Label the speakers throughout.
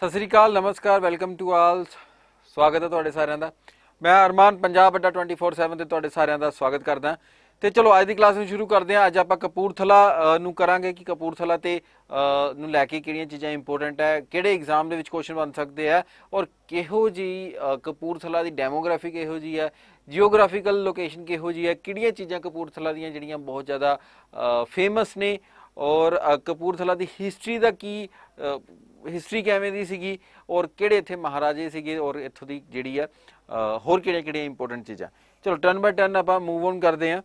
Speaker 1: ਸਤਿ ਸ੍ਰੀ ਅਕਾਲ ਨਮਸਕਾਰ welcome to all ਸਵਾਗਤ ਹੈ ਤੁਹਾਡੇ ਸਾਰਿਆਂ ਦਾ ਮੈਂ ਅਰਮਾਨ ਪੰਜਾਬ ਅੱਡਾ 24/7 ਤੇ ਤੁਹਾਡੇ ਸਾਰਿਆਂ ਦਾ ਸਵਾਗਤ ਕਰਦਾ ਤੇ ਚਲੋ ਅੱਜ ਦੀ ਕਲਾਸ ਨੂੰ ਸ਼ੁਰੂ ਕਰਦੇ ਹਾਂ ਅੱਜ ਆਪਾਂ ਕਪੂਰਥਲਾ ਨੂੰ ਕਰਾਂਗੇ ਕਿ ਕਪੂਰਥਲਾ ਤੇ ਨੂੰ ਲੈ ਕੇ ਕਿਹੜੀਆਂ ਚੀਜ਼ਾਂ ਇੰਪੋਰਟੈਂਟ ਹੈ ਕਿਹੜੇ ਐਗਜ਼ਾਮ ਦੇ ਵਿੱਚ ਕੁਐਸਚਨ ਬਣ ਸਕਦੇ ਆ ਔਰ ਕਿਹੋ ਜੀ ਕਪੂਰਥਲਾ ਦੀ ਡੈਮੋਗ੍ਰਾਫੀ ਕਿਹੋ ਜੀ ਹੈ ਜੀਓਗ੍ਰਾਫੀਕਲ ਲੋਕੇਸ਼ਨ ਕਿਹੋ ਜੀ ਹੈ ਕਿਹੜੀਆਂ ਚੀਜ਼ਾਂ ਕਪੂਰਥਲਾ ਦੀਆਂ ਜਿਹੜੀਆਂ ਬਹੁਤ ਜ਼ਿਆਦਾ ਫੇਮਸ ਨੇ ਔਰ ਕਪੂਰਥਲਾ ਦੀ ਹਿਸਟਰੀ ਦਾ ਕੀ ਹਿਸਟਰੀ ਕਿਵੇਂ ਦੀ ਸੀਗੀ ਔਰ ਕਿਹੜੇ ਇੱਥੇ ਮਹਾਰਾਜੇ ਸੀਗੇ ਔਰ ਇੱਥੋਂ ਦੀ ਜਿਹੜੀ ਆ ਹੋਰ ਕਿਹੜੀਆਂ ਕਿਹੜੀਆਂ ਇੰਪੋਰਟੈਂਟ ਚੀਜ਼ਾਂ ਚਲੋ ਟਰਨ ਬਾਈ ਟਰਨ ਆਪਾਂ ਮੂਵ ਔਨ ਕਰਦੇ ਆ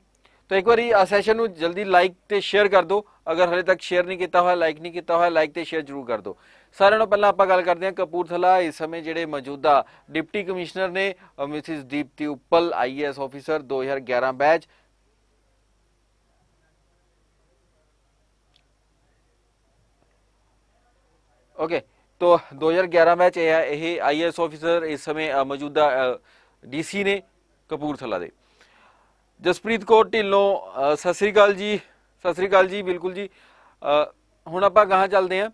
Speaker 1: ਤਾਂ ਇੱਕ ਵਾਰੀ ਆ ਸੈਸ਼ਨ ਨੂੰ ਜਲਦੀ ਲਾਈਕ ਤੇ ਸ਼ੇਅਰ ਕਰ ਦਿਓ ਅਗਰ ਹਲੇ ਤੱਕ ਸ਼ੇਅਰ ਨਹੀਂ ਕੀਤਾ ਹੋਇਆ ਲਾਈਕ ਨਹੀਂ ਕੀਤਾ ਹੋਇਆ ਲਾਈਕ ਤੇ ਸ਼ੇਅਰ ਜ਼ਰੂਰ ਕਰ ਦਿਓ ਸਾਰਿਆਂ ਨੂੰ ਪਹਿਲਾਂ ਆਪਾਂ ਗੱਲ ਕਰਦੇ ਆ ਕਪੂਰਥਲਾ ਇਸ ਸਮੇਂ ਜਿਹੜੇ ਮੌਜੂਦਾ ਡਿਪਟੀ ਕਮਿਸ਼ਨਰ ਨੇ Mrs Deepti Uppal IAS officer 2011 batch okay तो 2011 ਮੈਚ ਇਹ ਹੈ ਇਹ ਆਈਐਸ ਆਫੀਸਰ ਇਸ ਸਮੇਂ ਮੌਜੂਦਾ ਡੀਸੀ ਨੇ ਕਪੂਰਥਲਾ ਦੇ ਜਸਪ੍ਰੀਤ ਕੌਰ ਢਿੱਲੋਂ ਸਤਿ ਸ੍ਰੀ ਅਕਾਲ ਜੀ ਸਤਿ ਸ੍ਰੀ ਅਕਾਲ ਜੀ ਬਿਲਕੁਲ ਜੀ ਹੁਣ ਆਪਾਂ ਗਾਹਾਂ ਚੱਲਦੇ ਆਂ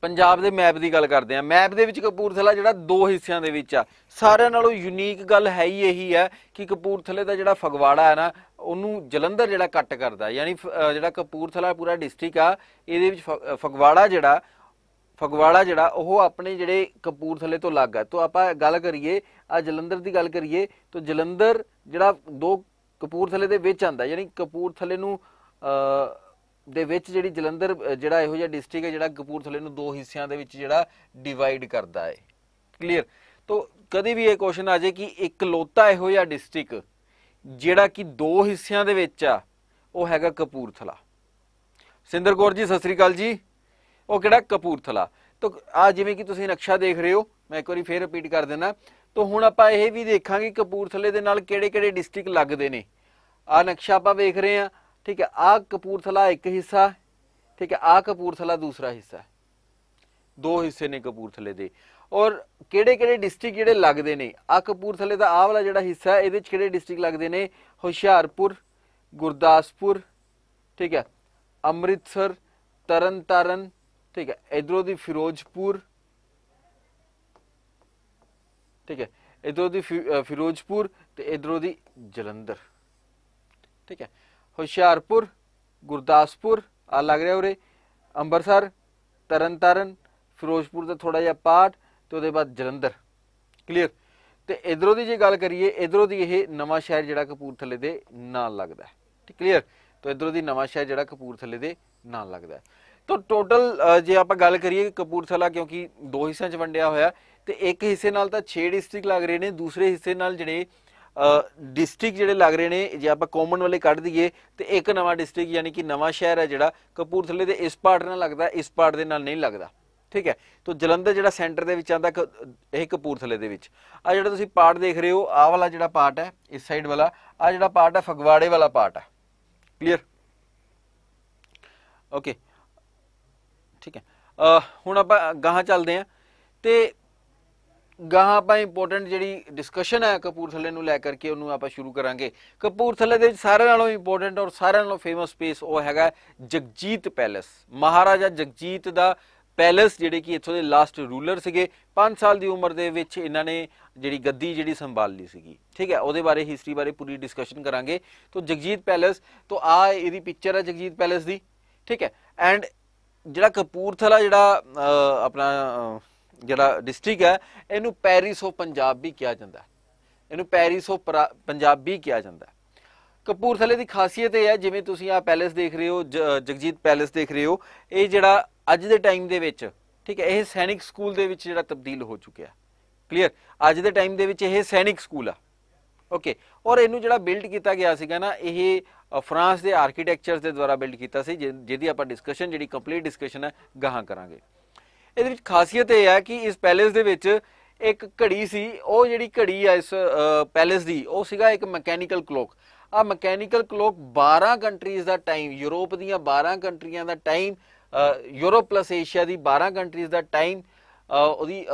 Speaker 1: ਪੰਜਾਬ ਦੇ ਮੈਪ ਦੀ ਗੱਲ ਕਰਦੇ ਆ ਮੈਪ ਦੇ ਵਿੱਚ ਕਪੂਰਥਲਾ ਜਿਹੜਾ ਦੋ ਹਿੱਸਿਆਂ ਦੇ ਵਿੱਚ ਆ ਸਾਰਿਆਂ ਨਾਲੋਂ ਯੂਨੀਕ ਗੱਲ ਹੈ ਹੀ ਇਹੀ ਹੈ ਕਿ ਕਪੂਰਥਲੇ ਦਾ ਜਿਹੜਾ ਫਗਵਾੜਾ ਹੈ ਨਾ ਉਹਨੂੰ ਜਲੰਧਰ ਜਿਹੜਾ ਕੱਟ ਕਰਦਾ ਯਾਨੀ ਜਿਹੜਾ ਕਪੂਰਥਲਾ ਪੂਰਾ ਡਿਸਟ੍ਰਿਕਟ ਆ ਇਹਦੇ ਵਿੱਚ ਫਗਵਾੜਾ ਜਿਹੜਾ ਫਗਵਾੜਾ ਜਿਹੜਾ ਉਹ ਆਪਣੇ ਜਿਹੜੇ ਕਪੂਰਥਲੇ ਤੋਂ ਲੱਗ ਆ ਤੋਂ ਆਪਾਂ ਗੱਲ ਕਰੀਏ ਆ ਜਲੰਧਰ ਦੀ ਗੱਲ ਕਰੀਏ ਤਾਂ ਜਲੰਧਰ ਜਿਹੜਾ ਦੋ ਕਪੂਰਥਲੇ ਦੇ ਵਿੱਚ ਆਂਦਾ ਯਾਨੀ ਕਪੂਰਥਲੇ ਨੂੰ ਦੇ ਵਿੱਚ ਜਿਹੜੀ ਜਲੰਧਰ ਜਿਹੜਾ ਇਹੋ ਜਿਹਾ ਡਿਸਟ੍ਰਿਕਟ ਹੈ ਜਿਹੜਾ ਕਪੂਰਥਲੇ ਨੂੰ ਦੋ ਹਿੱਸਿਆਂ ਦੇ ਵਿੱਚ ਜਿਹੜਾ ਡਿਵਾਈਡ ਕਰਦਾ ਹੈ ਕਲੀਅਰ ਤੋਂ ਕਦੇ ਵੀ ਇਹ ਕੁਐਸਚਨ ਆ ਜਾਏ ਕਿ ਲੋਤਾ ਇਹੋ ਜਿਹਾ ਡਿਸਟ੍ਰਿਕਟ ਜਿਹੜਾ ਕਿ ਦੋ ਹਿੱਸਿਆਂ ਦੇ ਵਿੱਚ ਆ ਉਹ ਹੈਗਾ ਕਪੂਰਥਲਾ ਸਿੰਦਰ ਜੀ ਸਤਿ ਸ੍ਰੀ ਅਕਾਲ ਜੀ ਉਹ ਕਿਹੜਾ ਕਪੂਰਥਲਾ ਤੋਂ ਆ ਜਿਵੇਂ ਕਿ ਤੁਸੀਂ ਨਕਸ਼ਾ ਦੇਖ ਰਹੇ ਹੋ ਮੈਂ ਇੱਕ ਵਾਰੀ ਫੇਰ ਰਿਪੀਟ ਕਰ ਦਿੰਦਾ ਤੋਂ ਹੁਣ ਆਪਾਂ ਇਹ ਵੀ ਦੇਖਾਂਗੇ ਕਪੂਰਥਲੇ ਦੇ ਨਾਲ ਕਿਹੜੇ-ਕਿਹੜੇ ਡਿਸਟ੍ਰਿਕਟ ਲੱਗਦੇ ਨੇ ਆ ਨਕਸ਼ਾ ਆਪਾਂ ਵੇਖ ਰਹੇ ਆ ਠੀਕ ਹੈ ਆ ਕਪੂਰਥਲਾ ਇੱਕ ਹਿੱਸਾ ਠੀਕ ਹੈ ਆ ਕਪੂਰਥਲਾ ਦੂਸਰਾ ਹਿੱਸਾ ਦੋ ਹਿੱਸੇ ਨੇ ਕਪੂਰਥਲੇ ਦੇ ਔਰ ਕਿਹੜੇ ਕਿਹੜੇ ਡਿਸਟ੍ਰਿਕਟ ਜਿਹੜੇ ਲੱਗਦੇ ਨੇ ਆ ਕਪੂਰਥਲੇ ਦਾ ਆ ਵਾਲਾ ਜਿਹੜਾ ਹਿੱਸਾ ਹੈ ਇਹਦੇ ਚ ਕਿਹੜੇ ਡਿਸਟ੍ਰਿਕਟ ਲੱਗਦੇ ਨੇ ਹੁਸ਼ਿਆਰਪੁਰ ਗੁਰਦਾਸਪੁਰ ਠੀਕ ਹੈ ਅੰਮ੍ਰਿਤਸਰ ਤਰਨਤਾਰਨ ਠੀਕ ਹੈ ਇਧਰੋਂ ਦੀ ਫਿਰੋਜ਼ਪੁਰ ਠੀਕ ਹੈ ਇਧਰੋਂ ਦੀ ਫਿਰੋਜ਼ਪੁਰ ਤੇ ਇਧਰੋਂ ਦੀ ਜਲੰਧਰ ਠੀਕ ਹੈ ਹੁਸ਼ਿਆਰਪੁਰ ਗੁਰਦਾਸਪੁਰ ਆ ਲੱਗ ਰਿਹਾ ਉਰੇ ਅੰਮ੍ਰਿਤਸਰ ਤਰਨਤਾਰਨ ਫਿਰੋਜ਼ਪੁਰ ਦਾ ਥੋੜਾ ਜਿਹਾ ਪਾਟ ਤੇ ਉਹਦੇ ਬਾਅਦ ਜਲੰਧਰ ਕਲੀਅਰ ਤੇ ਇਧਰੋਂ ਦੀ ਜੇ ਗੱਲ ਕਰੀਏ ਇਧਰੋਂ ਦੀ ਇਹ ਨਵਾਂ ਸ਼ਹਿਰ ਜਿਹੜਾ ਕਪੂਰਥਲੇ ਦੇ ਨਾਲ ਲੱਗਦਾ ਹੈ ਠੀਕ ਕਲੀਅਰ ਤੋਂ ਇਧਰੋਂ ਦੀ ਨਵਾਂ ਸ਼ਹਿਰ ਜਿਹੜਾ ਕਪੂਰਥਲੇ ਦੇ ਨਾਲ ਲੱਗਦਾ ਤੋਂ ਟੋਟਲ ਜੇ ਆਪਾਂ ਗੱਲ ਕਰੀਏ ਕਪੂਰਥਲਾ ਕਿਉਂਕਿ ਦੋ ਹਿੱਸਿਆਂ 'ਚ ਵੰਡਿਆ ਹੋਇਆ ਤੇ ਇੱਕ ਹਿੱਸੇ ਨਾਲ ਤਾਂ 6 ਡਿਸਟ੍ਰਿਕਟ ਲੱਗ ਰਹੇ ਨੇ ਦੂਸਰੇ ਹਿੱਸੇ ਨਾਲ ਜਿਹੜੇ ਡਿਸਟ੍ਰਿਕਟ ਜਿਹੜੇ ਲੱਗ ਰਹੇ ਨੇ ਜੇ ਆਪਾਂ ਕਾਮਨ ਵਾਲੇ ਕੱਢ ਦਈਏ ਤੇ ਇੱਕ ਨਵਾਂ ਡਿਸਟ੍ਰਿਕਟ ਯਾਨੀ ਕਿ ਨਵਾਂ ਸ਼ਹਿਰ ਹੈ ਜਿਹੜਾ ਕਪੂਰਥਲੇ ਦੇ ਇਸ ਪਾਰਟ ਨਾਲ ਲੱਗਦਾ ਇਸ ਪਾਰਟ ਦੇ ਨਾਲ ਨਹੀਂ ਲੱਗਦਾ ਠੀਕ ਹੈ ਤੋਂ ਜਲੰਧਰ ਜਿਹੜਾ ਸੈਂਟਰ ਦੇ ਵਿੱਚ ਆਂਦਾ ਇਹ ਕਪੂਰਥਲੇ ਦੇ ਵਿੱਚ ਆ ਜਿਹੜਾ ਤੁਸੀਂ ਪਾਰਟ ਦੇਖ ਰਹੇ ਹੋ ਆ ਵਾਲਾ ਜਿਹੜਾ ਪਾਰਟ ਹੈ ਇਸ ਸਾਈਡ ਵਾਲਾ ਆ ਜਿਹੜਾ ਪਾਰਟ ਹੈ ਫਗਵਾੜੇ ਵਾਲਾ ਪਾਰਟ ਹੈ ਕਲੀਅਰ ਓਕੇ ਠੀਕ ਹੈ ਹੁਣ ਆਪਾਂ ਗਾਹਾਂ ਚੱਲਦੇ ਆਂ ਤੇ ਗਾਹ ਆਪਾਂ ਇੰਪੋਰਟੈਂਟ ਜਿਹੜੀ ਡਿਸਕਸ਼ਨ ਹੈ ਕਪੂਰਥਲੇ ਨੂੰ ਲੈ ਕਰਕੇ ਉਹਨੂੰ ਆਪਾਂ ਸ਼ੁਰੂ ਕਰਾਂਗੇ ਕਪੂਰਥਲੇ ਦੇ ਵਿੱਚ ਸਾਰਿਆਂ ਨਾਲੋਂ ਇੰਪੋਰਟੈਂਟ ਔਰ ਸਾਰਿਆਂ ਨਾਲੋਂ ਫੇਮਸ ਪਲੇਸ ਉਹ ਹੈਗਾ ਜਗਜੀਤ ਪੈਲੇਸ ਮਹਾਰਾਜਾ ਜਗਜੀਤ ਦਾ ਪੈਲੇਸ ਜਿਹੜੇ ਕਿ ਇੱਥੋਂ ਦੇ ਲਾਸਟ ਰੂਲਰ ਸੀਗੇ 5 ਸਾਲ ਦੀ ਉਮਰ ਦੇ ਵਿੱਚ ਇਹਨਾਂ ਨੇ ਜਿਹੜੀ ਗੱਦੀ ਜਿਹੜੀ ਸੰਭਾਲ ਲਈ ਸੀਗੀ ਠੀਕ ਹੈ ਉਹਦੇ ਬਾਰੇ ਹਿਸਟਰੀ ਬਾਰੇ ਪੂਰੀ ਡਿਸਕਸ਼ਨ ਕਰਾਂਗੇ ਤੋਂ ਜਗਜੀਤ ਪੈਲੇਸ ਤੋਂ ਆ ਇਹਦੀ ਪਿਕਚਰ ਹੈ ਜਗਜੀਤ ਪੈਲੇਸ ਦੀ ਠੀਕ ਹੈ ਐਂਡ ਜਿਹੜਾ ਕਪੂਰਥਲਾ ਜਿਹੜਾ ਆਪਣਾ ਜਿਹੜਾ ਡਿਸਟ੍ਰਿਕਟ ਹੈ ਇਹਨੂੰ ਪੈਰਿਸ ਆਫ ਪੰਜਾਬ ਵੀ ਕਿਹਾ ਜਾਂਦਾ ਹੈ ਇਹਨੂੰ ਪੈਰਿਸ ਆਫ ਪੰਜਾਬ ਵੀ ਕਿਹਾ ਜਾਂਦਾ ਹੈ ਕਪੂਰਥਲੇ ਦੀ ਖਾਸੀਅਤ ਇਹ ਹੈ ਜਿਵੇਂ ਤੁਸੀਂ ਆ ਪੈਲੇਸ ਦੇਖ ਰਹੇ ਹੋ ਜਗਜੀਤ ਪੈਲੇਸ ਦੇਖ ਰਹੇ ਹੋ ਇਹ ਜਿਹੜਾ ਅੱਜ ਦੇ ਟਾਈਮ ਦੇ ਵਿੱਚ ਠੀਕ ਹੈ ਇਹ ਸੈਨਿਕ ਸਕੂਲ ਦੇ ਵਿੱਚ ਜਿਹੜਾ ਤਬਦੀਲ ਹੋ ਚੁੱਕਿਆ ਕਲੀਅਰ ਅੱਜ ਦੇ ਟਾਈਮ ਦੇ ਵਿੱਚ ਇਹ ਸੈਨਿਕ ਸਕੂਲ ਆ ਓਕੇ ਔਰ ਇਹਨੂੰ ਜਿਹੜਾ ਬਿਲਡ ਕੀਤਾ ਗਿਆ ਸੀਗਾ ਨਾ ਇਹ ਫਰਾਂਸ ਦੇ ਆਰਕੀਟੈਕਚਰਸ ਦੇ ਦੁਆਰਾ ਬਿਲਡ ਕੀਤਾ ਸੀ ਜਿਹਦੀ ਆਪਾਂ ਡਿਸਕਸ਼ਨ ਜਿਹੜੀ ਕੰਪਲੀਟ ਡਿਸਕਸ਼ਨ ਹੈ ਗਾਹਾਂ ਕਰਾਂਗੇ ਇਹਦੇ ਵਿੱਚ ਖਾਸੀਅਤ ਇਹ ਹੈ ਕਿ ਇਸ ਪੈਲੇਸ ਦੇ ਵਿੱਚ ਇੱਕ ਘੜੀ ਸੀ ਉਹ ਜਿਹੜੀ ਘੜੀ ਆ ਇਸ ਪੈਲੇਸ ਦੀ ਉਹ ਸੀਗਾ ਇੱਕ ਮਕੈਨੀਕਲ ਕਲੋਕ ਆ ਮਕੈਨੀਕਲ ਕਲੋਕ 12 ਕੰਟਰੀਜ਼ ਦਾ ਟਾਈਮ ਯੂਰਪ ਦੀਆਂ 12 ਕੰਟਰੀਆਂ ਦਾ ਟਾਈਮ ਯੂਰਪ ਪਲੱਸ ਏਸ਼ੀਆ ਦੀ 12 ਕੰਟਰੀਜ਼ ਦਾ ਟਾਈਮ ਉਹਦੀ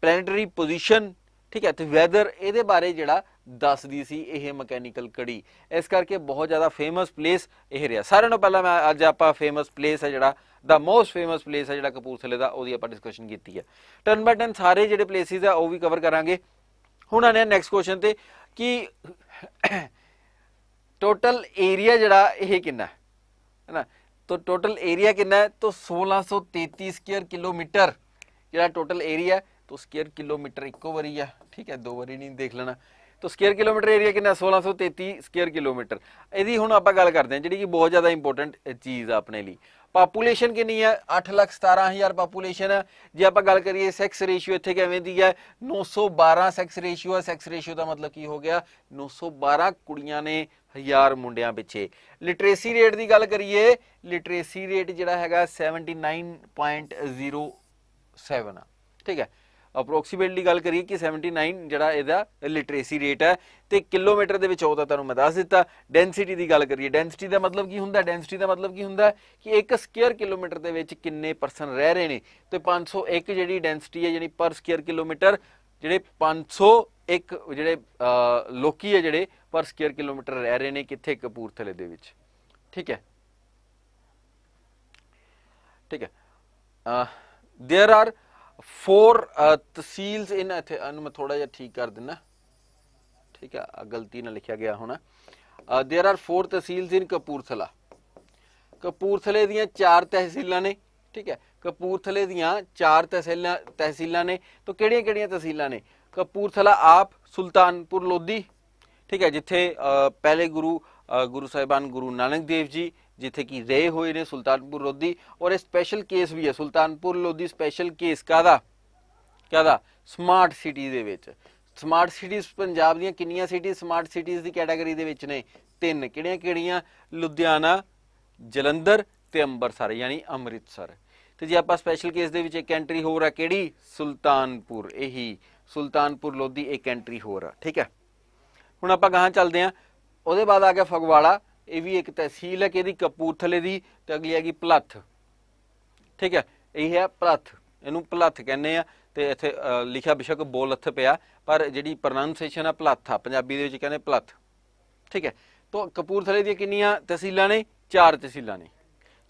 Speaker 1: ਪਲੈਨੇਟਰੀ ਪੋਜੀਸ਼ਨ ਠੀਕ ਹੈ ਤੇ ਵੈਦਰ ਇਹਦੇ ਬਾਰੇ ਜਿਹੜਾ ਦੱਸਦੀ ਸੀ ਇਹ ਮਕੈਨੀਕਲ ਕੜੀ ਇਸ ਕਰਕੇ ਬਹੁਤ ਜ਼ਿਆਦਾ ਫੇਮਸ ਪਲੇਸ ਇਹ ਰਿਹਾ ਸਾਰਿਆਂ ਨਾਲੋਂ ਪਹਿਲਾਂ ਮੈਂ ਅੱਜ ਆਪਾਂ ਫੇਮਸ ਪਲੇਸ ਹੈ ਜਿਹੜਾ ਦਾ ਮੋਸਟ ਫੇਮਸ ਪਲੇਸ ਹੈ ਜਿਹੜਾ ਕਪੂਰਥਲੇ ਦਾ ਉਹਦੀ ਆਪਾਂ ਡਿਸਕਸ਼ਨ ਕੀਤੀ ਹੈ ਟਰਨ ਬਾਈ ਟਰਨ ਸਾਰੇ ਜਿਹੜੇ ਪਲੇਸਿਸ ਆ ਉਹ ਵੀ ਕਵਰ ਕਰਾਂਗੇ ਹੁਣ ਆਨੇ ਨੈਕਸਟ ਕੁਐਸਚਨ ਤੇ ਕਿ ਟੋਟਲ ਏਰੀਆ ਜਿਹੜਾ ਇਹ ਕਿੰਨਾ ਹੈ ਹੈਨਾ ਤਾਂ ਟੋਟਲ ਏਰੀਆ ਕਿੰਨਾ ਹੈ ਤਾਂ 1633 ਸਕੁਅਰ ਕਿਲੋਮੀਟਰ ਜਿਹੜਾ ਟੋਟਲ ਏਰੀਆ ਹੈ तो स्क्वायर किलोमीटर इको बारी है ठीक है ਦੋ ਵਾਰੀ ਨਹੀਂ ਦੇਖ ਲੈਣਾ ਤੋ ਸਕੁਅਰ ਕਿਲੋਮੀਟਰ ਏਰੀਆ ਕਿੰਨਾ 1633 ਸਕੁਅਰ ਕਿਲੋਮੀਟਰ ਇਹਦੀ ਹੁਣ ਆਪਾਂ ਗੱਲ ਕਰਦੇ ਹਾਂ ਜਿਹੜੀ ਕਿ ਬਹੁਤ ਜ਼ਿਆਦਾ ਇੰਪੋਰਟੈਂਟ ਚੀਜ਼ ਆ ਆਪਣੇ ਲਈ ਪਾਪੂਲੇਸ਼ਨ ਕਿੰਨੀ ਹੈ 817000 ਪਾਪੂਲੇਸ਼ਨ ਜੇ ਆਪਾਂ ਗੱਲ ਕਰੀਏ ਸੈਕਸ ਰੇਸ਼ੀਓ ਇੱਥੇ ਕਿਵੇਂ ਦੀ ਹੈ 912 ਸੈਕਸ ਰੇਸ਼ੀਓ ਹੈ ਸੈਕਸ ਰੇਸ਼ੀਓ ਦਾ ਮਤਲਬ ਕੀ ਹੋ ਗਿਆ 912 ਕੁੜੀਆਂ ਨੇ ਹਜ਼ਾਰ ਮੁੰਡਿਆਂ ਪਿੱਛੇ ਲਿਟਰੇਸੀ ਰੇਟ ਦੀ ਗੱਲ ਕਰੀਏ ਲਿਟਰੇਸੀ ਰੇਟ ਜਿਹੜਾ ਹੈਗਾ 79.07 ਠੀਕ ਹੈ ਅਪਰੋਕਸੀਮੇਟਲੀ ਗੱਲ ਕਰੀਏ ਕਿ 79 ਜਿਹੜਾ ਇਹਦਾ ਲਿਟਰੇਸੀ ਰੇਟ ਹੈ ਤੇ ਕਿਲੋਮੀਟਰ ਦੇ ਵਿੱਚ ਉਹਦਾ ਤੁਹਾਨੂੰ ਮੈਂ ਦੱਸ ਦਿੱਤਾ ਡੈਂਸਿਟੀ ਦੀ ਗੱਲ ਕਰੀਏ ਡੈਂਸਿਟੀ ਦਾ ਮਤਲਬ ਕੀ ਹੁੰਦਾ ਡੈਂਸਿਟੀ ਦਾ ਮਤਲਬ ਕੀ ਹੁੰਦਾ ਕਿ ਇੱਕ ਸਕੁਅਰ ਕਿਲੋਮੀਟਰ ਦੇ ਵਿੱਚ ਕਿੰਨੇ ਪਰਸਨ ਰਹਿ ਰਹੇ ਨੇ ਤੇ 501 ਜਿਹੜੀ ਡੈਂਸਿਟੀ ਹੈ ਯਾਨੀ ਪਰ ਸਕੁਅਰ ਕਿਲੋਮੀਟਰ ਜਿਹੜੇ 500 ਇੱਕ ਜਿਹੜੇ ਲੋਕੀ ਹੈ ਜਿਹੜੇ ਪਰ ਸਕੁਅਰ ਕਿਲੋਮੀਟਰ ਰਹਿ ਰਹੇ ਨੇ ਕਿੱਥੇ ਕਪੂਰਥਲੇ ਦੇ ਵਿੱਚ ਠੀਕ ਹੈ ਠੀਕ ਹੈ there are four tehsils in ਇਥੇ ਇਹਨੂੰ ਮੈਂ ਥੋੜਾ ਜਿਹਾ ਠੀਕ ਕਰ ਦਿੰਨਾ ਠੀਕ ਹੈ ਗਲਤੀ ਨਾਲ ਲਿਖਿਆ ਗਿਆ ਹੋਣਾ there are four tehsils in Kapurthala ਕਪੂਰਥਲੇ ਦੀਆਂ ਚਾਰ ਤਹਿਸੀਲਾਂ ਨੇ ਠੀਕ ਹੈ ਕਪੂਰਥਲੇ ਦੀਆਂ ਚਾਰ ਤਹਿਸੀਲਾਂ ਤਹਿਸੀਲਾਂ ਨੇ ਤਾਂ ਕਿਹੜੀਆਂ-ਕਿਹੜੀਆਂ ਤਹਿਸੀਲਾਂ ਨੇ ਕਪੂਰਥਲਾ ਆਪ ਸੁਲਤਾਨਪੁਰ ਲੋਧੀ ਠੀਕ ਹੈ ਜਿੱਥੇ ਪਹਿਲੇ ਗੁਰੂ ਗੁਰੂ ਸਾਹਿਬਾਨ ਗੁਰੂ ਨਾਨਕ ਦੇਵ ਜੀ ਜਿੱਥੇ ਕਿ ਰੇ ਹੋਏ ਨੇ ਸੁਲਤਾਨਪੁਰ ਲੋਧੀ ਔਰ ਇਹ ਸਪੈਸ਼ਲ ਕੇਸ ਵੀ ਹੈ ਸੁਲਤਾਨਪੁਰ ਲੋਧੀ ਸਪੈਸ਼ਲ ਕੇਸ ਕਾਦਾ ਕਾਦਾ ਸਮਾਰਟ ਸਿਟੀ ਦੇ ਵਿੱਚ ਸਮਾਰਟ ਸਿਟੀਜ਼ ਪੰਜਾਬ ਦੀਆਂ ਕਿੰਨੀਆਂ ਸਿਟੀਜ਼ ਸਮਾਰਟ ਸਿਟੀਜ਼ ਦੀ ਕੈਟਾਗਰੀ ਦੇ ਵਿੱਚ ਨੇ ਤਿੰਨ ਕਿਹੜੀਆਂ ਕਿਹੜੀਆਂ ਲੁਧਿਆਣਾ ਜਲੰਧਰ ਤੇ ਅੰਮ੍ਰਿਤਸਰ ਯਾਨੀ ਅੰਮ੍ਰਿਤਸਰ ਤੇ ਜੇ ਆਪਾਂ ਸਪੈਸ਼ਲ ਕੇਸ ਦੇ ਵਿੱਚ ਇੱਕ ਐਂਟਰੀ ਹੋਰ ਆ ਕਿਹੜੀ ਸੁਲਤਾਨਪੁਰ ਇਹੀ ਸੁਲਤਾਨਪੁਰ ਲੋਧੀ ਇੱਕ ਐਂਟਰੀ ਹੋਰ ਆ ਠੀਕ ਹੈ ਹੁਣ ਆਪਾਂ ਗਾਹਾਂ ਚੱਲਦੇ ਆ ਉਹਦੇ ਬਾਅਦ ਆ ਗਿਆ ਫਗਵਾੜਾ ਇਹ ਵੀ ਇੱਕ ਤਹਿਸੀਲ ਹੈ ਕਿ ਇਹਦੀ ਕਪੂਰਥਲੇ ਦੀ ਤੇ ਅਗਲੀ ਹੈਗੀ ਪਲੱਥ ਠੀਕ ਹੈ ਇਹ ਹੈ ਪਲੱਥ ਇਹਨੂੰ ਪਲੱਥ ਕਹਿੰਦੇ ਆ ਤੇ ਇੱਥੇ ਲਿਖਿਆ ਬਿਸ਼ੱਕ ਬੋਲਥ ਪਿਆ ਪਰ ਜਿਹੜੀ ਪ੍ਰੋਨਾਂਸੀਏਸ਼ਨ ਆ ਪਲੱਥਾ ਪੰਜਾਬੀ ਦੇ ਵਿੱਚ ਕਹਿੰਦੇ ਪਲੱਥ ਠੀਕ ਹੈ ਤੋਂ ਕਪੂਰਥਲੇ ਦੀਆਂ ਕਿੰਨੀਆਂ ਤਹਿਸੀਲਾਂ ਨੇ ਚਾਰ ਤਹਿਸੀਲਾਂ ਨੇ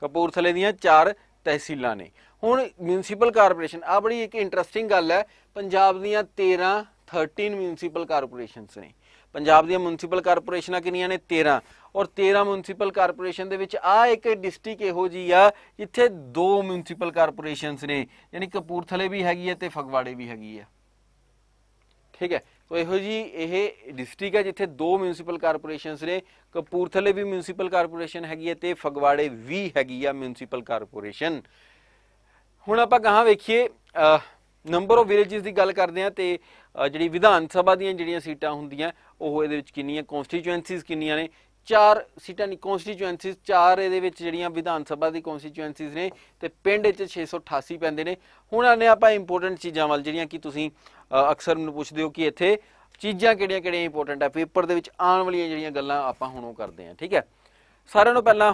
Speaker 1: ਕਪੂਰਥਲੇ ਦੀਆਂ ਚਾਰ ਤਹਿਸੀਲਾਂ ਨੇ ਹੁਣ ਮਿਊਨਿਸਪਲ ਕਾਰਪੋਰੇਸ਼ਨ ਆ ਬੜੀ ਇੱਕ ਇੰਟਰਸਟਿੰਗ ਗੱਲ ਹੈ ਪੰਜਾਬ ਦੀਆਂ 13 13 ਮਿਊਨਿਸਪਲ ਕਾਰਪੋਰੇਸ਼ਨਸ ਨੇ ਪੰਜਾਬ ਦੀਆਂ ਮਿਊਨਿਸਪਲ ਕਾਰਪੋਰੇਸ਼ਨਾਂ ਕਿੰਨੀਆਂ ਨੇ 13 ਔਰ 13 ਮਿਊਨਿਸਪਲ ਕਾਰਪੋਰੇਸ਼ਨ ਦੇ ਵਿੱਚ ਆ ਇੱਕ ਡਿਸਟ੍ਰਿਕਟ ਇਹੋ ਜੀ ਆ ਜਿੱਥੇ ਦੋ ਮਿਊਨਿਸਪਲ ਕਾਰਪੋਰੇਸ਼ਨਸ ਨੇ ਯਾਨੀ ਕਪੂਰਥਲੇ ਵੀ ਹੈਗੀ ਹੈ ਤੇ ਫਗਵਾੜੇ ਵੀ ਹੈਗੀ ਹੈ ਠੀਕ ਹੈ ਤੋਂ ਇਹੋ ਜੀ ਇਹ ਡਿਸਟ੍ਰਿਕਟ ਹੈ ਜਿੱਥੇ ਦੋ ਮਿਊਨਿਸਪਲ ਕਾਰਪੋਰੇਸ਼ਨਸ ਨੇ ਕਪੂਰਥਲੇ ਵੀ ਮਿਊਨਿਸਪਲ ਕਾਰਪੋਰੇਸ਼ਨ ਹੈਗੀ ਹੈ ਤੇ ਫਗਵਾੜੇ ਵੀ ਹੈਗੀ ਆ ਮਿਊਨਿਸਪਲ ਕਾਰਪੋਰੇਸ਼ਨ ਹੁਣ ਆਪਾਂ ਕਹਾਂ ਵੇਖੀਏ ਨੰਬਰ ਆਫ ਵਿਲੇजेस ਦੀ ਗੱਲ ਕਰਦੇ ਆ ਤੇ ਜਿਹੜੀ ਵਿਧਾਨ ਸਭਾ ਦੀਆਂ ਜਿਹੜੀਆਂ ਸੀਟਾਂ ਹੁੰਦੀਆਂ ਉਹ ਇਹਦੇ ਵਿੱਚ ਕਿੰਨੀਆਂ ਕਨਸਟੀਚੁਐਂਸੀਜ਼ ਕਿੰਨੀਆਂ ਨੇ ਚਾਰ ਸੀਟਾਂ ਦੀ ਕਨਸਟੀਚੁਐਂਸੀਜ਼ ਚਾਰ ਇਹਦੇ ਵਿੱਚ ਜਿਹੜੀਆਂ ਵਿਧਾਨ ਸਭਾ ਦੀ ਕਨਸਟੀਚੁਐਂਸੀਜ਼ ਨੇ ਤੇ ਪਿੰਡ 'ਚ 688 ਪੈਂਦੇ ਨੇ ਹੁਣ ਆਨੇ ਆਪਾਂ ਇੰਪੋਰਟੈਂਟ ਚੀਜ਼ਾਂ ਵੱਲ ਜਿਹੜੀਆਂ ਕਿ ਤੁਸੀਂ ਅਕਸਰ ਮੈਨੂੰ ਪੁੱਛਦੇ ਹੋ ਕਿ ਇੱਥੇ ਚੀਜ਼ਾਂ ਕਿਹੜੀਆਂ-ਕਿਹੜੀਆਂ ਇੰਪੋਰਟੈਂਟ ਆ ਪੇਪਰ ਦੇ ਵਿੱਚ ਆਉਣ ਵਾਲੀਆਂ ਜਿਹੜੀਆਂ ਗੱਲਾਂ ਆਪਾਂ ਹੁਣ ਉਹ ਕਰਦੇ ਆ ਠੀਕ ਹੈ ਸਾਰਿਆਂ ਨੂੰ ਪਹਿਲਾਂ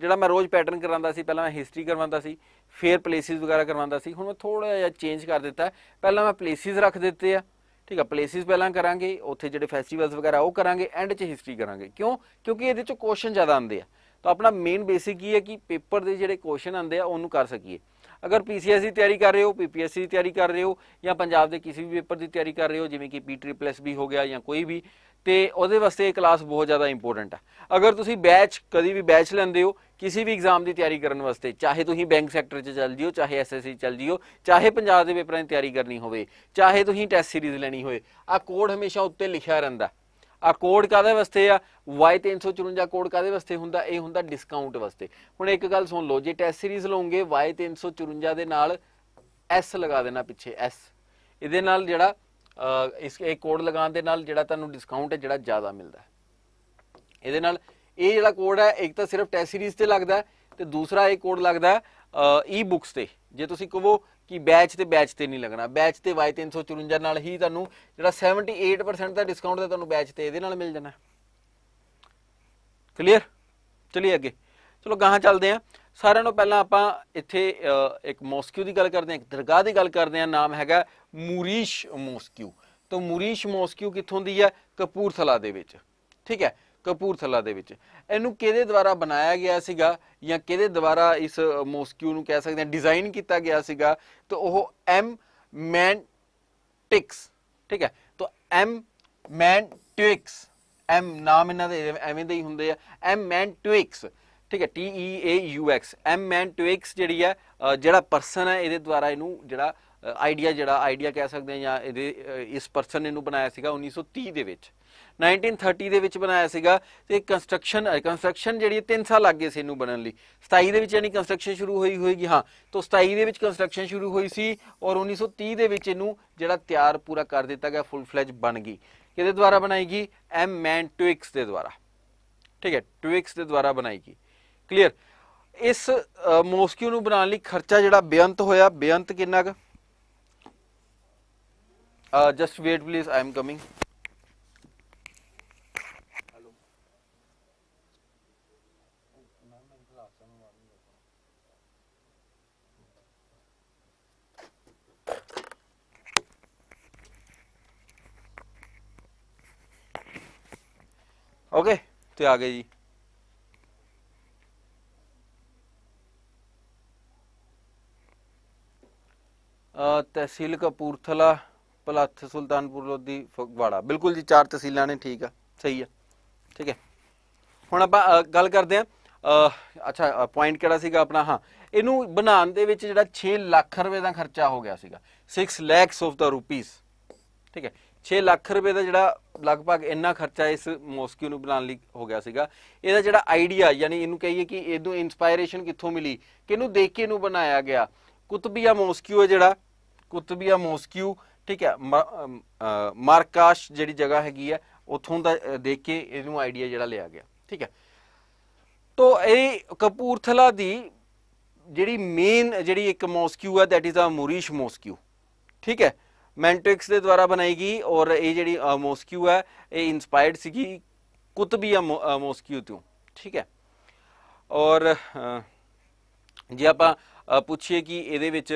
Speaker 1: ਜਿਹੜਾ ਮੈਂ ਰੋਜ਼ ਪੈਟਰਨ ਕਰਾਉਂਦਾ ਸੀ ਪਹਿਲਾਂ ਮੈਂ ਹਿਸਟਰੀ ਕਰਵਾਉਂਦਾ ਸੀ ਫੇਰ ਪਲੇਸਿਸ ਵਗੈਰਾ ਕਰਵਾਉਂਦਾ ਸੀ ਹੁਣ ਮੈਂ ਥੋੜਾ ਜਿਹਾ ਚੇਂਜ ਕਰ ਦਿੱਤਾ ਪਹਿਲਾਂ ਮੈਂ ਪਲੇਸਿਸ ਰੱਖ ਦਿੱਤੇ ਆ ਠੀਕ ਆ ਪਲੇਸਿਸ ਪਹਿਲਾਂ ਕਰਾਂਗੇ ਉੱਥੇ ਜਿਹੜੇ ਫੈਸਟੀਵਲਸ ਵਗੈਰਾ ਉਹ ਕਰਾਂਗੇ ਐਂਡ 'ਚ ਹਿਸਟਰੀ ਕਰਾਂਗੇ ਕਿਉਂ ਕਿਉਂਕਿ ਇਹਦੇ 'ਚ ਕੁਐਸਚਨ ਜ਼ਿਆਦਾ ਆਉਂਦੇ ਆ ਤਾਂ ਆਪਣਾ ਮੇਨ ਬੇਸਿਕ ਇਹ ਹੈ ਕਿ ਪੇਪਰ ਦੇ ਜਿਹੜੇ ਕੁਐਸਚਨ ਆਉਂਦੇ ਆ ਉਹਨੂੰ ਕਰ ਸਕੀਏ ਅਗਰ ਪੀਸੀਐਸ ਦੀ ਤਿਆਰੀ ਕਰ ਰਹੇ ਹੋ ਪੀਪੀਐਸਸੀ ਦੀ ਤਿਆਰੀ ਕਰ ਰਹੇ ਹੋ ਜਾਂ ਪੰਜਾਬ ਦੇ ਕਿਸੇ ਵੀ ਪੇਪਰ ਦੀ ਤਿਆਰੀ ਕਰ ਰਹੇ ਹੋ ਜਿਵੇਂ ਕਿ ਪੀ ਟ੍ਰਿਪਲ ਐਸ ਵੀ ਹੋ ਗਿਆ ਜਾਂ ਕੋਈ ਵੀ ਤੇ ਉਹਦੇ ਵਾਸਤੇ ਇਹ ਕਲਾਸ ਬਹੁਤ ਜ਼ਿਆਦਾ ਇੰਪੋਰਟੈਂਟ ਆ ਅਗਰ ਤੁਸੀਂ ਬੈਚ ਕਦੀ ਵੀ ਬੈਚ ਲੈਂਦੇ ਹੋ ਕਿਸੇ ਵੀ ਐਗਜ਼ਾਮ ਦੀ ਤਿਆਰੀ ਕਰਨ ਵਾਸਤੇ ਚਾਹੇ ਤੁਸੀਂ ਬੈਂਕ ਸੈਕਟਰ 'ਚ ਚੱਲ ਜਿਓ ਚਾਹੇ ਐਸਐਸਸੀ ਚੱਲ ਜਿਓ ਚਾਹੇ ਪੰਜਾਬ ਦੇ ਪੇਪਰਾਂ ਦੀ ਤਿਆਰੀ ਕਰਨੀ ਹੋਵੇ ਚਾਹੇ ਤੁਸੀਂ ਟੈਸਟ ਸੀਰੀਜ਼ ਲੈਣੀ ਹੋਵੇ ਆ ਕੋਡ ਹਮੇਸ਼ਾ ਉੱਤੇ ਲਿਖਿਆ ਰਹਿੰਦਾ ਆ ਕੋਡ ਕਾਦੇ ਵਾਸਤੇ ਆ Y354 ਕੋਡ ਕਾਦੇ ਵਾਸਤੇ ਹੁੰਦਾ ਇਹ ਹੁੰਦਾ ਡਿਸਕਾਊਂਟ ਵਾਸਤੇ ਹੁਣ ਇੱਕ ਗੱਲ ਸੁਣ ਲਓ ਜੇ ਟੈਸਟ ਸੀਰੀਜ਼ ਲਓਗੇ Y354 ਦੇ ਨਾਲ S ਲਗਾ ਦੇਣਾ ਪਿੱਛੇ S ਇਹਦੇ ਨਾਲ ਜਿਹੜਾ ਇਸ ਇਹ ਕੋਡ ਲਗਾਉਣ ਦੇ ਨਾਲ ਜਿਹੜਾ ਤੁਹਾਨੂੰ ਡਿਸਕਾਊਂਟ ਹੈ ਜਿਹੜਾ ਜ਼ਿਆਦਾ ਮਿਲਦਾ ਹੈ ਇਹਦੇ ਨਾਲ ਇਹ ਜਿਹੜਾ ਕੋਡ ਹੈ ਇੱਕ ਤਾਂ ਸਿਰਫ ਟੈਸ ਸੀਰੀਜ਼ ਤੇ ਲੱਗਦਾ ਤੇ ਦੂਸਰਾ ਇਹ ਕੋਡ ਲੱਗਦਾ ਈ ਬੁక్స్ ਤੇ ਜੇ ਤੁਸੀਂ ਕਹੋ ਕਿ ਬੈਚ ਤੇ ਬੈਚ ਤੇ ਨਹੀਂ ਲੱਗਣਾ ਬੈਚ ਤੇ Y354 ਨਾਲ ਹੀ ਤੁਹਾਨੂੰ ਜਿਹੜਾ 78% ਦਾ ਡਿਸਕਾਊਂਟ ਦਾ ਤੁਹਾਨੂੰ ਬੈਚ ਤੇ ਇਹਦੇ ਨਾਲ ਮਿਲ ਜਾਣਾ ਕਲੀਅਰ ਚਲਿਏ ਅੱਗੇ ਚਲੋ ਗਾਹਾਂ ਚੱਲਦੇ ਆਂ ਸਾਰਿਆਂ ਨੂੰ ਪਹਿਲਾਂ ਆਪਾਂ ਇੱਥੇ ਇੱਕ ਮੋਸਕਿਊ ਦੀ ਗੱਲ ਕਰਦੇ ਹਾਂ ਇੱਕ ਦਰਗਾਹ ਦੀ ਗੱਲ ਕਰਦੇ ਹਾਂ ਨਾਮ ਹੈਗਾ ਮੂਰੀਸ਼ ਮੋਸਕਿਊ ਤਾਂ ਮੂਰੀਸ਼ ਮੋਸਕਿਊ ਕਿੱਥੋਂ ਦੀ ਹੈ ਕਪੂਰਥਲਾ ਦੇ ਵਿੱਚ ਠੀਕ ਹੈ ਕਪੂਰਥਲਾ ਦੇ ਵਿੱਚ ਇਹਨੂੰ ਕਿਹਦੇ ਦੁਆਰਾ ਬਣਾਇਆ ਗਿਆ ਸੀਗਾ ਜਾਂ ਕਿਹਦੇ ਦੁਆਰਾ ਇਸ ਮੋਸਕਿਊ ਨੂੰ ਕਹਿ ਸਕਦੇ ਹਾਂ ਡਿਜ਼ਾਈਨ ਕੀਤਾ ਗਿਆ ਸੀਗਾ ਤਾਂ ਉਹ ਐਮ ਮੈਂਟਿਕਸ ਠੀਕ ਹੈ ਤਾਂ ਐਮ ਮੈਂਟਿਕਸ ਐਮ ਨਾਮ ਇਹਨਾਂ ਦੇ ਐਵੇਂ ਦੇ ਹੀ ਹੁੰਦੇ ਆ ਐਮ ਮੈਂਟਿਕਸ ਠੀਕ ਹੈ T E A U X M and X ਜਿਹੜੀ ਹੈ ਜਿਹੜਾ ਪਰਸਨ ਹੈ ਇਹਦੇ ਦੁਆਰਾ ਇਹਨੂੰ ਜਿਹੜਾ ਆਈਡੀਆ ਜਿਹੜਾ ਆਈਡੀਆ ਕਹਿ ਸਕਦੇ ਆ ਜਾਂ ਇਹਦੇ ਇਸ ਪਰਸਨ ਨੇ ਇਹਨੂੰ ਬਣਾਇਆ ਸੀਗਾ 1930 ਦੇ ਵਿੱਚ 1930 ਦੇ ਵਿੱਚ ਬਣਾਇਆ ਸੀਗਾ ਤੇ ਕੰਸਟਰਕਸ਼ਨ ਕੰਸਟਰਕਸ਼ਨ ਜਿਹੜੀ 3 ਸਾਲ ਲੱਗੇ ਸੀ ਇਹਨੂੰ ਬਣਨ ਲਈ 27 ਦੇ ਵਿੱਚ ਯਾਨੀ ਕੰਸਟਰਕਸ਼ਨ ਸ਼ੁਰੂ ਹੋਈ ਹੋਏਗੀ ਹਾਂ ਤੋਂ 27 ਦੇ ਵਿੱਚ ਕੰਸਟਰਕਸ਼ਨ ਸ਼ੁਰੂ ਹੋਈ ਸੀ ਔਰ 1930 ਦੇ ਵਿੱਚ ਇਹਨੂੰ ਜਿਹੜਾ ਤਿਆਰ ਪੂਰਾ ਕਰ ਦਿੱਤਾ ਗਿਆ ਫੁੱਲ ਫਲੇਜ ਬਣ ਗਈ ਕਿਹਦੇ ਦੁਆਰਾ ਬਣਾਈ ਗਈ ਐਮ ਮੈਨ ਟੂਇਕਸ ਦੇ ਦੁਆਰਾ ਠੀਕ ਹੈ ਟੂਇਕਸ ਦੇ ਦੁਆਰਾ ਬਣਾਈ ਗਈ ਕਲੀਅਰ ਇਸ ਮੋਸਕਿਊ ਨੂੰ ਬਣਾਉਣ ਲਈ ਖਰਚਾ ਜਿਹੜਾ ਬੇਅੰਤ ਹੋਇਆ ਬੇਅੰਤ ਕਿੰਨਾ uh just wait please I am coming okay okay, तो आ ਜੀ ਤਹਿਸੀਲ ਕਪੂਰਥਲਾ ਪਲੱਥ ਸੁਲਤਾਨਪੁਰ ਲੋਧੀ ਫਗਵਾੜਾ ਬਿਲਕੁਲ ਜੀ ਚਾਰ ਤਹਿਸੀਲਾਂ ਨੇ ਠੀਕ ਆ ਸਹੀ ਆ ਠੀਕ ਹੈ ਹੁਣ ਆਪਾਂ ਗੱਲ ਕਰਦੇ ਆ ਅੱਛਾ ਪੁਆਇੰਟ ਕਿਹੜਾ ਸੀਗਾ ਆਪਣਾ ਹਾਂ ਇਹਨੂੰ ਬਣਾਉਣ ਦੇ ਵਿੱਚ ਜਿਹੜਾ 6 ਲੱਖ ਰੁਪਏ ਦਾ ਖਰਚਾ ਹੋ ਗਿਆ ਸੀਗਾ 6 ਲੱਖਸ ਆਫ ਦਾ ਰੁਪੀਸ ਠੀਕ ਹੈ 6 ਲੱਖ ਰੁਪਏ ਦਾ ਜਿਹੜਾ ਲਗਭਗ ਇੰਨਾ ਖਰਚਾ ਇਸ ਮੋਸਕੀ ਨੂੰ ਬਣਾਉਣ ਲਈ ਹੋ ਗਿਆ ਸੀਗਾ ਇਹਦਾ ਜਿਹੜਾ ਆਈਡੀਆ ਯਾਨੀ ਇਹਨੂੰ ਕਹੀਏ ਕਿ ਇਹਨੂੰ ਇਨਸਪਾਇਰੇਸ਼ਨ ਕਿੱਥੋਂ ਮਿਲੀ ਕਿਹਨੂੰ ਦੇਖ ਕੇ ਇਹਨੂੰ ਬਣਾਇਆ ਗਿਆ ਕੁਤਬੀਆ ਮੋਸਕੀ ਹੈ ਜਿਹੜਾ ਕੁਤਬੀਆ ਮੋਸਕਿਊ ਠੀਕ ਹੈ ਮਾਰਕਾਸ਼ ਜਿਹੜੀ ਜਗ੍ਹਾ ਹੈਗੀ ਹੈ ਉਥੋਂ ਦਾ ਦੇਖ ਕੇ ਇਹਨੂੰ ਆਈਡੀਆ ਜਿਹੜਾ ਲਿਆ ਗਿਆ ਠੀਕ ਹੈ ਤੋਂ ਇਹ ਕਪੂਰਥਲਾ ਦੀ ਜਿਹੜੀ ਮੇਨ ਜਿਹੜੀ ਇੱਕ ਮੋਸਕਿਊ ਹੈ ਥੈਟ ਇਜ਼ ਅ ਮੂਰੀਸ਼ ਮੋਸਕਿਊ ਠੀਕ ਹੈ ਮੈਂਟ੍ਰਿਕਸ ਦੇ ਦੁਆਰਾ ਬਣਾਈ ਗਈ ਔਰ ਇਹ ਜਿਹੜੀ ਮੋਸਕਿਊ ਹੈ ਇਹ ਇਨਸਪਾਇਰਡ ਸੀਗੀ ਕੁਤਬੀਆ ਮੋਸਕਿਊ ਤੋਂ ਠੀਕ ਹੈ ਔਰ ਜੇ ਆਪਾਂ ਪੁੱਛੀਏ ਕਿ ਇਹਦੇ ਵਿੱਚ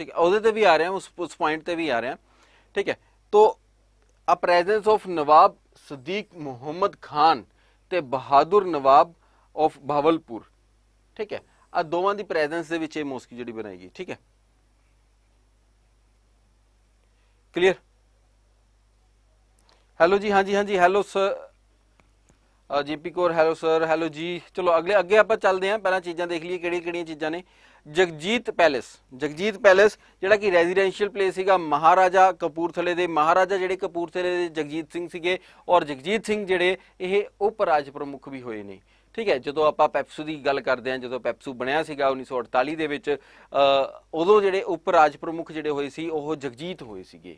Speaker 1: ਠੀਕ ਹੈ ਉਹਦੇ ਤੇ ਵੀ ਆ ਰਹੇ ਹਾਂ ਉਸ ਉਸ ਪੁਆइंट ਤੇ ਵੀ ਆ ਰਹੇ ਹਾਂ ਠੀਕ ਹੈ तो uh presence of Nawab Sadiq Muhammad Khan ਤੇ ਬਹਾਦਰ ਨਵਾਬ ਆਫ ਭਾਵਲਪੁਰ ਠੀਕ ਹੈ ਆ ਦੋਵਾਂ ਦੀ ਪ੍ਰੈਜ਼ੈਂਸ ਦੇ ਵਿੱਚ ਇਹ ਮੋਸਕੀ ਜਿਹੜੀ ਬਣਾਏਗੀ ਠੀਕ ਹੈ ਕਲੀਅਰ ਹੈਲੋ ਜੀ ਹਾਂਜੀ ਹਾਂਜੀ ਹੈਲੋ ਸਰ ਜੀਪੀ ਕੋਰ ਹੈਲੋ ਸਰ ਹੈਲੋ ਜੀ ਚਲੋ ਅਗਲੇ ਅੱਗੇ ਆਪਾਂ ਚੱਲਦੇ ਆਂ ਪਹਿਲਾਂ ਚੀਜ਼ਾਂ ਦੇਖ ਲਈਏ ਕਿਹੜੀਆਂ ਕਿਹੜੀਆਂ ਚੀਜ਼ਾਂ ਨੇ ਜਗਜੀਤ ਪੈਲੇਸ ਜਗਜੀਤ ਪੈਲੇਸ ਜਿਹੜਾ ਕਿ ਰੈਜ਼ੀਡੈਂਸ਼ੀਅਲ ਪਲੇਸ ਸੀਗਾ ਮਹਾਰਾਜਾ ਕਪੂਰਥਲੇ ਦੇ ਮਹਾਰਾਜਾ ਜਿਹੜੇ ਕਪੂਰਥਲੇ ਦੇ ਜਗਜੀਤ ਸਿੰਘ ਸੀਗੇ ਔਰ ਜਗਜੀਤ ਸਿੰਘ ਜਿਹੜੇ ਇਹ ਉਪ ਰਾਜ ਪ੍ਰਮੁੱਖ ਵੀ ਹੋਏ ਨੇ ਠੀਕ ਹੈ ਜਦੋਂ ਆਪਾਂ ਪੈਪਸੂ ਦੀ ਗੱਲ ਕਰਦੇ ਹਾਂ ਜਦੋਂ ਪੈਪਸੂ ਬਣਿਆ ਸੀਗਾ 1948 ਦੇ ਵਿੱਚ ਉਦੋਂ ਜਿਹੜੇ ਉਪ ਰਾਜ ਪ੍ਰਮੁੱਖ ਜਿਹੜੇ ਹੋਏ ਸੀ ਉਹ ਜਗਜੀਤ ਹੋਏ ਸੀਗੇ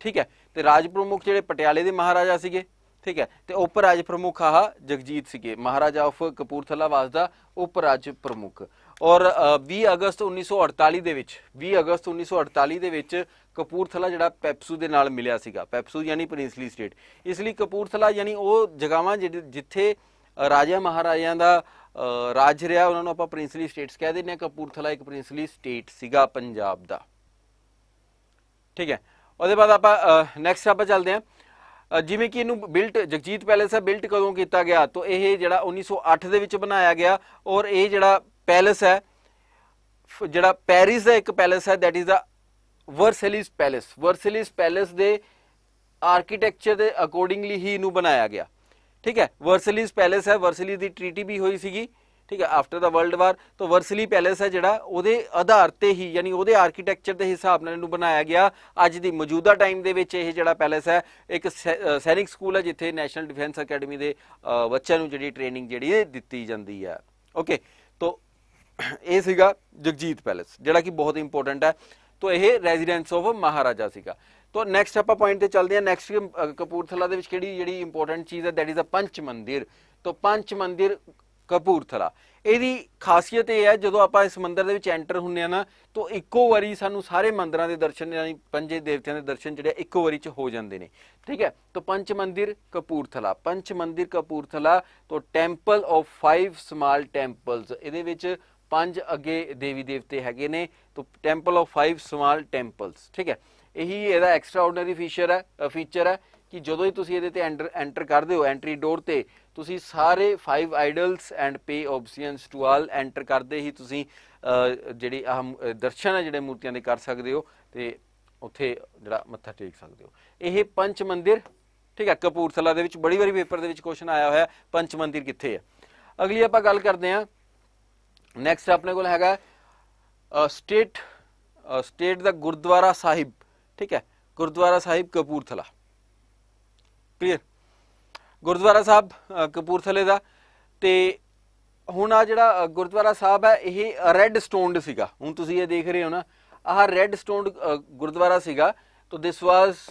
Speaker 1: ਠੀਕ ਹੈ ਤੇ ਰਾਜ ਪ੍ਰਮੁੱਖ ਜਿਹੜੇ ਪਟਿਆਲੇ ਦੇ ਮਹਾਰਾਜਾ ਸੀਗੇ ਠੀਕ ਹੈ ਤੇ ਉਪ ਰਾਜ ਪ੍ਰਮੁੱਖ ਆਹ ਜਗਜੀਤ ਸੀਗੇ Maharaja of Kapurthala was the ਉਪ ਰਾਜ ਪ੍ਰਮੁੱਖ ਔਰ 20 ਅਗਸਤ 1948 ਦੇ ਵਿੱਚ 20 ਅਗਸਤ 1948 ਦੇ ਵਿੱਚ ਕਪੂਰਥਲਾ ਜਿਹੜਾ ਪੈਪਸੂ ਦੇ ਨਾਲ ਮਿਲਿਆ ਸੀਗਾ ਪੈਪਸੂ ਯਾਨੀ ਪ੍ਰਿੰਸਲੀ ਸਟੇਟ ਇਸ ਲਈ ਕਪੂਰਥਲਾ ਯਾਨੀ ਉਹ ਜਗਾਵਾਂ ਜਿੱਥੇ ਰਾਜਾ ਮਹਾਰਾਜਿਆਂ ਦਾ ਰਾਜ ਰਿਹਾ ਉਹਨਾਂ ਨੂੰ ਆਪਾਂ ਪ੍ਰਿੰਸਲੀ ਸਟੇਟਸ ਕਹਿ ਦਿੰਦੇ ਆ ਕਪੂਰਥਲਾ ਇੱਕ ਪ੍ਰਿੰਸਲੀ ਸਟੇਟ ਸੀਗਾ ਪੰਜਾਬ ਦਾ ਠੀਕ ਹੈ ਉਹਦੇ ਬਾਅਦ ਆਪਾਂ ਨੈਕਸਟ ਆਪਾਂ ਚੱਲਦੇ ਆ ਜਿਵੇਂ ਕਿ ਇਹਨੂੰ ਬਿਲਟ ਜਗਜੀਤ ਪੈਲੇਸ ਆ ਬਿਲਟ ਕਦੋਂ ਕੀਤਾ ਗਿਆ ਤਾਂ ਇਹ ਜਿਹੜਾ 1908 ਦੇ ਵਿੱਚ ਬਣਾਇਆ ਗਿਆ ਔਰ ਇਹ ਜਿਹੜਾ ਪੈਲਸ ਹੈ ਜਿਹੜਾ ਪੈਰਿਸ ਦਾ ਇੱਕ ਪੈਲਸ ਹੈ that is the Versailles palace Versailles palace ਦੇ ਆਰਕੀਟੈਕਚਰ ਦੇ ਅਕੋਰਡਿੰਗਲੀ ਹੀ ਇਹਨੂੰ ਬਣਾਇਆ ਗਿਆ ਠੀਕ ਹੈ ਵਰਸੇਲਿਸ ਪੈਲਸ ਹੈ ਵਰਸੇਲੀ ਦੀ ਟ੍ਰੀਟੀ ਵੀ ਹੋਈ ਸੀਗੀ ਠੀਕ ਹੈ ਆਫਟਰ ਦਾ ਵਰਲਡ ਵਾਰ ਤੋਂ ਵਰਸੇਲੀ ਪੈਲੇਸ ਹੈ ਜਿਹੜਾ ਉਹਦੇ ਆਧਾਰ ਤੇ ਹੀ ਯਾਨੀ ਉਹਦੇ ਆਰਕੀਟੈਕਚਰ ਦੇ ਹਿਸਾਬ ਨਾਲ ਇਹਨੂੰ ਬਣਾਇਆ ਗਿਆ ਅੱਜ ਦੀ ਮੌਜੂਦਾ ਟਾਈਮ ਦੇ ਵਿੱਚ ਇਹ ਜਿਹੜਾ ਪੈਲੇਸ ਹੈ ਇੱਕ ਸੈਨਿਕ ਸਕੂਲ ਹੈ ਜਿੱਥੇ ਨੈਸ਼ਨਲ ਡਿਫੈਂਸ ਅਕੈਡਮੀ ਦੇ ਬੱਚਿਆਂ ਨੂੰ ਜਿਹੜੀ ਟ੍ਰੇਨਿੰਗ ਜਿਹੜੀ ਦਿੱਤੀ ਜਾਂਦੀ ਹੈ ਓਕੇ ਇਹ ਸੀਗਾ ਜਗਜੀਤ ਪੈਲੇਸ ਜਿਹੜਾ ਕਿ ਬਹੁਤ ਇੰਪੋਰਟੈਂਟ ਹੈ ਤੋਂ ਇਹ ਰੈਜ਼ੀਡੈਂਸ ਆਫ ਮਹਾਰਾਜਾ ਸੀਗਾ ਤੋਂ ਨੈਕਸਟ ਆਪਾਂ ਪੁਆਇੰਟ ਤੇ ਚੱਲਦੇ ਹਾਂ ਨੈਕਸਟ ਕਪੂਰਥਲਾ ਦੇ ਵਿੱਚ ਕਿਹੜੀ ਜਿਹੜੀ ਇੰਪੋਰਟੈਂਟ ਚੀਜ਼ ਹੈ ਦੈਟ ਇਜ਼ ਅ ਪੰਚ ਮੰਦਿਰ ਤੋਂ ਪੰਚ ਮੰਦਿਰ ਕਪੂਰਥਲਾ ਇਹਦੀ ਖਾਸੀਅਤ ਇਹ ਹੈ ਜਦੋਂ ਆਪਾਂ ਇਸ ਮੰਦਿਰ ਦੇ ਵਿੱਚ ਐਂਟਰ ਹੁੰਨੇ ਆ ਨਾ ਤੋਂ ਇੱਕੋ ਵਾਰੀ ਸਾਨੂੰ ਸਾਰੇ ਮੰਦਿਰਾਂ ਦੇ ਦਰਸ਼ਨ ਯਾਨੀ ਪੰਜੇ ਦੇਵਤਿਆਂ ਦੇ ਦਰਸ਼ਨ ਜਿਹੜੇ ਇੱਕੋ ਵਾਰੀ ਚ ਹੋ ਜਾਂਦੇ ਨੇ ਠੀਕ ਹੈ ਤੋਂ ਪੰਚ ਮੰਦਿਰ ਕਪੂਰਥਲਾ ਪੰਚ ਮੰਦਿਰ ਕਪੂਰਥਲਾ ਤੋਂ ਟੈਂਪਲ ਆਫ 5 ਸਮਾਲ ਟੈਂਪਲਸ ਇਹਦੇ ਵਿੱਚ ਪੰਜ ਅੱਗੇ ਦੇਵੀ ਦੇਵਤੇ ਹੈਗੇ ਨੇ ਤੋਂ temple of five small temples ਠੀਕ ਹੈ ਇਹੀ ਇਹਦਾ ਐਕਸਟਰਾ ਆਰਡੀਨਰੀ ਫੀਚਰ ਹੈ ਫੀਚਰ ਹੈ ਕਿ ਜਦੋਂ ਹੀ ਤੁਸੀਂ ਇਹਦੇ ਤੇ ਐਂਟਰ ਕਰਦੇ ਹੋ ਐਂਟਰੀ ਡੋਰ ਤੇ ਤੁਸੀਂ ਸਾਰੇ five idols and pay obeisance to all enter ਕਰਦੇ ਹੀ ਤੁਸੀਂ ਜਿਹੜੀ ਆ ਦਰਸ਼ਨ ਹੈ ਜਿਹੜੇ ਮੂਰਤੀਆਂ ਦੇ ਕਰ ਸਕਦੇ ਹੋ ਤੇ ਉੱਥੇ ਜਿਹੜਾ ਮੱਥਾ ਟੇਕ ਸਕਦੇ ਹੋ ਇਹ ਪੰਚ ਮੰਦਿਰ ਠੀਕ ਹੈ ਕਪੂਰਥਲਾ ਦੇ ਵਿੱਚ ਬੜੀ ਵਾਰੀ ਪੇਪਰ ਦੇ ਵਿੱਚ ਕੁਐਸਚਨ ਆਇਆ ਹੋਇਆ ਪੰਚ ਮੰਦਿਰ ਕਿੱਥੇ ਹੈ ਅਗਲੀ ਆਪਾਂ ਗੱਲ ਕਰਦੇ ਹਾਂ ਨੈਕਸਟ ਆਪਣੇ ਕੋਲ ਹੈਗਾ ਸਟੇਟ ਸਟੇਟ ਦਾ ਗੁਰਦੁਆਰਾ ਸਾਹਿਬ ਠੀਕ ਹੈ ਗੁਰਦੁਆਰਾ ਸਾਹਿਬ ਕਪੂਰਥਲਾ ਕਲੀਅਰ ਗੁਰਦੁਆਰਾ ਸਾਹਿਬ ਕਪੂਰਥਲੇ ਦਾ ਤੇ ਹੁਣ ਆ ਜਿਹੜਾ ਗੁਰਦੁਆਰਾ ਸਾਹਿਬ ਹੈ ਇਹ ਰੈੱਡ ਸਟੋਨਡ ਸੀਗਾ ਹੁਣ ਤੁਸੀਂ ਇਹ ਦੇਖ ਰਹੇ ਹੋ ਨਾ ਆਹ ਰੈੱਡ ਸਟੋਨਡ ਗੁਰਦੁਆਰਾ ਸੀਗਾ ਤੋ this was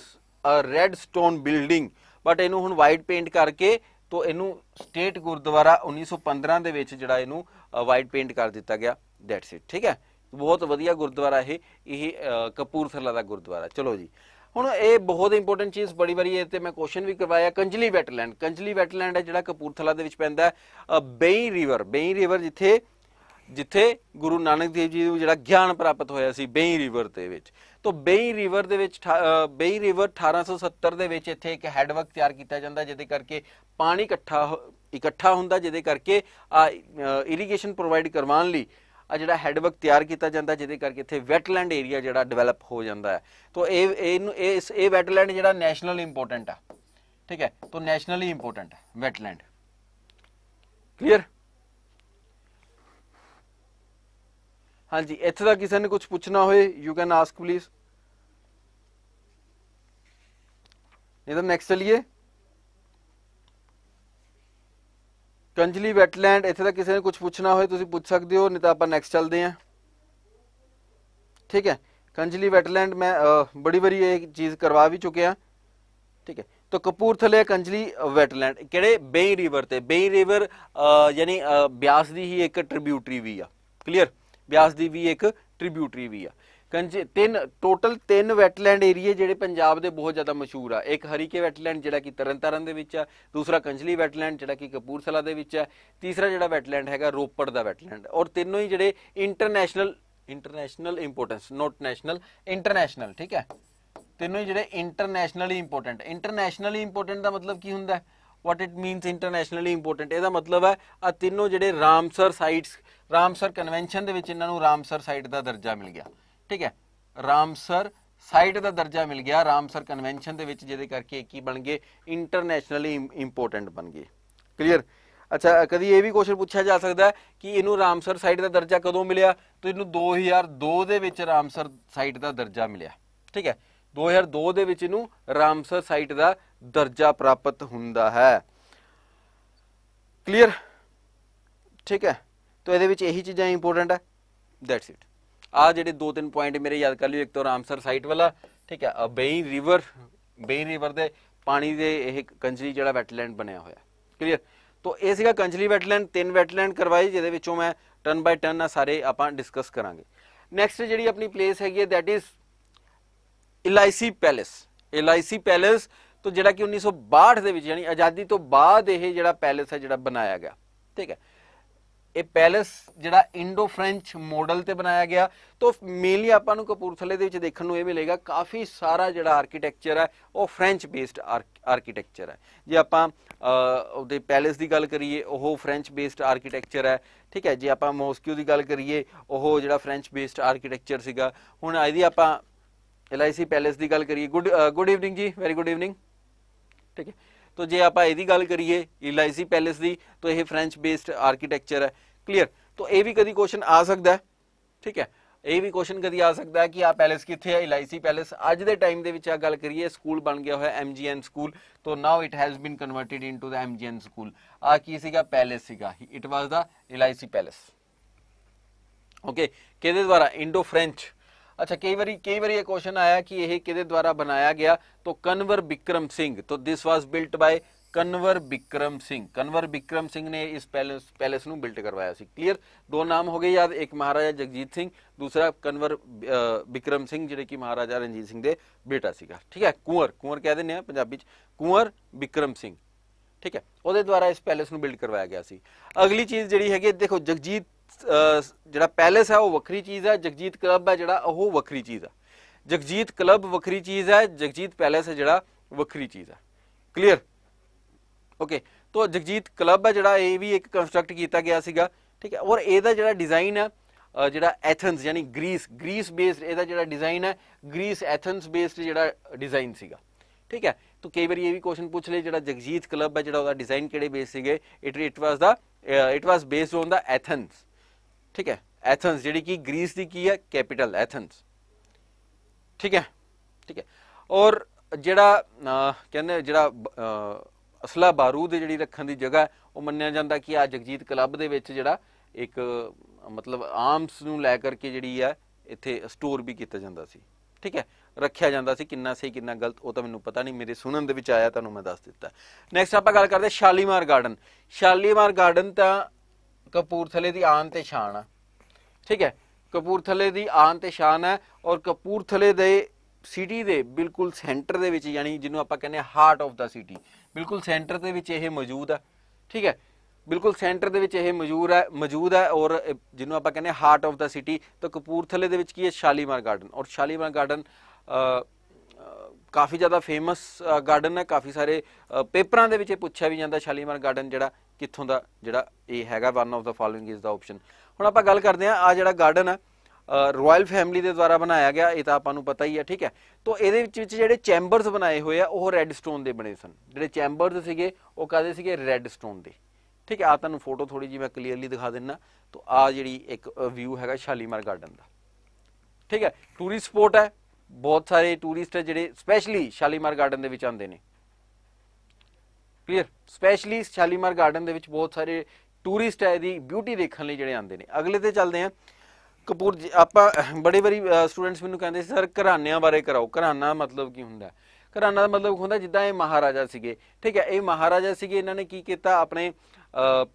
Speaker 1: a red stone building but ਇਹਨੂੰ ਹੁਣ ਵਾਈਟ ਪੇਂਟ ਕਰਕੇ ਤੋ ਇਹਨੂੰ ਸਟੇਟ ਗੁਰਦੁਆਰਾ 1915 ਦੇ ਵਿੱਚ ਜਿਹੜਾ ਇਹਨੂੰ ਵਾਈਟ ਪੇਂਟ ਕਰ ਦਿੱਤਾ ਗਿਆ ਦੈਟਸ ਇਟ ਠੀਕ ਹੈ ਬਹੁਤ ਵਧੀਆ ਗੁਰਦੁਆਰਾ ਇਹ ਇਹ ਕਪੂਰਥਲਾ ਦਾ ਗੁਰਦੁਆਰਾ ਚਲੋ ਜੀ ਹੁਣ ਇਹ ਬਹੁਤ ਇੰਪੋਰਟੈਂਟ ਚੀਜ਼ ਬੜੀ ਬੜੀ ਇਹ ਤੇ ਮੈਂ ਕੁਐਸਚਨ ਵੀ ਕਰਵਾਇਆ ਕੰਜਲੀ ਵੈਟਲੈਂਡ ਕੰਜਲੀ ਵੈਟਲੈਂਡ ਹੈ ਜਿਹੜਾ ਕਪੂਰਥਲਾ ਦੇ ਵਿੱਚ ਪੈਂਦਾ ਬੇਈ ਰਿਵਰ ਬੇਈ ਰਿਵਰ ਜਿੱਥੇ ਜਿੱਥੇ ਗੁਰੂ ਨਾਨਕ ਦੇਵ ਜੀ ਨੂੰ ਜਿਹੜਾ ਗਿਆਨ ਪ੍ਰਾਪਤ ਹੋਇਆ ਸੀ ਬੇਈ ਰਿਵਰ ਦੇ ਵਿੱਚ ਤੋਂ ਬੇਈ ਰਿਵਰ ਦੇ ਵਿੱਚ ਬੇਈ ਰਿਵਰ 1870 ਦੇ ਵਿੱਚ ਇੱਥੇ ਇੱਕ ਹੈਡਵਰਕ ਤਿਆਰ ਕੀਤਾ ਜਾਂਦਾ ਜਿਹਦੇ ਕਰਕੇ ਪਾਣੀ ਇਕੱਠਾ ਇਕੱਠਾ ਹੁੰਦਾ ਜਿਹਦੇ ਕਰਕੇ ਇਰੀਗੇਸ਼ਨ ਪ੍ਰੋਵਾਈਡ ਕਰਵਾਉਣ ਲਈ ਆ ਜਿਹੜਾ ਹੈਡਵਰਕ ਤਿਆਰ ਕੀਤਾ ਜਾਂਦਾ ਜਿਹਦੇ ਕਰਕੇ ਇੱਥੇ ਵੈਟਲੈਂਡ ਏਰੀਆ ਜਿਹੜਾ ਡਿਵੈਲਪ ਹੋ ਜਾਂਦਾ ਹੈ ਤੋਂ ਇਹ ਇਹਨੂੰ ਇਹ ਇਹ ਵੈਟਲੈਂਡ ਜਿਹੜਾ ਨੈਸ਼ਨਲ ਇੰਪੋਰਟੈਂਟ ਆ ਠੀਕ ਹੈ ਤੋਂ ਨੈਸ਼ਨਲੀ ਇੰਪੋਰਟੈਂਟ ਹੈ ਵੈਟਲੈਂਡ ਕਲੀਅਰ ਹਾਂਜੀ ਇੱਥੇ ਦਾ ਕਿਸੇ ਨੇ ਕੁਝ ਪੁੱਛਣਾ ਹੋਏ ਯੂ ਕੈਨ ਆਸਕ ਪਲੀਜ਼ ਇਹਦਾ ਨੈਕਸਟ ਲਈਏ कंजली वैटलैंड इतने तक किसी ने कुछ पूछना हो ਤੁਸੀਂ ਪੁੱਛ ਸਕਦੇ ਹੋ ਨਹੀਂ ਤਾਂ ਆਪਾਂ ਨੈਕਸਟ ਚੱਲਦੇ ठीक है कंजली वैटलैंड मैं बड़ी बारी ये चीज़ करवा भी चुके हैं ठीक है तो कपूरथले कंजली वैटलैंड कि बेई रिवर ते बेई रिवर यानी ब्यास दी ही एक ट्रिब्यूटरी भी आ क्लियर ब्यास की भी एक ट्रिब्यूटरी भी आ ਕੰਜੇ ਤਿੰਨ ਟੋਟਲ ਤਿੰਨ ਵੈਟਲੈਂਡ ਏਰੀਏ ਜਿਹੜੇ ਪੰਜਾਬ ਦੇ ਬਹੁਤ ਜ਼ਿਆਦਾ ਮਸ਼ਹੂਰ ਆ ਇੱਕ ਹਰੀਕੇ ਵੈਟਲੈਂਡ ਜਿਹੜਾ ਕਿ ਤਰਨਤਾਰਨ ਦੇ ਵਿੱਚ ਆ ਦੂਸਰਾ ਕੰਜਲੀ ਵੈਟਲੈਂਡ ਜਿਹੜਾ ਕਿ ਕਪੂਰਸਲਾ ਦੇ ਵਿੱਚ ਆ ਤੀਸਰਾ ਜਿਹੜਾ ਵੈਟਲੈਂਡ ਹੈਗਾ ਰੋਪੜ ਦਾ ਵੈਟਲੈਂਡ ਔਰ ਤਿੰਨੋਂ ਹੀ ਜਿਹੜੇ international international importance not national international ਠੀਕ ਹੈ ਤਿੰਨੋਂ ਹੀ ਜਿਹੜੇ ਇੰਟਰਨੈਸ਼ਨਲੀ ਇੰਪੋਰਟੈਂਟ ਇੰਟਰਨੈਸ਼ਨਲੀ ਇੰਪੋਰਟੈਂਟ ਦਾ ਮਤਲਬ ਕੀ ਹੁੰਦਾ what it means internationally important ਇਹਦਾ ਮਤਲਬ ਹੈ ਆ ਤਿੰਨੋਂ ਜਿਹੜੇ ਰਾਮਸਰ ਸਾਈਟਸ ਰਾਮਸਰ ਕਨਵੈਨਸ਼ਨ ਦੇ ਵਿੱਚ ਇਹਨਾਂ ਨੂੰ ਰਾਮਸਰ ਸਾਈਟ ਦਾ ਦਰਜਾ ਮਿਲ ਗਿਆ ਠੀਕ ਹੈ ਰਾਮਸਰ ਸਾਈਟ ਦਾ ਦਰਜਾ ਮਿਲ ਗਿਆ ਰਾਮਸਰ ਕਨਵੈਨਸ਼ਨ ਦੇ ਵਿੱਚ ਜਿਹਦੇ ਕਰਕੇ ਕੀ ਬਣ ਗਏ ਇੰਟਰਨੈਸ਼ਨਲੀ ਇੰਪੋਰਟੈਂਟ ਬਣ ਗਏ ਕਲੀਅਰ ਅੱਛਾ ਕਦੀ ਇਹ ਵੀ ਕੁਐਸਚਨ ਪੁੱਛਿਆ ਜਾ ਸਕਦਾ ਕਿ ਇਹਨੂੰ ਰਾਮਸਰ ਸਾਈਟ ਦਾ ਦਰਜਾ ਕਦੋਂ ਮਿਲਿਆ ਤੇ ਇਹਨੂੰ 2002 ਦੇ ਵਿੱਚ ਰਾਮਸਰ ਸਾਈਟ ਦਾ ਦਰਜਾ ਮਿਲਿਆ ਠੀਕ ਹੈ 2002 ਦੇ ਵਿੱਚ ਇਹਨੂੰ ਰਾਮਸਰ ਸਾਈਟ ਦਾ ਦਰਜਾ ਪ੍ਰਾਪਤ ਹੁੰਦਾ ਹੈ ਕਲੀਅਰ ਠੀਕ ਹੈ ਤਾਂ ਇਹਦੇ ਵਿੱਚ ਇਹੀ ਚੀਜ਼ਾਂ ਇੰਪੋਰਟੈਂਟ ਹੈ ਦੈਟਸ ਇਟ ਆ ਜਿਹੜੇ ਦੋ ਤਿੰਨ ਪੁਆਇੰਟ ਮੇਰੇ ਯਾਦ ਕਰ ਲਿਓ ਇੱਕ ਤੋਂ ਰਾਮਸਰ ਸਾਈਟ ਵਾਲਾ ਠੀਕ ਹੈ ਬੇਈ ਰਿਵਰ ਬੇਈ ਰਿਵਰ ਦੇ ਪਾਣੀ ਦੇ ਇਹ ਕੰਜਲੀ ਜਿਹੜਾ ਵੈਟਲੈਂਡ ਬਣਿਆ ਹੋਇਆ ਕਲੀਅਰ ਤੋਂ ਇਹ ਸੀਗਾ ਕੰਜਲੀ ਵੈਟਲੈਂਡ ਤਿੰਨ ਵੈਟਲੈਂਡ ਕਰਵਾਈ ਜਿਹਦੇ ਵਿੱਚੋਂ ਮੈਂ ਟਰਨ ਬਾਈ ਟਰਨ ਆ ਸਾਰੇ ਆਪਾਂ ਡਿਸਕਸ ਕਰਾਂਗੇ ਨੈਕਸਟ ਜਿਹੜੀ ਆਪਣੀ ਪਲੇਸ ਹੈਗੀ ਹੈ that is Elysee palace Elysee palace ਤੋਂ ਜਿਹੜਾ ਕਿ 1962 ਦੇ ਵਿੱਚ ਯਾਨੀ ਆਜ਼ਾਦੀ ਤੋਂ ਬਾਅਦ ਇਹ ਜਿਹੜਾ ਪੈਲੇਸ ਹੈ ਜਿਹੜਾ ਬਣਾਇਆ ਗਿਆ ਠੀਕ ਹੈ ਇਹ ਪੈਲਸ ਜਿਹੜਾ ਇੰਡੋ ਫ੍ਰੈਂਚ ਮਾਡਲ ਤੇ ਬਣਾਇਆ ਗਿਆ ਤੋਂ ਮੇਨਲੀ ਆਪਾਂ ਨੂੰ ਕਪੂਰਥਲੇ ਦੇ ਵਿੱਚ ਦੇਖਣ ਨੂੰ ਇਹ ਮਿਲੇਗਾ ਕਾਫੀ ਸਾਰਾ ਜਿਹੜਾ ਆਰਕੀਟੈਕਚਰ ਹੈ ਉਹ ਫ੍ਰੈਂਚ ਬੇਸਡ ਆਰਕੀਟੈਕਚਰ ਹੈ ਜੇ ਆਪਾਂ ਉਹਦੇ ਪੈਲਸ ਦੀ ਗੱਲ ਕਰੀਏ ਉਹ ਫ੍ਰੈਂਚ ਬੇਸਡ ਆਰਕੀਟੈਕਚਰ ਹੈ ਠੀਕ ਹੈ ਜੇ ਆਪਾਂ ਮੋਸਕਿਊ ਦੀ ਗੱਲ ਕਰੀਏ ਉਹ ਜਿਹੜਾ ਫ੍ਰੈਂਚ ਬੇਸਡ ਆਰਕੀਟੈਕਚਰ ਸੀਗਾ ਹੁਣ ਅੱਜ ਦੀ ਆਪਾਂ ਐਲਆਈਸੀ ਪੈਲਸ ਦੀ ਗੱਲ ਕਰੀਏ ਗੁੱਡ ਗੁੱਡ ਈਵਨਿੰਗ ਜੀ ਵੈਰੀ ਗੁੱਡ ਈਵਨਿੰਗ ਠੀਕ ਹੈ ਤੋ ਜੇ ਆਪਾਂ ਇਹਦੀ ਗੱਲ ਕਰੀਏ ਇਲਾਈਸੀ ਪੈਲੇਸ ਦੀ ਤੋ ਇਹ ਫ੍ਰੈਂਚ ਬੇਸਡ ਆਰਕੀਟੈਕਚਰ ਹੈ ਕਲੀਅਰ ਤੋ ਇਹ ਵੀ ਕਦੀ ਕੁਐਸਚਨ ਆ ਸਕਦਾ ਹੈ ਠੀਕ ਹੈ ਇਹ ਵੀ ਕੁਐਸਚਨ ਕਦੀ ਆ ਸਕਦਾ ਹੈ ਕਿ ਆ ਪੈਲੇਸ ਕਿੱਥੇ ਹੈ ਇਲਾਈਸੀ ਪੈਲੇਸ ਅੱਜ ਦੇ ਟਾਈਮ ਦੇ ਵਿੱਚ ਆ ਗੱਲ ਕਰੀਏ ਸਕੂਲ ਬਣ ਗਿਆ ਹੋਇਆ ਐਮਜੀਐਨ ਸਕੂਲ ਤੋਂ now it has been converted into the MGN school ਆ ਕੀ ਸੀਗਾ ਪੈਲੇਸ ਸੀਗਾ it was the Elysee palace okay ਕਿਹਦੇ ਦੁਆਰਾ ਇੰਡੋ ਫ੍ਰੈਂਚ अच्छा कई बार कई बार ये क्वेश्चन आया कि यह किदे द्वारा बनाया गया तो कन्वर बिक्रम सिंह तो this was built by Kanwar Bikram Singh Kanwar Bikram Singh ਨੇ ਇਸ ਪੈਲੇਸ ਪੈਲੇਸ ਨੂੰ ਬਿਲਟ ਕਰਵਾਇਆ ਸੀ ਕਲੀਅਰ ਦੋ ਨਾਮ ਹੋ ਗਏ ਯਾਦ ਇੱਕ ਮਹਾਰਾਜਾ ਜਗਜੀਤ ਸਿੰਘ ਦੂਸਰਾ ਕਨਵਰ ਬਿਕਰਮ ਸਿੰਘ ਜਿਹੜੇ ਕਿ ਮਹਾਰਾਜਾ ਰਣਜੀਤ ਸਿੰਘ ਦੇ ਬੇਟਾ ਸੀਗਾ ਠੀਕ ਹੈ ਕੁੰਵਰ ਕੁੰਵਰ ਕਹਿ ਦਿੰਦੇ ਆ ਪੰਜਾਬੀ ਚ ਕੁੰਵਰ ਬਿਕਰਮ ਸਿੰਘ ਠੀਕ ਹੈ ਉਹਦੇ ਦੁਆਰਾ ਇਸ ਪੈਲੇਸ ਨੂੰ ਬਿਲਡ ਕਰਵਾਇਆ ਗਿਆ ਸੀ ਅਗਲੀ ਚੀਜ਼ ਜਿਹੜੀ ਹੈਗੀ ਦੇਖੋ ਜਗਜੀਤ ਜਿਹੜਾ ਪੈਲੇਸ ਹੈ ਉਹ ਵੱਖਰੀ ਚੀਜ਼ ਹੈ ਜਗਜੀਤ ਕਲੱਬ ਹੈ ਜਿਹੜਾ ਉਹ ਵੱਖਰੀ ਚੀਜ਼ ਹੈ ਜਗਜੀਤ ਕਲੱਬ ਵੱਖਰੀ ਚੀਜ਼ ਹੈ ਜਗਜੀਤ ਪੈਲੇਸ ਹੈ ਜਿਹੜਾ ਵੱਖਰੀ ਚੀਜ਼ ਹੈ ਕਲੀਅਰ ਓਕੇ ਤੋਂ ਜਗਜੀਤ ਕਲੱਬ ਹੈ ਜਿਹੜਾ ਇਹ ਵੀ ਇੱਕ ਕੰਸਟਰਕਟ ਕੀਤਾ ਗਿਆ ਸੀਗਾ ਠੀਕ ਹੈ ਔਰ ਇਹਦਾ ਜਿਹੜਾ ਡਿਜ਼ਾਈਨ ਹੈ ਜਿਹੜਾ ਐਥਨਸ ਯਾਨੀ ਗ੍ਰੀਸ ਗ੍ਰੀਸ ਬੇਸਡ ਇਹਦਾ ਜਿਹੜਾ ਡਿਜ਼ਾਈਨ ਹੈ ਗ੍ਰੀਸ ਐਥਨਸ ਬੇਸਡ ਜਿਹੜਾ ਡਿਜ਼ਾਈਨ ਸੀਗਾ ਠੀਕ ਹੈ ਤੋ ਕਈ ਵਾਰੀ ਇਹ ਵੀ ਕੁਐਸਚਨ ਪੁੱਛ ਲਏ ਜਿਹੜਾ ਜਗਜੀਤ ਕਲੱਬ ਹੈ ਜਿਹੜਾ ਉਹਦਾ ਡਿਜ਼ਾਈਨ ਕਿਹੜੇ ਬੇਸ ਸੀਗੇ it it was the it was based on the Athens ਠੀਕ ਹੈ ਐਥਨਸ ਜਿਹੜੀ ਕਿ ਗ੍ਰੀਸ ਦੀ ਕੀ ਹੈ ਕੈਪੀਟਲ ਐਥਨਸ ਠੀਕ ਹੈ ਠੀਕ ਹੈ ਔਰ ਜਿਹੜਾ ਕਹਿੰਦੇ ਜਿਹੜਾ ਅਸਲਾ ਬਾਰੂਦ ਜਿਹੜੀ ਰੱਖਣ ਦੀ ਜਗ੍ਹਾ ਉਹ ਮੰਨਿਆ ਜਾਂਦਾ ਕਿ ਆ ਜਗਜੀਤ ਕਲੱਬ ਦੇ ਵਿੱਚ ਜਿਹੜਾ ਇੱਕ ਮਤਲਬ ਆਰਮਸ ਨੂੰ ਲੈ ਕਰਕੇ ਜਿਹੜੀ ਆ ਇੱਥੇ ਸਟੋਰ ਵੀ ਕੀਤਾ ਜਾਂਦਾ ਸੀ ਠੀਕ ਹੈ ਰੱਖਿਆ ਜਾਂਦਾ ਸੀ ਕਿੰਨਾ ਸਹੀ ਕਿੰਨਾ ਗਲਤ ਉਹ ਤਾਂ ਮੈਨੂੰ ਪਤਾ ਨਹੀਂ ਮੇਰੇ ਸੁਣਨ ਦੇ ਵਿੱਚ ਆਇਆ ਤੁਹਾਨੂੰ ਮੈਂ ਦੱਸ ਦਿੱਤਾ ਨੈਕਸਟ ਆਪਾਂ ਗੱਲ ਕਰਦੇ ਸ਼ਾਲੀਮਾਰ ਗਾਰਡਨ ਸ਼ਾਲੀਮਾਰ ਗਾਰਡਨ ਤਾਂ ਕਪੂਰਥਲੇ ਦੀ ਆਨ ਤੇ ਸ਼ਾਨ ਆ ਠੀਕ ਹੈ ਕਪੂਰਥਲੇ ਦੀ ਆਨ ਤੇ ਸ਼ਾਨ ਹੈ ਔਰ ਕਪੂਰਥਲੇ ਦੇ ਸਿਟੀ ਦੇ ਬਿਲਕੁਲ ਸੈਂਟਰ ਦੇ ਵਿੱਚ ਯਾਨੀ ਜਿਹਨੂੰ ਆਪਾਂ ਕਹਿੰਦੇ ਆ ਹਾਰਟ ਆਫ ਦਾ ਸਿਟੀ ਬਿਲਕੁਲ ਸੈਂਟਰ ਦੇ ਵਿੱਚ ਇਹ ਮੌਜੂਦ ਆ ਠੀਕ ਹੈ ਬਿਲਕੁਲ ਸੈਂਟਰ ਦੇ ਵਿੱਚ ਇਹ ਮੌਜੂਦ ਹੈ ਮੌਜੂਦ ਹੈ ਔਰ ਜਿਹਨੂੰ ਆਪਾਂ ਕਹਿੰਦੇ ਹਾਰਟ ਆਫ ਦਾ ਸਿਟੀ ਤਾਂ ਕਪੂਰਥਲੇ ਦੇ ਵਿੱਚ ਕੀ ਹੈ ਸ਼ਾਲੀਮਾਰ ਗਾਰਡਨ ਔਰ ਸ਼ਾਲੀਮਾਰ ਗਾਰਡਨ ਕਾਫੀ ਜ਼ਿਆਦਾ ਫੇਮਸ ਗਾਰਡਨ ਹੈ ਕਾਫੀ ਸਾਰੇ ਪੇਪਰਾਂ ਦੇ ਵਿੱਚ ਇਹ ਪੁੱਛਿਆ ਵੀ ਜਾਂਦਾ ਸ਼ਾਲੀਮਾਰ ਗਾਰਡਨ ਜਿਹੜਾ ਕਿੱਥੋਂ ਦਾ ਜਿਹੜਾ ਇਹ ਹੈਗਾ one of the following is the option ਹੁਣ ਆਪਾਂ ਗੱਲ ਕਰਦੇ ਆ ਆ ਜਿਹੜਾ ਗਾਰਡਨ ਆ ਰਾਇਲ ਫੈਮਿਲੀ ਦੇ ਦੁਆਰਾ ਬਣਾਇਆ ਗਿਆ ਇਹ ਤਾਂ ਆਪਾਂ ਨੂੰ ਪਤਾ ਹੀ ਹੈ ਠੀਕ ਹੈ ਤੋਂ ਇਹਦੇ ਵਿੱਚ ਵਿੱਚ ਜਿਹੜੇ ਚੈਂਬਰਸ ਬਣਾਏ ਹੋਏ ਆ ਉਹ ਰੈੱਡ ਸਟੋਨ ਦੇ ਬਣੇ ਸਨ ਜਿਹੜੇ ਚੈਂਬਰਸ ਸੀਗੇ ਉਹ ਕਾਦੇ ਸੀਗੇ ਰੈੱਡ ਸਟੋਨ ਦੇ ਠੀਕ ਹੈ ਆ ਤੁਹਾਨੂੰ ਫੋਟੋ ਥੋੜੀ ਜੀ ਮੈਂ ਕਲੀਅਰਲੀ ਦਿਖਾ ਦਿੰਨਾ ਤੋਂ ਆ ਜਿਹੜੀ ਇੱਕ ਵਿਊ ਹੈਗਾ ਸ਼ਾਲੀਮਾਰ ਗਾਰਡਨ ਦਾ ਠੀਕ ਹੈ ਟੂਰਿਸਟ ਸਪੋਟ ਹੈ ਬਹੁਤ ਸਾਰੇ ਟੂਰਿਸਟ ਜਿਹੜੇ ਸਪੈਸ਼ਲੀ ਸ਼ਾਲੀਮਾਰ ਗਾਰਡਨ ਦੇ ਵਿੱਚ ਆਉਂਦੇ ਨੇ ਕਲੀਅਰ ਸਪੈਸ਼ਲੀ ਸ਼ਾਲੀਮਾਰ ਗਾਰਡਨ ਦੇ ਵਿੱਚ ਬਹੁਤ ਸਾਰੇ ਟੂਰਿਸਟ ਹੈ ਦੀ ਬਿਊਟੀ ਦੇਖਣ ਲਈ ਜਿਹੜੇ ਆਉਂਦੇ ਨੇ ਅਗਲੇ ਤੇ ਚੱਲਦੇ ਆ ਕਪੂਰ ਆਪਾਂ ਬੜੇ ਬੜੀ ਸਟੂਡੈਂਟਸ ਮੈਨੂੰ ਕਹਿੰਦੇ ਸਰ ਘਰਾਨਿਆਂ ਬਾਰੇ ਕਰਾਓ ਘਰਾਨਾ ਮਤਲਬ ਕੀ ਹੁੰਦਾ ਘਰਾਨਾ ਦਾ ਮਤਲਬ ਹੁੰਦਾ ਜਿੱਦਾਂ ਇਹ ਮਹਾਰਾਜਾ ਸੀਗੇ ਠੀਕ ਹੈ ਇਹ ਮਹਾਰਾਜਾ ਸੀਗੇ ਇਹਨਾਂ ਨੇ ਕੀ ਕੀਤਾ ਆਪਣੇ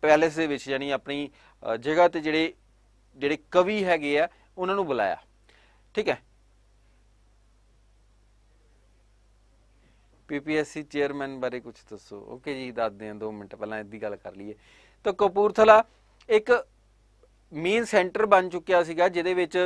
Speaker 1: ਪੈਲੇਸ ਦੇ ਵਿੱਚ ਯਾਨੀ ਆਪਣੀ ਜਗ੍ਹਾ ਤੇ ਜਿਹੜੇ ਜਿਹੜੇ ਕਵੀ ਹੈਗੇ ਆ ਉਹਨਾਂ ਨੂੰ ਬੁਲਾਇਆ ਠੀਕ ਹੈ ਪੀਪੀਐਸਸੀ ਚੇਅਰਮੈਨ ਬਾਰੇ ਕੁਝ ਦੱਸੋ ਓਕੇ ਜੀ ਦੱਸਦੇ ਹਾਂ 2 ਮਿੰਟ ਪਹਿਲਾਂ ਇਦੀ ਗੱਲ ਕਰ ਲਈਏ ਤਾਂ ਕਪੂਰਥਲਾ ਇੱਕ ਮੇਨ ਸੈਂਟਰ ਬਣ ਚੁੱਕਿਆ ਸੀਗਾ ਜਿਹਦੇ ਵਿੱਚ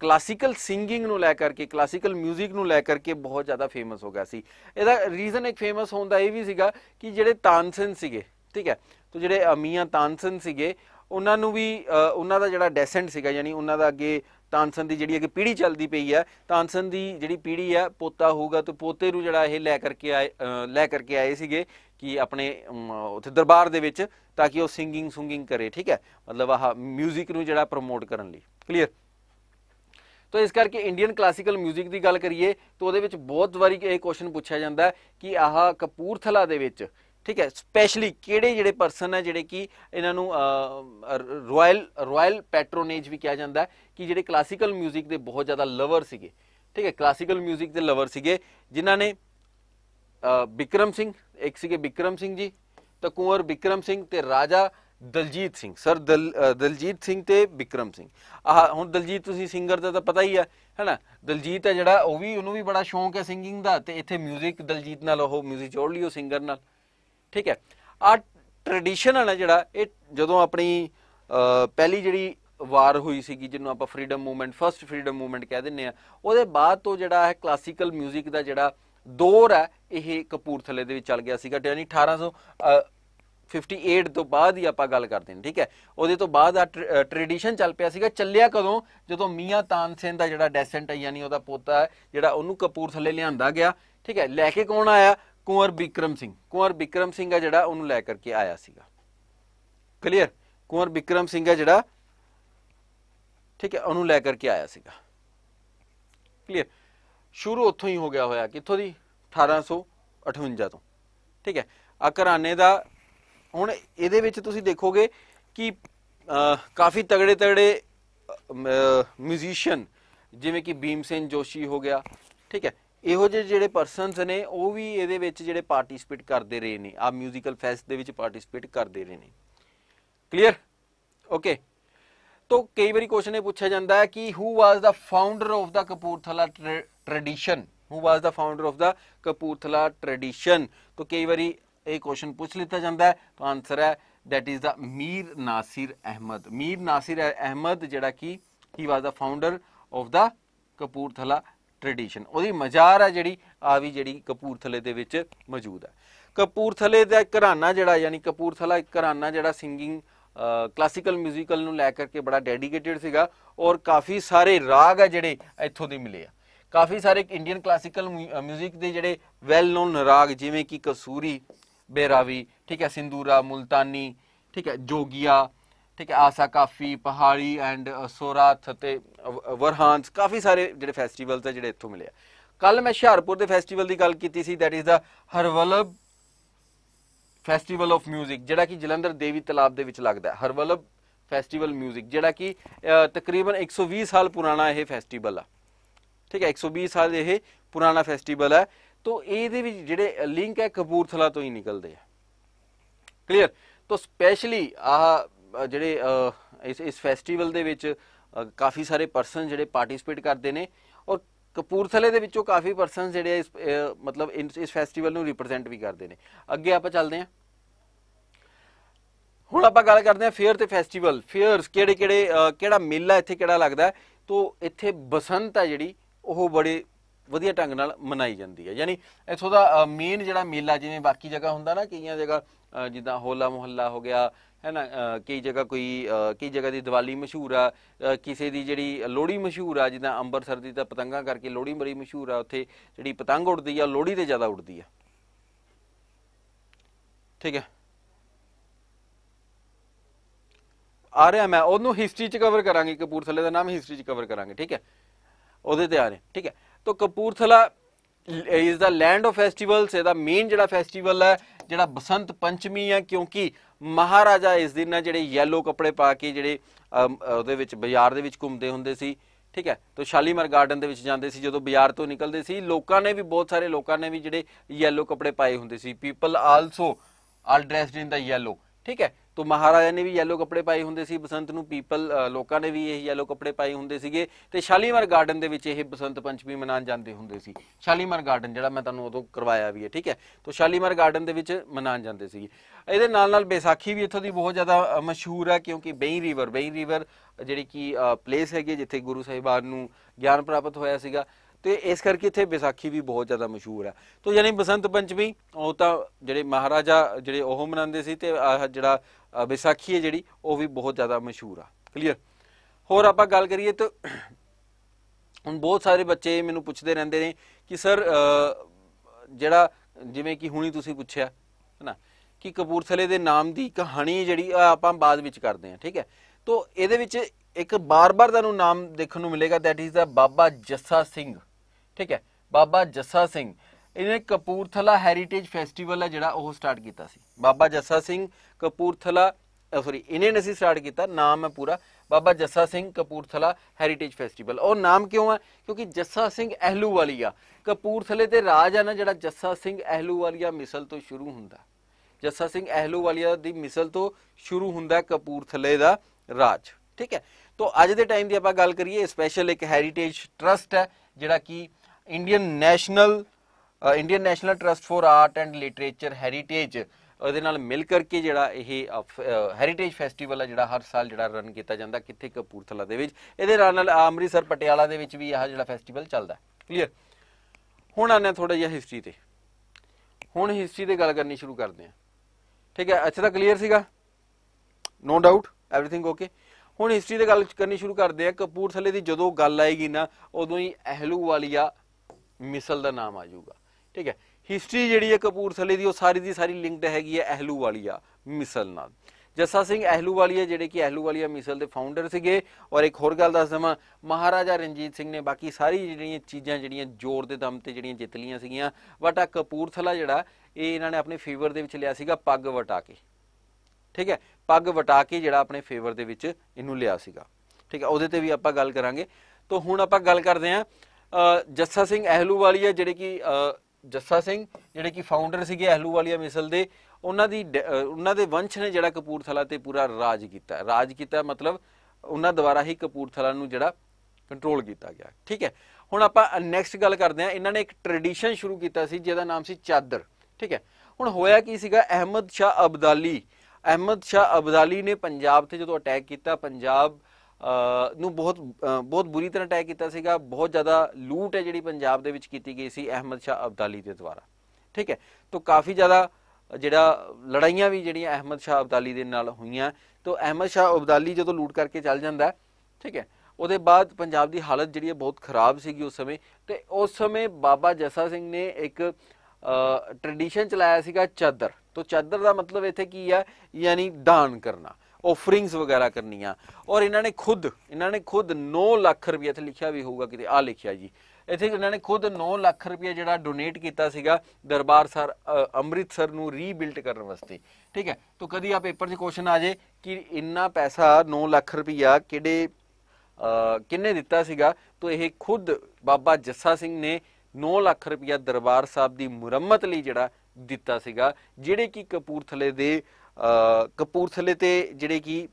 Speaker 1: ਕਲਾਸਿਕਲ ਸਿੰਗਿੰਗ ਨੂੰ ਲੈ ਕਰਕੇ ਕਲਾਸਿਕਲ 뮤직 ਨੂੰ ਲੈ ਕਰਕੇ ਬਹੁਤ ਜ਼ਿਆਦਾ ਫੇਮਸ ਹੋ ਗਿਆ ਸੀ ਇਹਦਾ ਰੀਜ਼ਨ ਇੱਕ ਫੇਮਸ ਹੋਣ ਦਾ ਇਹ ਵੀ ਸੀਗਾ ਕਿ ਜਿਹੜੇ ਤਾਨਸਨ ਸੀਗੇ ਠੀਕ ਹੈ ਤੋਂ ਜਿਹੜੇ ਅਮੀਆਂ ਤਾਨਸਨ ਸੀਗੇ ਉਹਨਾਂ ਨੂੰ ਵੀ ਉਹਨਾਂ ਦਾ ਜਿਹੜਾ ਡੈਸੈਂਟ ਸੀਗਾ ਯਾਨੀ ਉਹਨਾਂ ਦਾ ਅੱਗੇ ਤਾਨਸਨ ਦੀ ਜਿਹੜੀ ਹੈ ਕਿ ਪੀੜੀ ਚੱਲਦੀ ਪਈ ਹੈ ਤਾਨਸਨ ਦੀ ਜਿਹੜੀ ਪੀੜੀ ਹੈ ਪੋਤਾ ਹੋਊਗਾ ਤੇ ਪੋਤੇ ਨੂੰ ਜਿਹੜਾ ਇਹ ਲੈ ਕਰਕੇ ਆਏ ਲੈ ਕਰਕੇ ਆਏ ਸੀਗੇ ਕਿ ਆਪਣੇ ਉੱਥੇ ਦਰਬਾਰ ਦੇ ਵਿੱਚ ਤਾਂ ਕਿ ਉਹ ਸਿੰਗਿੰਗ ਸੁੰਗਿੰਗ ਕਰੇ ਠੀਕ ਹੈ ਮਤਲਬ ਆਹ 뮤직 ਨੂੰ ਜਿਹੜਾ ਪ੍ਰਮੋਟ ਕਰਨ ਲਈ ਕਲੀਅਰ ਤੋ ਇਸ ਕਰਕੇ ਇੰਡੀਅਨ ਕਲਾਸੀਕਲ 뮤직 ਦੀ ਗੱਲ ਕਰੀਏ ਤਾਂ ਉਹਦੇ ਵਿੱਚ ਬਹੁਤ ਵਾਰੀ ਇਹ ਕੁਐਸਚਨ ਪੁੱਛਿਆ ਜਾਂਦਾ ਕਿ ਆਹ ਕਪੂਰਥਲਾ ਦੇ ਵਿੱਚ ਠੀਕ ਹੈ ਸਪੈਸ਼ਲੀ ਕਿਹੜੇ ਜਿਹੜੇ ਪਰਸਨ ਹੈ ਜਿਹੜੇ ਕਿ ਇਹਨਾਂ ਨੂੰ ਰਾਇਲ ਰਾਇਲ ਪੈਟਰੋਨੇਜ ਵੀ ਕਿਹਾ ਜਾਂਦਾ ਕਿ ਜਿਹੜੇ ਕਲਾਸੀਕਲ 뮤직 ਦੇ ਬਹੁਤ ਜ਼ਿਆਦਾ ਲਵਰ ਸੀਗੇ ਠੀਕ ਹੈ ਕਲਾਸੀਕਲ 뮤직 ਦੇ ਲਵਰ ਸੀਗੇ ਜਿਨ੍ਹਾਂ ਨੇ ਬਿਕਰਮ ਸਿੰਘ ਇੱਕ ਸੀਗੇ ਬਿਕਰਮ ਸਿੰਘ ਜੀ ਤਾਂ ਕੁੰਵਰ ਬਿਕਰਮ ਸਿੰਘ ਤੇ ਰਾਜਾ ਦਲਜੀਤ ਸਿੰਘ ਸਰ ਦਲਜੀਤ ਸਿੰਘ ਤੇ ਬਿਕਰਮ ਸਿੰਘ ਆਹ ਹੁਣ ਦਲਜੀਤ ਤੁਸੀਂ ਸਿੰਗਰ ਦਾ ਤਾਂ ਪਤਾ ਹੀ ਆ ਹੈਨਾ ਦਲਜੀਤ ਹੈ ਜਿਹੜਾ ਉਹ ਵੀ ਉਹਨੂੰ ਵੀ ਬੜਾ ਸ਼ੌਂਕ ਹੈ ਸਿੰਗਿੰਗ ਦਾ ਤੇ ਇੱਥੇ 뮤직 ਦਲਜੀਤ ਨਾਲ ਉਹ 뮤직 ਜੋੜ ਲਿਓ ਸਿੰਗਰ ਨਾਲ ਠੀਕ ਹੈ ਆ ਟ੍ਰੈਡੀਸ਼ਨਲ ਹੈ ਜਿਹੜਾ ਇਹ ਜਦੋਂ ਆਪਣੀ ਪਹਿਲੀ ਜਿਹੜੀ ਵਾਰ ਹੋਈ ਸੀਗੀ ਜਿਹਨੂੰ ਆਪਾਂ freedom movement first freedom movement ਕਹਿ ਦਿੰਨੇ ਆ ਉਹਦੇ ਬਾਅਦ ਤੋਂ ਜਿਹੜਾ ਹੈ ਕਲਾਸੀਕਲ 뮤직 ਦਾ ਜਿਹੜਾ ਦੌਰ ਹੈ ਇਹ ਕਪੂਰਥਲੇ ਦੇ ਵਿੱਚ ਚੱਲ ਗਿਆ ਸੀਗਾ ਯਾਨੀ 1858 ਤੋਂ ਬਾਅਦ ਹੀ ਆਪਾਂ ਗੱਲ ਕਰਦੇ ਹਾਂ ਠੀਕ ਹੈ ਉਹਦੇ ਤੋਂ ਬਾਅਦ ਆ ਟ੍ਰੈਡੀਸ਼ਨ ਚੱਲ ਪਿਆ ਸੀਗਾ ਚੱਲਿਆ ਕਦੋਂ ਜਦੋਂ ਮੀਆਂ ਤਾਨਸੇਨ ਦਾ ਜਿਹੜਾ ਡੈਸੈਂਟ ਹੈ ਯਾਨੀ ਉਹਦਾ ਪੋਤਾ ਹੈ ਜਿਹੜਾ ਉਹਨੂੰ ਕਪੂਰਥਲੇ ਲਿਆਂਦਾ ਗਿਆ ਠੀਕ ਹੈ ਲੈ ਕੇ ਕੌਣ ਆਇਆ ਕੁੰਵਰ ਬਿਕਰਮ ਸਿੰਘ ਕੁੰਵਰ ਬਿਕਰਮ ਸਿੰਘ ਆ ਜਿਹੜਾ ਉਹਨੂੰ ਲੈ ਕਰਕੇ ਆਇਆ ਸੀਗਾ ਕਲੀਅਰ ਕੁੰਵਰ ਬਿਕਰਮ ਸਿੰਘ ਆ ਜਿਹੜਾ ਠੀਕ ਹੈ ਉਹਨੂੰ ਲੈ ਕਰਕੇ ਆਇਆ ਸੀਗਾ ਕਲੀਅਰ ਸ਼ੁਰੂ ਉੱਥੋਂ ਹੀ ਹੋ ਗਿਆ ਹੋਇਆ ਕਿੱਥੋਂ ਦੀ 1858 ਤੋਂ ਠੀਕ ਹੈ ਆ ਘਰਾਣੇ ਦਾ ਹੁਣ ਇਹਦੇ ਵਿੱਚ ਤੁਸੀਂ ਦੇਖੋਗੇ ਕਿ ਕਾਫੀ ਤਗੜੇ ਤਗੜੇ ਮਿਊਜ਼ੀਸ਼ੀਅਨ ਜਿਵੇਂ ਕਿ ਭੀਮ ਸਿੰਘ ਜੋਸ਼ੀ ਹੋ ਗਿਆ ਠੀਕ ਹੈ ਇਹੋ ਜਿਹੇ ਜਿਹੜੇ ਪਰਸਨਸ ਨੇ ਉਹ ਵੀ ਇਹਦੇ ਵਿੱਚ ਜਿਹੜੇ ਪਾਰਟਿਸਿਪੇਟ ਕਰਦੇ ਰਹੇ ਨੇ ਆ 뮤지컬 ਫੈਸਟ ਦੇ ਵਿੱਚ ਪਾਰਟਿਸਿਪੇਟ ਕਰਦੇ ਰਹੇ ਨੇ ਕਲੀਅਰ ਓਕੇ ਤੋਂ ਕਈ ਵਾਰੀ ਕੁਐਸਚਨ ਇਹ ਪੁੱਛਿਆ ਜਾਂਦਾ ਹੈ ਕਿ who was the founder of the Kapurthala tradition who was the founder of the Kapurthala tradition ਤੋਂ ਕਈ ਵਾਰੀ ਇਹ ਕੁਐਸਚਨ ਪੁੱਛ ਲਿੱਤਾ ਜਾਂਦਾ ਹੈ ਤਾਂ ਆਨਸਰ ਹੈ that is the Mir Nasir Ahmad Mir Nasir Ahmad ਜਿਹੜਾ ਕਿ he was the founder of the Kapurthala tradition ਉਹਦੀ ਮਜ਼ਾਰ ਹੈ ਜਿਹੜੀ ਆ ਵੀ ਜਿਹੜੀ ਕਪੂਰਥਲੇ ਦੇ ਵਿੱਚ ਮੌਜੂਦ ਹੈ ਕਪੂਰਥਲੇ ਦਾ ਘਰਾਨਾ ਜਿਹੜਾ ਯਾਨੀ ਕਪੂਰਥਲਾ ਇੱਕ ਘਰਾਨਾ ਜਿਹੜਾ ਸਿੰਗਿੰਗ ਕਲਾਸਿਕਲ 뮤지컬 ਨੂੰ ਲੈ ਕਰਕੇ ਬੜਾ ਡੈਡੀਕੇਟਿਡ ਸੀਗਾ ਔਰ ਕਾਫੀ ਸਾਰੇ ਰਾਗ ਹੈ ਜਿਹੜੇ ਇੱਥੋਂ ਦੇ ਮਿਲੇ ਆ ਕਾਫੀ ਸਾਰੇ ਇੰਡੀਅਨ ਕਲਾਸਿਕਲ 뮤직 ਦੇ ਜਿਹੜੇ ਵੈਲ ਨੋਨ ਰਾਗ ਜਿਵੇਂ ਕਿ ਕਸੂਰੀ ਬੇਰਾਵੀ ਠੀਕ ਹੈ ਸਿੰਦੂਰਾ ਮੁਲਤਾਨੀ ਠੀਕ ਹੈ ਜੋਗੀਆ ਠੀਕ ਹੈ ਆਸਾ ਕਾਫੀ ਪਹਾੜੀ ਐਂਡ ਸੋਰਾਥ ਤੇ ਵਰਹਾਂਸ ਕਾਫੀ ਸਾਰੇ ਜਿਹੜੇ ਫੈਸਟੀਵਲਸ ਆ ਜਿਹੜੇ ਇੱਥੋਂ ਮਿਲੇ ਆ ਕੱਲ ਮੈਂ ਹਿਸ਼ਾਰਪੁਰ ਦੇ ਫੈਸਟੀਵਲ ਦੀ ਗੱਲ ਕੀਤੀ ਸੀ that is the Harballabh festival of 뮤직 ਜਿਹੜਾ ਕਿ ਜਲੰਧਰ ਦੇਵੀ ਤਲਾਬ ਦੇ ਵਿੱਚ ਲੱਗਦਾ ਹੈ ਹਰਵਲਬ ਫੈਸਟੀਵਲ 뮤직 ਜਿਹੜਾ ਕਿ ਤਕਰੀਬਨ 120 ਸਾਲ ਪੁਰਾਣਾ ਇਹ ਫੈਸਟੀਵਲ ਆ ਠੀਕ ਹੈ 120 ਸਾਲ ਇਹ ਪੁਰਾਣਾ ਫੈਸਟੀਵਲ ਹੈ ਤੋਂ ਇਹਦੇ ਵਿੱਚ ਜਿਹੜੇ ਲਿੰਕ ਹੈ ਕਪੂਰਥਲਾ ਤੋਂ ਹੀ ਨਿਕਲਦੇ ਆ ਕਲੀਅਰ ਤੋਂ ਸਪੈਸ਼ਲੀ ਆਹ ਜਿਹੜੇ ਇਸ ਇਸ ਫੈਸਟੀਵਲ ਦੇ ਵਿੱਚ ਕਾਫੀ ਸਾਰੇ ਪਰਸਨ ਜਿਹੜੇ ਪਾਰਟਿਸਿਪੇਟ ਕਰਦੇ ਨੇ ਔਰ ਕਪੂਰਥਲੇ ਦੇ ਵਿੱਚੋਂ ਕਾਫੀ ਪਰਸਨ ਜਿਹੜੇ ਇਸ ਮਤਲਬ ਇਸ ਫੈਸਟੀਵਲ ਨੂੰ ਰਿਪਰੈਜ਼ੈਂਟ ਵੀ ਕਰਦੇ ਨੇ ਅੱਗੇ ਆਪਾਂ ਚੱਲਦੇ ਹਾਂ ਹੁਣ ਆਪਾਂ ਗੱਲ ਕਰਦੇ ਹਾਂ ਫੇਅਰ ਤੇ ਫੈਸਟੀਵਲ ਫੇਅਰਸ ਕਿਹੜੇ ਕਿਹੜੇ ਕਿਹੜਾ ਮੇਲਾ ਇੱਥੇ ਕਿਹੜਾ ਲੱਗਦਾ ਤੋਂ ਇੱਥੇ ਬਸੰਤ ਆ ਜਿਹੜੀ ਉਹ ਬੜੇ ਵਧੀਆ ਢੰਗ ਨਾਲ ਮਨਾਈ ਜਾਂਦੀ ਹੈ ਯਾਨੀ ਇਥੋਂ ਦਾ ਮੇਨ ਜਿਹੜਾ ਮੇਲਾ ਜਿਵੇਂ ਬਾਕੀ ਜਗ੍ਹਾ ਹੁੰਦਾ ਨਾ ਕਈਆਂ ਜਗ੍ਹਾ ਜਿੱਦਾਂ ਹੋਲਾ ਮੁਹੱਲਾ ਹੋ ਗਿਆ ਹੈ ਨਾ ਕਈ ਜਗ੍ਹਾ ਕੋਈ ਕਈ ਜਗ੍ਹਾ ਦੀ ਦੀਵਾਲੀ ਮਸ਼ਹੂਰ ਆ ਕਿਸੇ ਦੀ ਜਿਹੜੀ ਲੋਹੜੀ ਮਸ਼ਹੂਰ ਆ ਜਿੱਦਾਂ ਅੰਮ੍ਰਿਤਸਰ ਦੀ ਤਾਂ ਪਤੰਗਾਂ ਕਰਕੇ ਲੋਹੜੀ ਬੜੀ ਮਸ਼ਹੂਰ ਆ ਉੱਥੇ ਜਿਹੜੀ ਪਤੰਗ ਉੱਡਦੀ ਆ ਲੋਹੜੀ ਤੇ ਜ਼ਿਆਦਾ ਉੱਡਦੀ ਆ ਠੀਕ ਹੈ ਆ ਰਿਹਾ ਮੈਂ ਉਹਨੂੰ ਹਿਸਟਰੀ ਚ ਕਵਰ ਕਰਾਂਗੇ ਕਪੂਰਥਲੇ ਦਾ ਨਾਮ ਹਿਸਟਰੀ ਚ ਕਵਰ ਕਰਾਂਗੇ ਠੀਕ ਹੈ ਉਹਦੇ ਤੇ ਆ ਰਹੇ ਠੀਕ ਹੈ ਤਾਂ Kapurthala is the land of festivals ਇਹਦਾ ਮੇਨ ਜਿਹੜਾ ਫੈਸਟੀਵਲ ਹੈ ਜਿਹੜਾ ਬਸੰਤ ਪੰਚਮੀ ਹੈ ਕਿਉਂਕਿ ਮਹਾਰਾਜਾ ਇਸ ਦਿਨ ਨਾ ਜਿਹੜੇ ਯੈਲੋ ਕੱਪੜੇ ਪਾ ਕੇ ਜਿਹੜੇ ਉਹਦੇ ਵਿੱਚ ਬਾਜ਼ਾਰ ਦੇ ਵਿੱਚ ਘੁੰਮਦੇ ਹੁੰਦੇ ਸੀ ਠੀਕ ਹੈ ਤੋਂ ਸ਼ਾਲੀਮਾਰ ਗਾਰਡਨ ਦੇ ਵਿੱਚ ਜਾਂਦੇ ਸੀ ਜਦੋਂ ਬਾਜ਼ਾਰ ਤੋਂ ਨਿਕਲਦੇ ਸੀ ਲੋਕਾਂ ਨੇ ਵੀ ਬਹੁਤ ਸਾਰੇ ਲੋਕਾਂ ਨੇ ਵੀ ਜਿਹੜੇ ਯੈਲੋ ਕੱਪੜੇ ਪਾਏ ਹੁੰਦੇ ਸੀ people also all dressed in the yellow ਠੀਕ ਹੈ ਤੋਂ ਮਹਾਰਾਜਾ ਨੇ ਵੀ yellow ਕੱਪੜੇ ਪਾਏ ਹੁੰਦੇ ਸੀ ਬਸੰਤ ਨੂੰ ਪੀਪਲ ਲੋਕਾਂ ਨੇ ਵੀ ਇਹ yellow ਕੱਪੜੇ ਪਾਏ ਹੁੰਦੇ ਸੀਗੇ ਤੇ ਸ਼ਾਲੀਮਾਰ ਗਾਰਡਨ ਦੇ ਵਿੱਚ ਇਹ ਬਸੰਤ ਪੰਚਮੀ ਮਨਾਉਣ ਜਾਂਦੇ ਹੁੰਦੇ ਸੀ ਸ਼ਾਲੀਮਾਰ ਗਾਰਡਨ ਜਿਹੜਾ ਮੈਂ ਤੁਹਾਨੂੰ ਉਦੋਂ ਕਰਵਾਇਆ ਵੀ ਹੈ ਠੀਕ ਹੈ ਤੋਂ ਸ਼ਾਲੀਮਾਰ ਗਾਰਡਨ ਦੇ ਵਿੱਚ ਮਨਾਉਣ ਜਾਂਦੇ ਸੀਗੇ ਇਹਦੇ ਨਾਲ ਨਾਲ ਬੈਸਾਖੀ ਵੀ ਇੱਥੋਂ ਦੀ ਬਹੁਤ ਜ਼ਿਆਦਾ ਮਸ਼ਹੂਰ ਹੈ ਕਿਉਂਕਿ ਬੇਈ ਰਿਵਰ ਬੇਈ ਰਿਵਰ ਜਿਹੜੀ ਕਿ ਪਲੇਸ ਹੈਗੀ ਜਿੱਥੇ ਗੁਰੂ ਸਾਹਿਬਾਨ ਨੂੰ ਗਿਆਨ ਪ੍ਰਾਪਤ ਹੋਇਆ ਸੀਗਾ ਤੇ ਇਸ ਕਰਕੇ ਇੱਥੇ ਵਿਸਾਖੀ ਵੀ ਬਹੁਤ ਜ਼ਿਆਦਾ ਮਸ਼ਹੂਰ ਹੈ ਤੋਂ ਯਾਨੀ ਬਸੰਤ ਪੰਚਮੀ ਉਹ ਤਾਂ ਜਿਹੜੇ ਮਹਾਰਾਜਾ ਜਿਹੜੇ ਉਹ ਮਨਾਉਂਦੇ ਸੀ ਤੇ ਜਿਹੜਾ ਵਿਸਾਖੀ ਹੈ ਜਿਹੜੀ ਉਹ ਵੀ ਬਹੁਤ ਜ਼ਿਆਦਾ ਮਸ਼ਹੂਰ ਆ ਕਲੀਅਰ ਹੋਰ ਆਪਾਂ ਗੱਲ ਕਰੀਏ ਤਾਂ ਹੁਣ ਬਹੁਤ ਸਾਰੇ ਬੱਚੇ ਮੈਨੂੰ ਪੁੱਛਦੇ ਰਹਿੰਦੇ ਨੇ ਕਿ ਸਰ ਜਿਹੜਾ ਜਿਵੇਂ ਕਿ ਹੁਣੀ ਤੁਸੀਂ ਪੁੱਛਿਆ ਹੈਨਾ ਕਿ ਕਪੂਰਥਲੇ ਦੇ ਨਾਮ ਦੀ ਕਹਾਣੀ ਜਿਹੜੀ ਆਪਾਂ ਬਾਅਦ ਵਿੱਚ ਕਰਦੇ ਹਾਂ ਠੀਕ ਹੈ ਤੋਂ ਇਹਦੇ ਵਿੱਚ ਇੱਕ ਬਾਰ-ਬਾਰ ਤੁਹਾਨੂੰ ਨਾਮ ਦੇਖਣ ਨੂੰ ਮਿਲੇਗਾ that is the Baba Jassa Singh ਠੀਕ ਹੈ ਬਾਬਾ ਜੱਸਾ ਸਿੰਘ ਇਹਨੇ ਕਪੂਰਥਲਾ ਹੈਰੀਟੇਜ ਫੈਸਟੀਵਲ ਹੈ ਜਿਹੜਾ ਉਹ ਸਟਾਰਟ ਕੀਤਾ ਸੀ ਬਾਬਾ ਜੱਸਾ ਸਿੰਘ ਕਪੂਰਥਲਾ ਸੌਰੀ ਇਹਨੇ ਨੇ ਸੀ ਸਟਾਰਟ ਕੀਤਾ ਨਾਮ ਹੈ ਪੂਰਾ ਬਾਬਾ ਜੱਸਾ ਸਿੰਘ ਕਪੂਰਥਲਾ ਹੈਰੀਟੇਜ ਫੈਸਟੀਵਲ ਉਹ ਨਾਮ ਕਿਉਂ ਹੈ ਕਿਉਂਕਿ ਜੱਸਾ ਸਿੰਘ ਅਹਿਲੂਵਾਲੀਆ ਕਪੂਰਥਲੇ ਤੇ ਰਾਜ ਹੈ ਨਾ ਜਿਹੜਾ ਜੱਸਾ ਸਿੰਘ ਅਹਿਲੂਵਾਲੀਆ ਮਿਸਲ ਤੋਂ ਸ਼ੁਰੂ ਹੁੰਦਾ ਜੱਸਾ ਸਿੰਘ ਅਹਿਲੂਵਾਲੀਆ ਦੀ ਮਿਸਲ ਤੋਂ ਸ਼ੁਰੂ ਹੁੰਦਾ ਕਪੂਰਥਲੇ ਦਾ ਰਾਜ ਠੀਕ ਹੈ ਤੋਂ ਅੱਜ ਦੇ ਟਾਈਮ ਦੀ ਆਪਾਂ ਗੱਲ ਕਰੀਏ ਸਪੈਸ਼ਲ ਇੱਕ ਹੈਰੀਟੇਜ ਟਰਸਟ ਹੈ ਜਿਹੜਾ ਕਿ Indian national Indian national trust for art and literature heritage ਉਹਦੇ ਨਾਲ ਮਿਲ ਕਰਕੇ ਜਿਹੜਾ ਇਹ ਹੈਰੀਟੇਜ ਫੈਸਟੀਵਲ ਆ ਜਿਹੜਾ ਹਰ ਸਾਲ ਜਿਹੜਾ ਰਨ ਕੀਤਾ ਜਾਂਦਾ ਕਿੱਥੇ ਕਪੂਰਥਲਾ ਦੇ ਵਿੱਚ ਇਹਦੇ ਨਾਲ ਨਾਲ ਅੰਮ੍ਰਿਤਸਰ ਪਟਿਆਲਾ ਦੇ ਵਿੱਚ ਵੀ ਇਹ ਜਿਹੜਾ ਫੈਸਟੀਵਲ ਚੱਲਦਾ ਕਲੀਅਰ ਹੁਣ ਆਨੇ ਥੋੜਾ ਜਿਹਾ ਹਿਸਟਰੀ ਤੇ ਹੁਣ ਹਿਸਟਰੀ ਤੇ ਗੱਲ ਕਰਨੀ ਸ਼ੁਰੂ ਕਰਦੇ ਆ ਠੀਕ ਹੈ ਅੱਛਾ ਤਾਂ ਕਲੀਅਰ ਸੀਗਾ ਨੋ ਡਾਊਟ एवरीथिंग ਓਕੇ ਹੁਣ ਹਿਸਟਰੀ ਤੇ ਗੱਲ ਕਰਨੀ ਸ਼ੁਰੂ ਕਰਦੇ ਆ ਕਪੂਰਥਲੇ ਦੀ ਜਦੋਂ ਗੱਲ ਆਏਗੀ ਨਾ ਉਦੋਂ ਹੀ ਅਹਿਲੂ ਵਾਲੀਆ ਮਿਸਲ ਦਾ ਨਾਮ ਆ ਜਾਊਗਾ ਠੀਕ ਹੈ ਹਿਸਟਰੀ ਜਿਹੜੀ ਹੈ ਕਪੂਰਥਲੇ ਦੀ ਉਹ ਸਾਰੀ ਦੀ ਸਾਰੀ ਲਿੰਕਡ ਹੈਗੀ ਹੈ ਅਹਿਲੂ ਵਾਲੀਆ ਮਿਸਲ ਨਾਲ ਜੱਸਾ ਸਿੰਘ ਅਹਿਲੂ ਵਾਲੀਆ ਜਿਹੜੇ ਕਿ ਅਹਿਲੂ ਵਾਲੀਆ ਮਿਸਲ ਦੇ ਫਾਊਂਡਰ ਸੀਗੇ ਔਰ ਇੱਕ ਹੋਰ ਗੱਲ ਦੱਸ ਦਵਾਂ ਮਹਾਰਾਜਾ ਰਣਜੀਤ ਸਿੰਘ ਨੇ ਬਾਕੀ ਸਾਰੀ ਜਿਹੜੀਆਂ ਚੀਜ਼ਾਂ ਜਿਹੜੀਆਂ ਜ਼ੋਰ ਦੇ ਦਮ ਤੇ ਜਿਹੜੀਆਂ ਜਿੱਤ ਲੀਆਂ ਸੀਗੀਆਂ ਬਟ ਆ ਕਪੂਰਥਲਾ ਜਿਹੜਾ ਇਹ ਇਹਨਾਂ ਨੇ ਆਪਣੇ ਫੇਵਰ ਦੇ ਵਿੱਚ ਲਿਆ ਸੀਗਾ ਪੱਗ ਵਟਾ ਕੇ ਠੀਕ ਹੈ ਪੱਗ ਵਟਾ ਕੇ ਜਿਹੜਾ ਆਪਣੇ ਫੇਵਰ ਦੇ ਵਿੱਚ ਇਹਨੂੰ ਲਿਆ ਸੀਗਾ ਠੀਕ ਹੈ ਉਹਦੇ ਤੇ ਵੀ ਆਪਾਂ ਗੱਲ ਕਰਾਂਗੇ ਤੋਂ ਹੁਣ ਆਪਾਂ ਗੱਲ ਕਰਦੇ ਆਂ ਜੱਸਾ ਸਿੰਘ ਅਹਲੂ ਵਾਲੀਆ ਜਿਹੜੇ ਕਿ ਜੱਸਾ ਸਿੰਘ ਜਿਹੜੇ ਕਿ ਫਾਊਂਡਰ ਸੀਗੇ ਅਹਲੂ ਵਾਲੀਆ ਮਿਸਲ ਦੇ ਉਹਨਾਂ ਦੀ ਉਹਨਾਂ ਦੇ ਵੰਸ਼ ਨੇ ਜਿਹੜਾ ਕਪੂਰਥਲਾ ਤੇ ਪੂਰਾ ਰਾਜ ਕੀਤਾ ਰਾਜ ਕੀਤਾ ਮਤਲਬ ਉਹਨਾਂ ਦੁਆਰਾ ਹੀ ਕਪੂਰਥਲਾ ਨੂੰ ਜਿਹੜਾ ਕੰਟਰੋਲ ਕੀਤਾ ਗਿਆ ਠੀਕ ਹੈ ਹੁਣ ਆਪਾਂ ਨੈਕਸਟ ਗੱਲ ਕਰਦੇ ਹਾਂ ਇਹਨਾਂ ਨੇ ਇੱਕ ਟ੍ਰੈਡੀਸ਼ਨ ਸ਼ੁਰੂ ਕੀਤਾ ਸੀ ਜਿਹਦਾ ਨਾਮ ਸੀ ਚਾਦਰ ਠੀਕ ਹੈ ਹੁਣ ਹੋਇਆ ਕੀ ਸੀਗਾ ਅਹਿਮਦ ਸ਼ਾਹ ਅਬਦਾਲੀ ਅਹਿਮਦ ਸ਼ਾਹ ਅਬਦਾਲੀ ਨੇ ਪੰਜਾਬ ਤੇ ਜਦੋਂ ਅਟੈਕ ਕੀਤਾ ਪੰਜਾਬ ਨੂੰ ਬਹੁਤ ਬਹੁਤ ਬੁਰੀ ਤਰ੍ਹਾਂ ਅਟੈਕ ਕੀਤਾ ਸੀਗਾ ਬਹੁਤ ਜ਼ਿਆਦਾ ਲੂਟ ਹੈ ਜਿਹੜੀ ਪੰਜਾਬ ਦੇ ਵਿੱਚ ਕੀਤੀ ਗਈ ਸੀ ਅਹਿਮਦ ਸ਼ਾਹ ਅਬਦਾਲੀ ਦੇ ਦੁਆਰਾ ਠੀਕ ਹੈ ਤੋਂ ਕਾਫੀ ਜ਼ਿਆਦਾ ਜਿਹੜਾ ਲੜਾਈਆਂ ਵੀ ਜਿਹੜੀਆਂ ਅਹਿਮਦ ਸ਼ਾਹ ਅਬਦਾਲੀ ਦੇ ਨਾਲ ਹੋਈਆਂ ਤੋਂ ਅਹਿਮਦ ਸ਼ਾਹ ਅਬਦਾਲੀ ਜਦੋਂ ਲੂਟ ਕਰਕੇ ਚੱਲ ਜਾਂਦਾ ਠੀਕ ਹੈ ਉਹਦੇ ਬਾਅਦ ਪੰਜਾਬ ਦੀ ਹਾਲਤ ਜਿਹੜੀ ਹੈ ਬਹੁਤ ਖਰਾਬ ਸੀਗੀ ਉਸ ਸਮੇਂ ਤੇ ਉਸ ਸਮੇਂ ਬਾਬਾ ਜੱਸਾ ਸਿੰਘ ਨੇ ਇੱਕ ਟ੍ਰੈਡੀਸ਼ਨ ਚਲਾਇਆ ਸੀਗਾ ਚਾਦਰ ਤੋਂ ਚਾਦਰ ਦਾ ਮਤਲਬ ਇੱਥੇ ਕੀ ਹੈ ਯਾਨੀ ਦਾਨ ਕਰਨਾ ਆਫਰਿੰਗਸ ਵਗੈਰਾ ਕਰਨੀਆਂ ਔਰ ਇਹਨਾਂ ਨੇ ਖੁਦ ਇਹਨਾਂ ਨੇ ਖੁਦ 9 ਲੱਖ ਰੁਪਏ ਤੇ ਲਿਖਿਆ ਵੀ ਹੋਊਗਾ ਕਿਤੇ ਆ ਲਿਖਿਆ ਜੀ ਇੱਥੇ ਇਹਨਾਂ ਨੇ ਖੁਦ 9 ਲੱਖ ਰੁਪਏ ਜਿਹੜਾ ਡੋਨੇਟ ਕੀਤਾ ਸੀਗਾ ਦਰਬਾਰ ਸਰ ਅੰਮ੍ਰਿਤਸਰ ਨੂੰ ਰੀਬਿਲਟ ਕਰਨ ਵਾਸਤੇ ਠੀਕ ਹੈ ਤਾਂ ਕਦੀ ਆ ਪੇਪਰ 'ਚ ਕੁਐਸਚਨ ਆ ਜੇ ਕਿ ਇੰਨਾ ਪੈਸਾ 9 ਲੱਖ ਰੁਪਇਆ ਕਿਹੜੇ ਕਿੰਨੇ ਦਿੱਤਾ ਸੀਗਾ ਤਾਂ ਇਹ ਖੁਦ ਬਾਬਾ ਜੱਸਾ ਸਿੰਘ ਨੇ 9 ਲੱਖ ਰੁਪਇਆ ਦਰਬਾਰ ਸਾਹਿਬ ਦੀ ਮੁਰੰਮਤ ਲਈ ਜਿਹੜਾ ਦਿੱਤਾ ਸੀਗਾ ਜਿਹੜੇ ਕਿ ਕਪੂਰਥਲੇ ਦੇ ਕਪੂਰਥਲੇ ਤੇ ਜਿਹੜੇ ਕੀ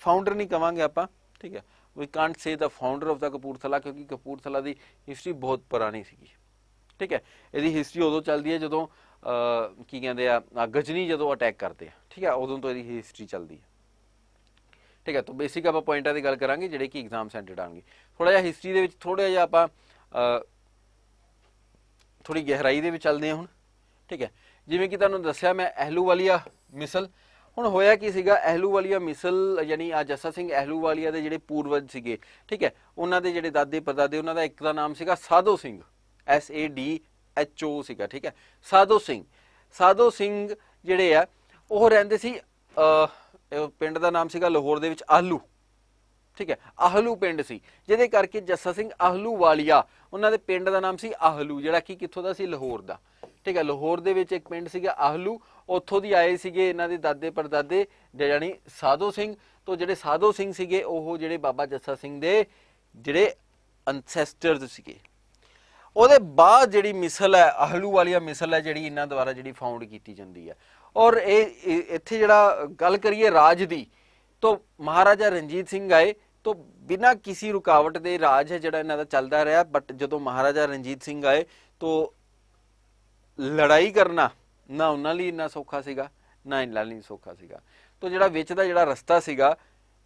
Speaker 1: ਫਾਊਂਡਰ ਨਹੀਂ ਕਵਾਂਗੇ ਆਪਾਂ ਠੀਕ ਹੈ we can't say the founder of the Kapurthala ਕਿਉਂਕਿ ਕਪੂਰਥਲਾ ਦੀ ਹਿਸਟਰੀ ਬਹੁਤ ਪੁਰਾਣੀ ਸੀਗੀ ਠੀਕ ਹੈ ਇਹਦੀ ਹਿਸਟਰੀ ਉਦੋਂ ਚੱਲਦੀ ਹੈ ਜਦੋਂ ਕੀ ਕਹਿੰਦੇ ਆ ਗਜਨੀ ਜਦੋਂ ਅਟੈਕ ਕਰਦੇ ਆ ਠੀਕ ਹੈ ਉਦੋਂ ਤੋਂ ਇਹਦੀ ਹਿਸਟਰੀ ਚੱਲਦੀ ਹੈ ਠੀਕ ਹੈ ਤਾਂ ਬੇਸਿਕ ਆਪਾਂ ਪੁਆਇੰਟਾਂ ਦੀ ਗੱਲ ਕਰਾਂਗੇ ਜਿਹੜੇ ਕਿ ਐਗਜ਼ਾਮ ਸੈਂਟਰਡ ਆਣਗੇ ਥੋੜਾ ਜਿਹਾ ਹਿਸਟਰੀ ਦੇ ਵਿੱਚ ਥੋੜਾ ਜਿਹਾ ਆਪਾਂ ਥੋੜੀ ਗਹਿਰਾਈ ਦੇ ਵਿੱਚ ਚੱਲਦੇ ਹਾਂ ਹੁਣ ਠੀਕ ਹੈ ਜਿਵੇਂ ਕਿ ਤੁਹਾਨੂੰ ਦੱਸਿਆ ਮੈਂ ਅਹਿਲੂ ਵਾਲੀਆ ਮਿਸਲ ਹੁਣ ਹੋਇਆ ਕੀ ਸੀਗਾ ਅਹਲੂਵਾਲੀਆ ਮਿਸਲ ਯਾਨੀ ਆ ਜੱਸਾ ਸਿੰਘ ਅਹਲੂਵਾਲੀਆ ਦੇ ਜਿਹੜੇ ਪੂਰਵਜ ਸੀਗੇ ਠੀਕ ਹੈ ਉਹਨਾਂ ਦੇ ਜਿਹੜੇ ਦਾਦੇ ਪਰਦਾਦੇ ਉਹਨਾਂ ਦਾ ਇੱਕ ਦਾ ਨਾਮ ਸੀਗਾ Sadho Singh S A D H O ਸੀਗਾ ਠੀਕ ਹੈ ਸਾਧੋ ਸਿੰਘ ਸਾਧੋ ਸਿੰਘ ਜਿਹੜੇ ਆ ਉਹ ਰਹਿੰਦੇ ਸੀ ਪਿੰਡ ਦਾ ਨਾਮ ਸੀਗਾ ਲਾਹੌਰ ਦੇ ਵਿੱਚ ਆਲੂ ਠੀਕ ਹੈ ਆਹਲੂ ਪਿੰਡ ਸੀ ਜਿਹਦੇ ਕਰਕੇ ਜੱਸਾ ਸਿੰਘ ਆਹਲੂ ਵਾਲੀਆ ਉਹਨਾਂ ਦੇ ਪਿੰਡ ਦਾ ਨਾਮ ਸੀ ਆਹਲੂ ਜਿਹੜਾ ਕਿ ਕਿੱਥੋਂ ਦਾ ਸੀ ਲਾਹੌਰ ਦਾ ਠੀਕ ਹੈ ਲਾਹੌਰ ਦੇ ਵਿੱਚ ਇੱਕ ਪਿੰਡ ਸੀਗਾ ਆਹਲੂ ਉੱਥੋਂ ਦੀ ਆਏ ਸੀਗੇ ਇਹਨਾਂ ਦੇ ਦਾਦੇ ਪਰਦਾਦੇ ਜਾਨੀ ਸਾਧੋ ਸਿੰਘ ਤੋਂ ਜਿਹੜੇ ਸਾਧੋ ਸਿੰਘ ਸੀਗੇ ਉਹ ਜਿਹੜੇ ਬਾਬਾ ਜੱਸਾ ਸਿੰਘ ਦੇ ਜਿਹੜੇ ਅਨਸੈਸਟਰਸ ਸੀਗੇ ਉਹਦੇ ਬਾਅਦ ਜਿਹੜੀ ਮਿਸਲ ਹੈ ਅਹਲੂ ਵਾਲੀਆ ਮਿਸਲ ਹੈ ਜਿਹੜੀ ਇਹਨਾਂ ਦੁਆਰਾ ਜਿਹੜੀ ਫਾਊਂਡ ਕੀਤੀ ਜਾਂਦੀ ਹੈ ਔਰ ਇਹ ਇੱਥੇ ਜਿਹੜਾ ਗੱਲ ਕਰੀਏ ਰਾਜ ਦੀ ਤੋਂ ਮਹਾਰਾਜਾ ਰਣਜੀਤ ਸਿੰਘ ਆਏ ਤੋਂ ਬਿਨਾਂ ਕਿਸੇ ਰੁਕਾਵਟ ਦੇ ਰਾਜ ਹੈ ਜਿਹੜਾ ਇਹਨਾਂ ਦਾ ਚੱਲਦਾ ਰਿਹਾ ਬਟ ਜਦੋਂ ਮਹਾਰਾਜਾ ਰਣਜੀਤ ਸਿੰਘ ਆਏ ਤੋਂ ਲੜਾਈ ਕਰਨਾ ਨਾ ਉਹਨਾਂ ਲਈ ਇੰਨਾ ਸੌਖਾ ਸੀਗਾ ਨਾ ਇਹਨਾਂ ਲਈ ਸੌਖਾ ਸੀਗਾ ਤੋਂ ਜਿਹੜਾ ਵਿੱਚ ਦਾ ਜਿਹੜਾ ਰਸਤਾ ਸੀਗਾ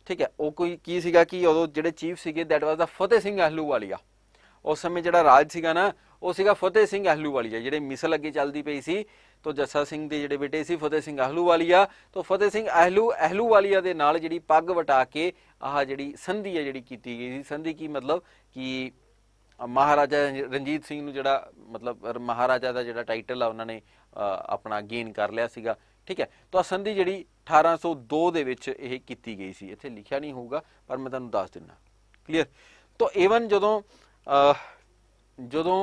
Speaker 1: ਠੀਕ ਹੈ ਉਹ ਕੋਈ ਕੀ ਸੀਗਾ ਕਿ ਉਦੋਂ ਜਿਹੜੇ ਚੀਫ ਸੀਗੇ ਦੈਟ ਵਾਸ ਦਾ ਫਤਿਹ ਸਿੰਘ ਵਾਲੀਆ ਉਸ ਸਮੇਂ ਜਿਹੜਾ ਰਾਜ ਸੀਗਾ ਨਾ ਉਹ ਸੀਗਾ ਫਤਿਹ ਸਿੰਘ ਅਹਲੂ ਵਾਲੀਆ ਜਿਹੜੇ ਮਿਸਲ ਅੱਗੇ ਚੱਲਦੀ ਪਈ ਸੀ ਤੋਂ ਜੱਸਾ ਸਿੰਘ ਦੇ ਜਿਹੜੇ ਬੇਟੇ ਸੀ ਫਤਿਹ ਸਿੰਘ ਅਹਲੂ ਵਾਲੀਆ ਤੋਂ ਫਤਿਹ ਸਿੰਘ ਅਹਲੂ ਅਹਲੂ ਵਾਲੀਆ ਦੇ ਨਾਲ ਜਿਹੜੀ ਪੱਗ ਵਟਾ ਕੇ ਆਹ ਜਿਹੜੀ ਸੰਧੀ ਹੈ ਜਿਹੜੀ ਕੀਤੀ ਗਈ ਸੀ ਸੰਧੀ ਕੀ ਮਤਲਬ ਕਿ ਮਹਾਰਾਜਾ ਰਣਜੀਤ ਸਿੰਘ ਨੂੰ ਜਿਹੜਾ ਮਤਲਬ ਮਹਾਰਾਜਾ ਦਾ ਜਿਹੜਾ ਟਾਈਟਲ ਆ ਉਹਨਾਂ ਨੇ ਆਪਣਾ ਗੇਨ ਕਰ ਲਿਆ ਸੀਗਾ ਠੀਕ ਹੈ ਤਾਂ ਸੰਧੀ ਜਿਹੜੀ 1802 ਦੇ ਵਿੱਚ ਇਹ ਕੀਤੀ ਗਈ ਸੀ ਇੱਥੇ ਲਿਖਿਆ ਨਹੀਂ ਹੋਊਗਾ ਪਰ ਮੈਂ ਤੁਹਾਨੂੰ ਦੱਸ ਦਿੰਦਾ ਕਲੀਅਰ ਤਾਂ ਏਵਨ ਜਦੋਂ ਜਦੋਂ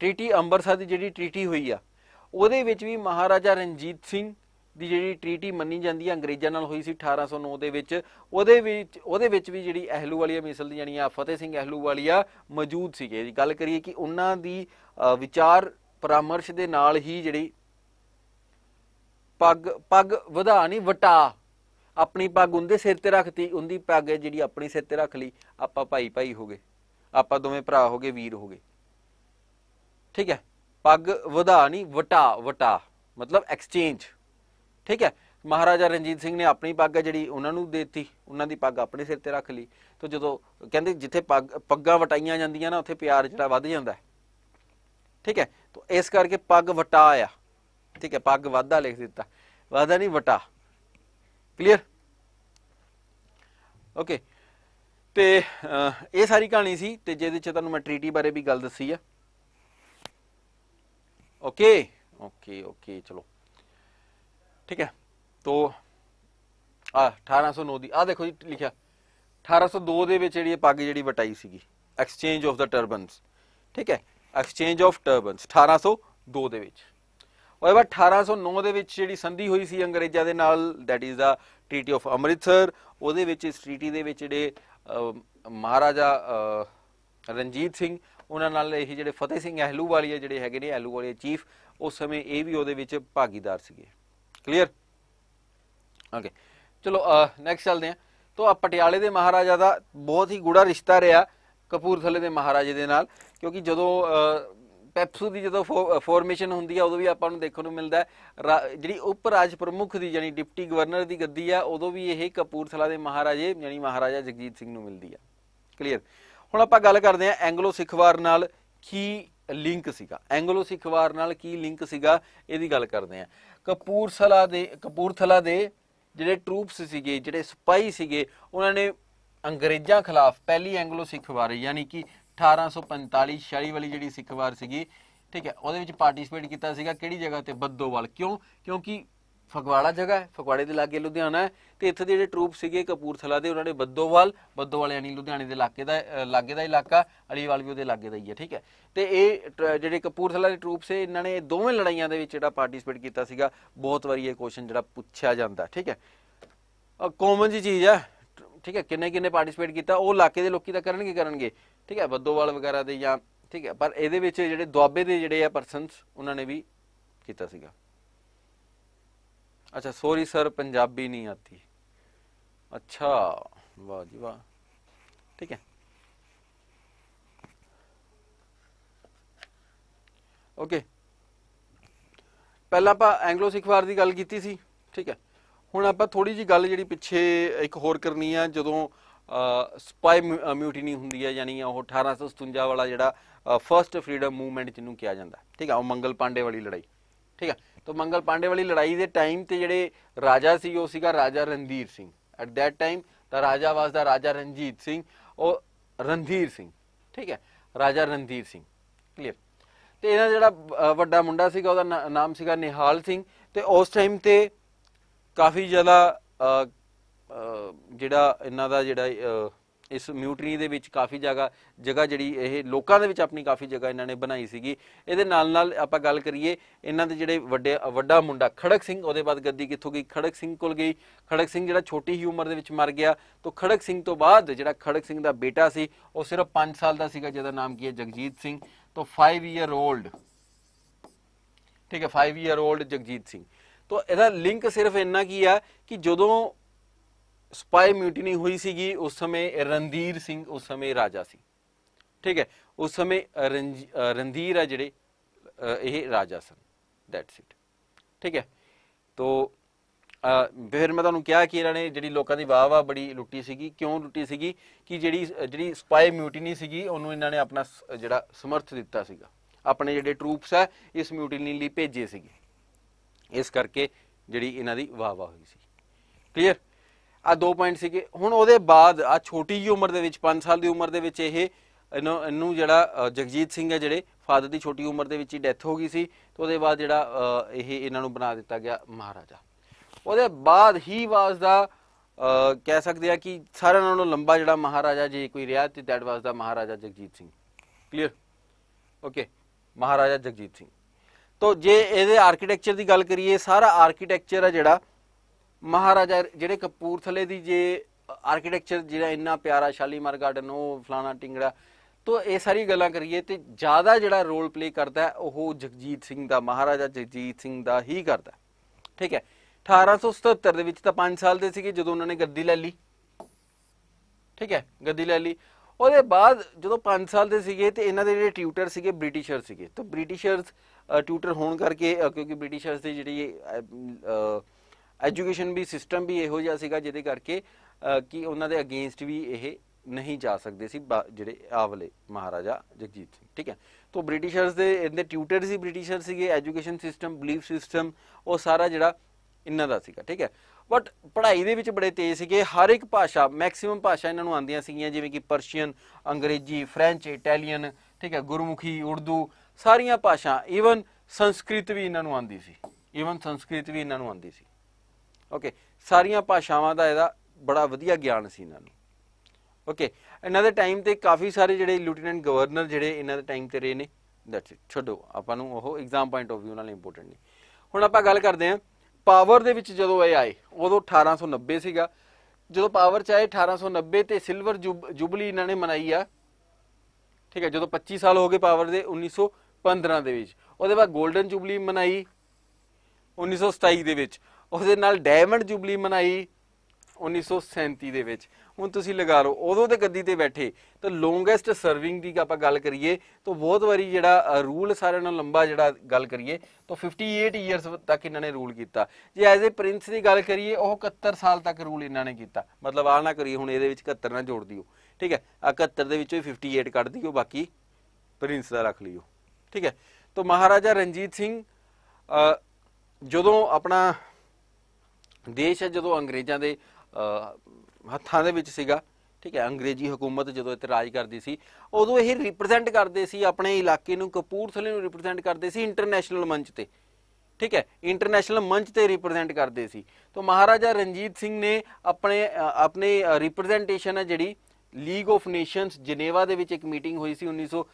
Speaker 1: ਟ੍ਰੀਟੀ ਅੰਬਰਸਰ ਦੀ ਜਿਹੜੀ ਟ੍ਰੀਟੀ ਹੋਈ ਆ ਉਹਦੇ ਵਿੱਚ ਵੀ ਮਹਾਰਾਜਾ ਰਣਜੀਤ ਸਿੰਘ ਦੀ ਜਿਹੜੀ ਟ੍ਰੀਟੀ ਮੰਨੀ ਜਾਂਦੀ ਹੈ ਅੰਗਰੇਜ਼ਾਂ ਨਾਲ ਹੋਈ ਸੀ 1809 ਦੇ ਵਿੱਚ ਉਹਦੇ ਵਿੱਚ ਉਹਦੇ ਵਿੱਚ ਵੀ ਜਿਹੜੀ ਅਹਿਲੂ ਵਾਲੀਆ ਮਿਸਲ ਦੀ ਜਾਨੀ ਆ ਫਤਿਹ ਸਿੰਘ ਅਹਿਲੂ ਵਾਲੀਆ ਮੌਜੂਦ ਸੀਗੇ ਗੱਲ ਕਰੀਏ ਕਿ ਉਹਨਾਂ ਦੀ ਵਿਚਾਰ ਪਰਾਮਰਸ਼ ਦੇ ਨਾਲ ਹੀ ਜਿਹੜੀ ਪੱਗ ਪੱਗ ਵਧਾ ਨਹੀਂ ਵਟਾ ਆਪਣੀ ਪੱਗ ਉਹਦੇ ਸਿਰ ਤੇ ਰੱਖਤੀ ਉਹਦੀ ਪੱਗ ਜਿਹੜੀ ਆਪਣੀ ਸਿਰ ਤੇ ਰੱਖ ਲਈ ਆਪਾਂ ਭਾਈ ਭਾਈ ਹੋ ਗਏ ਆਪਾਂ ਦੋਵੇਂ ਭਰਾ ਹੋ ਗਏ ਵੀਰ ਹੋ ਗਏ ਠੀਕ ਹੈ ਪੱਗ ਵਧਾ ਨਹੀਂ ਵਟਾ ਵਟਾ ਮਤਲਬ ਐਕਸਚੇਂਜ ਠੀਕ ਹੈ ਮਹਾਰਾਜਾ ਰਣਜੀਤ ਸਿੰਘ ਨੇ ਆਪਣੀ ਪੱਗ ਜਿਹੜੀ ਉਹਨਾਂ ਨੂੰ ਦਿੱਤੀ ਉਹਨਾਂ ਦੀ ਪੱਗ ਆਪਣੇ ਸਿਰ ਤੇ ਰੱਖ ਲਈ ਤੋਂ ਜਦੋਂ ਕਹਿੰਦੇ ਜਿੱਥੇ ਪੱਗਾਂ ਵਟਾਈਆਂ ਜਾਂਦੀਆਂ ਨਾ ਉੱਥੇ ਪਿਆਰ ਜਿਹੜਾ ਵੱਧ ਜਾਂਦਾ ਹੈ ਠੀਕ ਹੈ ਤਾਂ ਇਸ ਕਰਕੇ ਪੱਗ ਵਟਾ ਆ ਠੀਕ ਹੈ ਪੱਗ ਵਾਧਾ ਲਿਖ ਦਿੱਤਾ ਵਾਧਾ ਨਹੀਂ ਵਟਾ ਕਲੀਅਰ ਓਕੇ ਤੇ ਇਹ ਸਾਰੀ ਕਹਾਣੀ ਸੀ ਤੇ ਜਿਹਦੇ ਚ ਤੁਹਾਨੂੰ ਮੈਂ ਟ੍ਰੀਟੀ ਬਾਰੇ ਵੀ ਗੱਲ ਦੱਸੀ ਆ ਓਕੇ ਓਕੇ ਓਕੇ ਚਲੋ ਠੀਕ ਹੈ ਤੋਂ ਆ 1809 ਦੀ ਆ ਦੇਖੋ ਜੀ ਲਿਖਿਆ 1802 ਦੇ ਵਿੱਚ ਜਿਹੜੀ ਪੱਗ ਜਿਹੜੀ ਵਟਾਈ ਸੀਗੀ ਐਕਸਚੇਂਜ ਆਫ ਦਾ ਟਰਬਨਸ ਠੀਕ ਹੈ ਐਕਸਚੇਂਜ ਆਫ ਟਰਬਨਸ 1802 ਦੇ ਵਿੱਚ ਇਹ ਵਾਰ 1809 ਦੇ ਵਿੱਚ ਜਿਹੜੀ ਸੰਧੀ ਹੋਈ ਸੀ ਅੰਗਰੇਜ਼ਾਂ ਦੇ ਨਾਲ that is the treaty of Amritsar ਉਹਦੇ ਵਿੱਚ ਇਸ ਟ੍ਰੀਟੀ ਦੇ ਵਿੱਚ ਜਿਹੜੇ ਮਹਾਰਾਜਾ ਰਣਜੀਤ ਸਿੰਘ ਉਹਨਾਂ ਨਾਲ ਇਹ ਜਿਹੜੇ ਫਤਿਹ ਸਿੰਘ ਅਹਲੂਵਾਲੀਆ ਜਿਹੜੇ ਹੈਗੇ ਨੇ ਅਹਲੂਵਾਲੀਆ ਚੀਫ ਉਸ ਸਮੇਂ ਇਹ ਵੀ ਉਹਦੇ ਵਿੱਚ ਭਾਗੀਦਾਰ ਸੀਗੇ ਕਲੀਅਰ ਓਕੇ ਚਲੋ ਨੈਕਸਟ ਚੱਲਦੇ ਹਾਂ ਤੋਂ ਪਟਿਆਲੇ ਦੇ ਮਹਾਰਾਜਾ ਦਾ ਬਹੁਤ ਹੀ ਗੂੜਾ ਰਿਸ਼ਤਾ ਰਿਹਾ ਕਪੂਰਥਲੇ ਦੇ ਮਹਾਰਾਜੇ ਦੇ ਨਾਲ ਕਿਉਂਕਿ ਜਦੋਂ ਪੈਪਸੂ ਦੀ ਜਦੋਂ ਫਾਰਮੇਸ਼ਨ ਹੁੰਦੀ ਆ ਉਦੋਂ ਵੀ ਆਪਾਂ ਨੂੰ ਦੇਖਣ ਨੂੰ ਮਿਲਦਾ ਜਿਹੜੀ ਉਪ ਰਾਜ ਪ੍ਰਮੁੱਖ ਦੀ ਜਾਨੀ ਡਿਪਟੀ ਗਵਰਨਰ ਦੀ ਗੱਦੀ ਆ ਉਦੋਂ ਵੀ ਇਹ ਕਪੂਰਥਲਾ ਦੇ ਮਹਾਰਾਜੇ ਜਾਨੀ ਮਹਾਰਾਜਾ ਜਗਜੀਤ ਸਿੰਘ ਨੂੰ ਮਿਲਦੀ ਆ ਕਲੀਅਰ ਹੁਣ ਆਪਾਂ ਗੱਲ ਕਰਦੇ ਆ ਐਂਗਲੋ ਸਿੱਖ ਵਾਰ ਨਾਲ ਕੀ ਲਿੰਕ ਸੀਗਾ ਐਂਗਲੋ ਸਿੱਖ ਵਾਰ ਨਾਲ ਕੀ ਲਿੰਕ ਸੀਗਾ ਇਹਦੀ ਗੱਲ ਕਰਦੇ ਆ ਕਪੂਰਥਲਾ ਦੇ ਕਪੂਰਥਲਾ ਦੇ ਜਿਹੜੇ ਟਰੂਪਸ ਸੀਗੇ ਜਿਹੜੇ ਸਪਾਈ ਸੀਗੇ ਉਹਨਾਂ ਨੇ ਅੰਗਰੇਜ਼ਾਂ ਖਿਲਾਫ ਪਹਿਲੀ ਐਂਗਲੋ ਸਿੱਖ ਵਾਰ ਯਾਨੀ ਕਿ 1845 ਛੜੀ ਵਾਲੀ ਜਿਹੜੀ ਸਿੱਖ ਵਾਰ ਸੀਗੀ ਠੀਕ ਹੈ ਉਹਦੇ ਵਿੱਚ ਪਾਰਟਿਸਿਪੇਟ ਕੀਤਾ ਸੀਗਾ ਕਿਹੜੀ ਜਗ੍ਹਾ ਤੇ ਬੱਦੋਵਾਲ ਕਿਉਂ ਕਿਉਂਕਿ ਫਗਵਾੜਾ ਜਗ੍ਹਾ ਹੈ ਫਗਵਾੜੇ ਦੇ ਲਾਗੇ ਲੁਧਿਆਣਾ ਹੈ ਤੇ ਇੱਥੇ ਦੇ ਜਿਹੜੇ ਟਰੂਪ ਸੀਗੇ ਕਪੂਰਥਲਾ ਦੇ ਉਹਨਾਂ ਨੇ ਬੱਦੋਵਾਲ ਬੱਦੋਵਾਲ ਯਾਨੀ ਲੁਧਿਆਣੇ ਦੇ ਇਲਾਕੇ ਦਾ ਲਾਗੇ ਦਾ ਇਲਾਕਾ ਅਲੀਵਾਲ ਵੀ ਉਹਦੇ ਲਾਗੇ ਦਾ ਹੀ ਹੈ ਠੀਕ ਹੈ ਤੇ ਇਹ ਜਿਹੜੇ ਕਪੂਰਥਲਾ ਦੇ ਟਰੂਪ ਸੇ ਇਹਨਾਂ ਨੇ ਦੋਵੇਂ ਲੜਾਈਆਂ ਦੇ ਵਿੱਚ ਜਿਹੜਾ ਪਾਰਟਿਸਿਪੇਟ ਕੀਤਾ ਸੀਗਾ ਬਹੁਤ ਵਾਰੀ ਇਹ ਕੁਐਸਚਨ ਜਿਹੜਾ ਪੁੱਛਿਆ ਜਾਂਦਾ ਠੀਕ ਹੈ ਕਾਮਨ ਜੀ ਚੀਜ਼ ਹੈ ਠੀਕ ਹੈ ਕਿੰਨੇ ਕਿੰਨੇ ਪਾਰਟਿਸਿਪੇਟ ਕੀਤਾ ਉਹ ਇਲਾਕੇ ਦੇ ਲੋਕੀ ਤਾਂ ਕਰਨਗੇ ਕਰਨਗੇ ਠੀਕ ਹੈ ਬੱਦੋਵਾਲ ਵਗੈਰਾ ਦੇ ਜਾਂ ਠੀਕ ਹੈ ਪਰ ਇਹਦੇ ਵਿੱਚ ਜਿਹੜੇ ਦੁਆਬੇ ਦੇ ਜਿਹੜੇ ਆ ਪਰਸਨਸ ਉਹਨਾਂ ਨੇ ਵੀ ਕੀਤਾ ਸੀਗਾ ਅੱਛਾ ਸੋਰੀ ਸਰ ਪੰਜਾਬੀ ਨਹੀਂ ਆਤੀ ਅੱਛਾ ਵਾਹ ਜੀ ਵਾਹ ਠੀਕ ਹੈ ਓਕੇ ਪਹਿਲਾਂ ਆਪਾਂ ਐਂਗਲੋ ਸਿੱਖ ਵਾਰ ਦੀ ਗੱਲ ਕੀਤੀ ਸੀ ਠੀਕ ਹੈ ਹੁਣ ਆਪਾਂ ਥੋੜੀ ਜੀ ਗੱਲ ਜਿਹੜੀ ਪਿੱਛੇ ਇੱਕ ਹੋਰ ਕਰਨੀ ਆ ਜਦੋਂ ਸਪਾਈ ਨਹੀਂ ਹੁੰਦੀ ਹੈ ਯਾਨੀ ਉਹ 1857 ਵਾਲਾ ਜਿਹੜਾ ਫਰਸਟ ਫਰੀडम ਮੂਵਮੈਂਟ ਜਿਹਨੂੰ ਕਿਹਾ ਜਾਂਦਾ ਠੀਕ ਆ ਉਹ ਮੰਗਲ ਪਾਂਡੇ ਵਾਲੀ ਲੜਾਈ ਠੀਕ ਆ ਤਾਂ ਮੰਗਲ ਪਾਂਡੇ ਵਾਲੀ ਲੜਾਈ ਦੇ ਟਾਈਮ ਤੇ ਜਿਹੜੇ ਰਾਜਾ ਸੀ ਉਹ ਸੀਗਾ Raja Randhir Singh at that time ਤਾਂ ਰਾਜਾ ਵਾਸ ਦਾ ਰਾਜਾ ਰਣਜੀਤ ਸਿੰਘ ਉਹ ਰਣਧੀਰ ਸਿੰਘ ਠੀਕ ਹੈ ਰਾਜਾ ਰਣਧੀਰ ਸਿੰਘ ਕਲੀਅਰ ਤੇ ਇਹਨਾਂ ਜਿਹੜਾ ਵੱਡਾ ਮੁੰਡਾ ਸੀਗਾ ਉਹਦਾ ਨਾਮ ਸੀਗਾ ਨਿਹਾਲ ਸਿੰਘ ਤੇ ਉਸ ਟਾਈਮ ਤੇ ਕਾਫੀ ਜ਼ਿਆਦਾ ਜਿਹੜਾ ਇਹਨਾਂ ਦਾ ਜਿਹੜਾ ਇਸ ਮਿਊਟਰੀ ਦੇ ਵਿੱਚ ਕਾਫੀ ਜਗ੍ਹਾ ਜਗ੍ਹਾ ਜਿਹੜੀ ਇਹ ਲੋਕਾਂ ਦੇ ਵਿੱਚ ਆਪਣੀ ਕਾਫੀ ਜਗ੍ਹਾ ਇਹਨਾਂ ਨੇ ਬਣਾਈ ਸੀਗੀ ਇਹਦੇ ਨਾਲ ਨਾਲ ਆਪਾਂ ਗੱਲ ਕਰੀਏ ਇਹਨਾਂ ਦੇ ਜਿਹੜੇ ਵੱਡੇ ਵੱਡਾ ਮੁੰਡਾ ਖੜਕ ਸਿੰਘ ਉਹਦੇ ਬਾਅਦ ਗੱਦੀ ਕਿੱਥੋਂ ਗਈ ਖੜਕ ਸਿੰਘ ਕੋਲ ਗਈ ਖੜਕ ਸਿੰਘ ਜਿਹੜਾ ਛੋਟੀ ਹੀ ਉਮਰ ਦੇ ਵਿੱਚ ਮਰ ਗਿਆ ਤੋਂ ਖੜਕ ਸਿੰਘ ਤੋਂ ਬਾਅਦ ਜਿਹੜਾ ਖੜਕ ਸਿੰਘ ਦਾ ਬੇਟਾ ਸੀ ਉਹ ਸਿਰਫ 5 ਸਾਲ ਦਾ ਸੀਗਾ ਜਿਹਦਾ ਨਾਮ ਕੀ ਹੈ ਜਗਜੀਤ ਸਿੰਘ ਤੋਂ 5 ਇਅਰ 올ਡ ਠੀਕ ਹੈ 5 ਇਅਰ 올ਡ ਜਗਜੀਤ ਸਿੰਘ ਤੋਂ ਇਹਦਾ ਲਿੰਕ ਸਿਰਫ ਇੰਨਾ ਕੀ ਆ ਕਿ ਜਦੋਂ ਸਪਾਈ ਮਿਊਟਨੀ ਹੋਈ ਸੀਗੀ ਉਸ ਸਮੇਂ ਰਣਧੀਰ ਸਿੰਘ ਉਸ ਸਮੇਂ ਰਾਜਾ ਸੀ ਠੀਕ ਹੈ ਉਸ ਸਮੇਂ ਰਣਧੀਰ ਆ ਜਿਹੜੇ ਇਹ ਰਾਜਾ ਸਨ ਦੈਟਸ ਇਟ ਠੀਕ ਹੈ ਤੋਂ ਫਿਰ ਮੈਂ ਤੁਹਾਨੂੰ ਕਿਹਾ ਕਿ ਇਹਨਾਂ ਨੇ ਜਿਹੜੀ ਲੋਕਾਂ ਦੀ ਵਾਹ ਵਾਹ ਬੜੀ ਲੁੱਟੀ ਸੀਗੀ ਕਿਉਂ ਲੁੱਟੀ ਸੀਗੀ ਕਿ ਜਿਹੜੀ ਜਿਹੜੀ ਸਪਾਈ ਮਿਊਟਨੀ ਸੀਗੀ ਉਹਨੂੰ ਇਹਨਾਂ ਨੇ ਆਪਣਾ ਜਿਹੜਾ ਸਮਰਥ ਦਿੱਤਾ ਸੀਗਾ ਆਪਣੇ ਜਿਹੜੇ ਟਰੂਪਸ ਆ ਇਸ ਮਿਊਟਨੀ ਲਈ ਭੇਜੇ ਸੀਗੇ ਇਸ ਕਰਕੇ ਜਿਹੜੀ ਇਹਨਾਂ ਦੀ ਵਾਹ ਵਾਹ ਹੋਈ ਸੀ ਕਲੀਅਰ ਆ ਦੋ ਪੁਆਇੰਟ ਸੀਗੇ ਹੁਣ ਉਹਦੇ ਬਾਅਦ ਆ ਛੋਟੀ ਜੀ ਉਮਰ ਦੇ ਵਿੱਚ 5 ਸਾਲ ਦੀ ਉਮਰ ਦੇ ਵਿੱਚ ਇਹ ਇਹਨੂੰ ਜਿਹੜਾ ਜਗਜੀਤ ਸਿੰਘ ਹੈ ਜਿਹੜੇ ਫਾਦਰ ਦੀ ਛੋਟੀ ਉਮਰ ਦੇ ਵਿੱਚ ਹੀ ਡੈਥ ਹੋ ਗਈ ਸੀ ਤੇ ਉਹਦੇ ਬਾਅਦ ਜਿਹੜਾ ਇਹ ਇਹਨਾਂ ਨੂੰ ਬਣਾ ਦਿੱਤਾ ਗਿਆ ਮਹਾਰਾਜਾ ਉਹਦੇ ਬਾਅਦ ਹੀ ਵਾਸ ਦਾ ਕਹਿ ਸਕਦੇ ਆ ਕਿ ਸਾਰਿਆਂ ਨਾਲੋਂ ਲੰਬਾ ਜਿਹੜਾ ਮਹਾਰਾਜਾ ਜੇ ਕੋਈ ਰਿਆਤ ਤੇ that was the Maharaja Jagjit Singh clear okay Maharaja Jagjit Singh ਤੋ ਜੇ ਇਹਦੇ ਆਰਕੀਟੈਕਚਰ ਦੀ ਗੱਲ ਕਰੀਏ ਸਾਰਾ ਆਰਕੀਟੈਕਚਰ ਆ ਜਿਹੜਾ ਮਹਾਰਾਜਾ ਜਿਹੜੇ ਕਪੂਰਥਲੇ ਦੀ ਜੇ ਆਰਕੀਟੈਕਚਰ ਜਿਹੜਾ ਇੰਨਾ ਪਿਆਰਾ ਸ਼ਾਲੀਮਾਰ ਗਾਰਡਨ ਉਹ ਫਲਾਣਾ ਟਿੰਗੜਾ ਤੋ ਇਹ ਸਾਰੀ ਗੱਲਾਂ ਕਰੀਏ ਤੇ ਜ਼ਿਆਦਾ ਜਿਹੜਾ ਰੋਲ ਪਲੇ ਕਰਦਾ ਉਹ ਜਗਜੀਤ ਸਿੰਘ ਦਾ ਮਹਾਰਾਜਾ ਜਗਜੀਤ ਸਿੰਘ ਦਾ ਹੀ ਕਰਦਾ ਠੀਕ ਹੈ 1877 ਦੇ ਵਿੱਚ ਤਾਂ 5 ਸਾਲ ਦੇ ਸੀਗੇ ਜਦੋਂ ਉਹਨਾਂ ਨੇ ਗੱਦੀ ਲੈ ਲਈ ਠੀਕ ਹੈ ਗੱਦੀ ਲੈ ਲਈ ਉਹਦੇ ਬਾਅਦ ਜਦੋਂ 5 ਸਾਲ ਦੇ ਸੀਗੇ ਤੇ ਇਹਨਾਂ ਦੇ ਜਿਹੜੇ ਟਿਊਟਰ ਸੀਗੇ ਬ੍ਰਿਟਿਸ਼ਰ ਸੀਗੇ ਤਾਂ ਬ੍ਰਿਟਿਸ਼ਰਸ ਟਿਊਟਰ ਹੋਣ ਕਰਕੇ ਕਿਉਂਕਿ ਬ੍ਰਿਟਿਸ਼ਰਸ ਦੀ ਜਿਹੜੀ ਐਜੂਕੇਸ਼ਨ ਵੀ ਸਿਸਟਮ ਵੀ ਇਹੋ ਜਿਹਾ ਸੀਗਾ ਜਿਹਦੇ ਕਰਕੇ ਕਿ ਉਹਨਾਂ ਦੇ ਅਗੇਂਸਟ ਵੀ ਇਹ ਨਹੀਂ ਜਾ ਸਕਦੇ ਸੀ ਜਿਹੜੇ ਆਵਲੇ ਮਹਾਰਾਜਾ ਜਗਜੀਤ ਸਿੰਘ ਠੀਕ ਹੈ ਤੋਂ ਬ੍ਰਿਟਿਸ਼ਰਸ ਦੇ ਇਹਦੇ ਟਿਊਟਰ ਸੀ ਬ੍ਰਿਟਿਸ਼ਰ ਸੀਗੇ ਐਜੂਕੇਸ਼ਨ ਸਿਸਟਮ ਬਲੀਫ ਸਿਸਟਮ ਉਹ ਸਾਰਾ ਜਿਹੜਾ ਇਹਨਾਂ ਦਾ ਸੀਗਾ ਠੀਕ ਹੈ ਬਟ ਪੜ੍ਹਾਈ ਦੇ ਵਿੱਚ ਬੜੇ ਤੇਜ਼ ਸੀਗੇ ਹਰ ਇੱਕ ਭਾਸ਼ਾ ਮੈਕਸਿਮਮ ਭਾਸ਼ਾ ਇਹਨਾਂ ਨੂੰ ਆਉਂਦੀਆਂ ਸੀਗੀਆਂ ਜਿਵੇਂ ਕਿ ਪਰਸ਼ੀਅਨ ਅੰਗਰੇਜ਼ੀ ਫ੍ਰੈਂਚ ਇਟਾਲੀਅਨ ਠੀਕ ਹੈ ਗੁਰਮੁਖੀ ਉਰਦੂ ਸਾਰੀਆਂ ਭਾਸ਼ਾ ਈਵਨ ਸੰਸਕ੍ਰਿਤ ਵੀ ਇਹਨਾਂ ਨੂੰ ਆਉਂਦੀ ਸੀ ਈਵਨ ਸੰਸਕ੍ਰਿਤ ਵੀ ਇਹਨਾਂ ਨੂੰ ਆਉਂਦੀ ਸੀ ਓਕੇ ਸਾਰੀਆਂ ਭਾਸ਼ਾਵਾਂ ਦਾ ਇਹਦਾ ਬੜਾ ਵਧੀਆ ਗਿਆਨ ਸੀ ਇਹਨਾਂ ਨੂੰ ਓਕੇ ਇਹਨਾਂ ਦੇ ਟਾਈਮ ਤੇ ਕਾਫੀ ਸਾਰੇ ਜਿਹੜੇ ਲੁਟੀਨੈਂਟ ਗਵਰਨਰ ਜਿਹੜੇ ਇਹਨਾਂ ਦੇ ਟਾਈਮ ਤੇ ਰਹੇ ਨੇ ਦੈਟਸ ਇਟ ਛੱਡੋ ਆਪਾਂ ਨੂੰ ਉਹ ਐਗਜ਼ਾਮ ਪੁਆਇੰਟ ਆਫ View ਨਾਲ ਇੰਪੋਰਟੈਂਟ ਨਹੀਂ ਹੁਣ ਆਪਾਂ ਗੱਲ ਕਰਦੇ ਹਾਂ ਪਾਵਰ ਦੇ ਵਿੱਚ ਜਦੋਂ ਇਹ ਆਏ ਉਦੋਂ 1890 ਸੀਗਾ ਜਦੋਂ ਪਾਵਰ ਚ ਆਏ 1890 ਤੇ ਸਿਲਵਰ ਜੁਬਲੀ ਇਹਨਾਂ ਨੇ ਮਨਾਈ ਆ ਠੀਕ ਹੈ ਜਦੋਂ 25 ਸਾਲ ਹੋ ਗਏ ਪਾਵਰ ਦੇ 1900 15 ਦੇ ਵਿੱਚ ਉਹਦੇ ਬਾਅਦ 골ਡਨ ਜੁਬਲੀ ਮਨਾਈ 1927 ਦੇ ਵਿੱਚ ਉਹਦੇ ਨਾਲ ਡਾਇਮੰਡ ਜੁਬਲੀ ਮਨਾਈ 1937 ਦੇ ਵਿੱਚ ਹੁਣ ਤੁਸੀਂ ਲਗਾ ਲਓ ਉਦੋਂ ਤੇ ਗੱਦੀ ਤੇ ਬੈਠੇ ਤਾਂ ਲੌਂਗੈਸਟ ਸਰਵਿੰਗ ਦੀ ਆਪਾਂ ਗੱਲ ਕਰੀਏ ਤਾਂ ਬਹੁਤ ਵਾਰੀ ਜਿਹੜਾ ਰੂਲ ਸਾਰਿਆਂ ਨਾਲੋਂ ਲੰਬਾ ਜਿਹੜਾ ਗੱਲ ਕਰੀਏ ਤਾਂ 58 ਇਅਰਸ ਤੱਕ ਇਹਨਾਂ ਨੇ ਰੂਲ ਕੀਤਾ ਜੇ ਐਜ਼ ਅ ਪ੍ਰਿੰਸ ਦੀ ਗੱਲ ਕਰੀਏ ਉਹ 71 ਸਾਲ ਤੱਕ ਰੂਲ ਇਹਨਾਂ ਨੇ ਕੀਤਾ ਮਤਲਬ ਆਹ ਨਾ ਕਰੀਏ ਹੁਣ ਇਹਦੇ ਵਿੱਚ 71 ਨਾਲ ਜੋੜ ਦਿਓ ਠੀਕ ਹੈ 71 ਦੇ ਵਿੱਚੋਂ 58 ਕੱਢ ਦਿਓ ਬਾਕੀ ਪ੍ਰਿੰਸ ਦਾ ਰੱਖ ਲਿਓ ਠੀਕ ਹੈ ਤਾਂ ਮਹਾਰਾਜਾ ਰਣਜੀਤ ਸਿੰਘ ਜਦੋਂ ਆਪਣਾ ਦੇਸ਼ ਹੈ ਜਦੋਂ ਅੰਗਰੇਜ਼ਾਂ ਦੇ ਹੱਥਾਂ ਦੇ ਵਿੱਚ ਸੀਗਾ ਠੀਕ ਹੈ ਅੰਗਰੇਜ਼ੀ ਹਕੂਮਤ ਜਦੋਂ ਇੱਥੇ ਰਾਜ ਕਰਦੀ ਸੀ ਉਦੋਂ ਇਹ ਰਿਪਰੈਜ਼ੈਂਟ ਕਰਦੇ ਸੀ ਆਪਣੇ ਇਲਾਕੇ ਨੂੰ ਕਪੂਰਥਲੇ ਨੂੰ ਰਿਪਰੈਜ਼ੈਂਟ ਕਰਦੇ ਸੀ ਇੰਟਰਨੈਸ਼ਨਲ ਮੰਚ ਤੇ ਠੀਕ ਹੈ ਇੰਟਰਨੈਸ਼ਨਲ ਮੰਚ ਤੇ ਰਿਪਰੈਜ਼ੈਂਟ ਕਰਦੇ ਸੀ ਤਾਂ ਮਹਾਰਾਜਾ ਰਣਜੀਤ ਸਿੰਘ ਨੇ ਆਪਣੇ ਆਪਣੇ ਰਿਪਰੈਜ਼ੈਂਟੇਸ਼ਨ ਹੈ ਜਿਹੜੀ ਲੀਗ ਆਫ ਨੇਸ਼ਨਸ ਜਨੇਵਾ ਦੇ ਵਿੱਚ ਇੱਕ ਮੀਟਿੰਗ ਹੋਈ ਸੀ 1900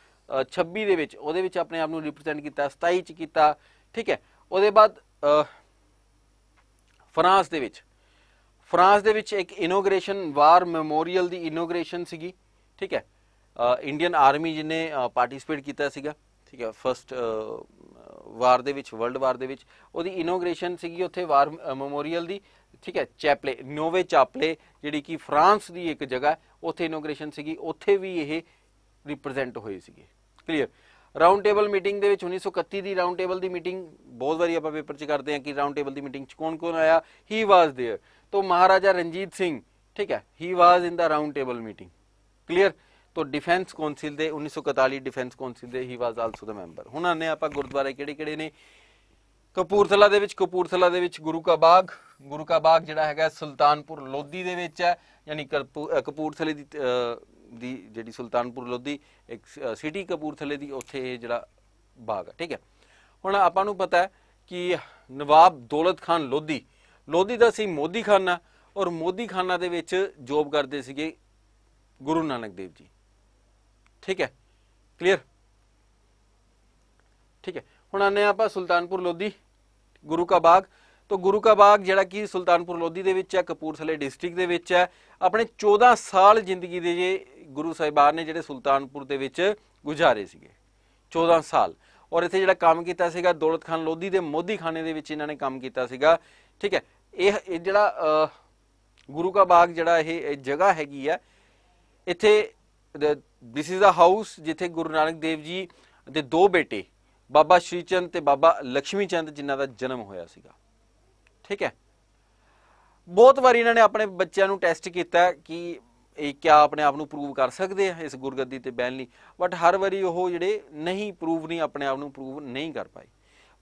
Speaker 1: 26 ਦੇ ਵਿੱਚ ਉਹਦੇ ਵਿੱਚ ਆਪਣੇ ਆਪ ਨੂੰ ਰਿਪਰੈਜ਼ੈਂਟ ਕੀਤਾ 27 ਚ ਕੀਤਾ ਠੀਕ ਹੈ ਉਹਦੇ ਬਾਅਦ ਫਰਾਂਸ ਦੇ ਵਿੱਚ ਫਰਾਂਸ ਦੇ ਵਿੱਚ ਇੱਕ ਇਨੋਗ੍ਰੇਸ਼ਨ ਵਾਰ ਮੈਮੋਰੀਅਲ ਦੀ ਇਨੋਗ੍ਰੇਸ਼ਨ ਸੀਗੀ ਠੀਕ ਹੈ ਇੰਡੀਅਨ ਆਰਮੀ ਜਿਨੇ ਪਾਰਟਿਸਿਪੇਟ ਕੀਤਾ ਸੀਗਾ ਠੀਕ ਹੈ ਫਰਸਟ ਵਾਰ ਦੇ ਵਿੱਚ ਵਰਲਡ ਵਾਰ ਦੇ ਵਿੱਚ ਉਹਦੀ ਇਨੋਗ੍ਰੇਸ਼ਨ ਸੀਗੀ ਉੱਥੇ ਵਾਰ ਮੈਮੋਰੀਅਲ ਦੀ ਠੀਕ ਹੈ ਚੈਪਲੇ ਨੋਵੇ ਚਾਪਲੇ ਜਿਹੜੀ ਕਿ ਫਰਾਂਸ ਦੀ ਇੱਕ ਜਗ੍ਹਾ ਉੱਥੇ ਇਨੋਗ੍ਰੇਸ਼ਨ ਸੀਗੀ ਉੱਥੇ ਵੀ ਇਹ ਰਿਪਰੈਜ਼ੈਂਟ ਹੋਏ ਸੀਗੇ ਕਲੀਅਰ ਰਾਉਂਡ ਟੇਬਲ ਮੀਟਿੰਗ ਦੇ ਵਿੱਚ 1931 ਦੀ ਰਾਉਂਡ ਟੇਬਲ ਦੀ ਮੀਟਿੰਗ ਬਹੁਤ ਵਾਰੀ ਆਪਾਂ ਪੇਪਰ 'ਚ ਕਰਦੇ ਹਾਂ ਕਿ ਰਾਉਂਡ ਟੇਬਲ ਦੀ ਮੀਟਿੰਗ 'ਚ ਕੌਣ-ਕੌਣ ਆਇਆ ਹੀ ਵਾਸ देयर ਤੋਂ ਮਹਾਰਾਜਾ ਰਣਜੀਤ ਸਿੰਘ ਠੀਕ ਹੈ he was in the round table meeting clear ਤੋਂ ਡਿਫੈਂਸ ਕਾਉਂਸਲ ਦੇ 1941 ਡਿਫੈਂਸ ਕਾਉਂਸਲ ਦੇ ਹੀ ਵਾਸ ਆਲਸੋ ਦਾ ਮੈਂਬਰ ਹੁਣ ਨੇ ਆਪਾਂ ਗੁਰਦੁਆਰੇ ਕਿਹੜੇ-ਕਿਹੜੇ ਨੇ ਕਪੂਰਥਲਾ ਦੇ ਵਿੱਚ ਕਪੂਰਥਲਾ ਦੇ ਵਿੱਚ ਗੁਰੂ ਕਾ ਬਾਗ ਗੁਰੂ ਕਾ ਬਾਗ ਜਿਹੜਾ ਹੈਗਾ ਸੁਲਤਾਨਪੁਰ ਲੋਧੀ ਦੇ ਵਿੱਚ ਹੈ ਯਾਨੀ ਕਪੂਰਥਲੇ ਦੀ ਦੀ ਜਿਹੜੀ ਸੁਲਤਾਨਪੁਰ ਲੋਧੀ ਇੱਕ ਸਿਟੀ ਕਪੂਰਥਲੇ ਦੀ ਉੱਥੇ ਇਹ ਜਿਹੜਾ ਬਾਗ ਹੈ ਠੀਕ ਹੈ ਹੁਣ ਆਪਾਂ ਨੂੰ ਪਤਾ ਹੈ ਕਿ ਨਵਾਬ ਦੌਲਤ ਖਾਨ ਲੋਧੀ ਲੋਧੀ ਦਾ ਸੀ ਮੋਦੀ ਖਾਨਾ ਔਰ ਮੋਦੀ ਖਾਨਾ ਦੇ ਵਿੱਚ ਜੋਬ ਕਰਦੇ ਸੀਗੇ ਗੁਰੂ ਨਾਨਕ ਦੇਵ ਜੀ ਠੀਕ ਹੈ ਕਲੀਅਰ ਠੀਕ ਹੈ ਹੁਣ ਆਨੇ ਆਪਾਂ ਸੁਲਤਾਨਪੁਰ ਲੋਧੀ ਗੁਰੂ ਕਾ ਬਾਗ ਤੋਂ ਗੁਰੂ ਕਾ ਬਾਗ ਜਿਹੜਾ ਕਿ ਸੁਲਤਾਨਪੁਰ ਲੋਧੀ ਦੇ ਵਿੱਚ ਹੈ ਕਪੂਰਥਲੇ ਡਿਸਟ੍ਰਿਕਟ ਦੇ ਵਿੱਚ ਹੈ ਆਪਣੇ 14 ਸਾਲ ਜ਼ਿੰਦਗੀ ਦੇ ਜੇ ਗੁਰੂ ਸਾਹਿਬਾਨ ਨੇ ਜਿਹੜੇ ਸੁਲਤਾਨਪੁਰ ਦੇ ਵਿੱਚ ਗੁਜ਼ਾਰੇ ਸੀਗੇ 14 ਸਾਲ ਔਰ ਇੱਥੇ ਜਿਹੜਾ ਕੰਮ ਕੀਤਾ ਸੀਗਾ ਦੌਲਤ ਖਾਨ ਲੋਧੀ ਦੇ ਮੋਦੀ ਖਾਨੇ ਦੇ ਵਿੱਚ ਇਹਨਾਂ ਨੇ ਕੰਮ ਕੀਤਾ ਸੀਗਾ ਠੀਕ ਹੈ ਇਹ ਇਹ ਜਿਹੜਾ ਗੁਰੂ ਕਾ ਬਾਗ ਜਿਹੜਾ ਇਹ ਜਗ੍ਹਾ ਹੈਗੀ ਆ ਇੱਥੇ ਥਿਸ ਇਜ਼ ਅ ਹਾਊਸ ਜਿੱਥੇ ਗੁਰੂ ਨਾਨਕ ਦੇਵ ਜੀ ਦੇ ਦੋ ਬੇਟੇ ਬਾਬਾ ਸ਼੍ਰੀ ਚੰਦ ਤੇ ਬਾਬਾ ਲక్ష్ਮੀ ਚੰਦ ਜਿਨ੍ਹਾਂ ਦਾ ਜਨਮ ਹੋਇਆ ਸੀਗਾ ਠੀਕ ਹੈ ਬਹੁਤ ਵਾਰੀ ਇਹਨਾਂ ਨੇ ਆਪਣੇ ਬੱਚਿਆਂ ਨੂੰ ਟੈਸਟ ਕੀਤਾ ਕਿ ਇਹ ਕਿਆ ਆਪਣੇ ਆਪ ਨੂੰ ਪ੍ਰੂਵ ਕਰ ਸਕਦੇ ਆ ਇਸ ਗੁਰਗੱਦੀ ਤੇ ਬਹਿਣ ਲਈ ਬਟ ਹਰ ਵਾਰੀ ਉਹ ਜਿਹੜੇ ਨਹੀਂ ਪ੍ਰੂਵ ਨਹੀਂ ਆਪਣੇ ਆਪ ਨੂੰ ਪ੍ਰੂਵ ਨਹੀਂ ਕਰ ਪਾਏ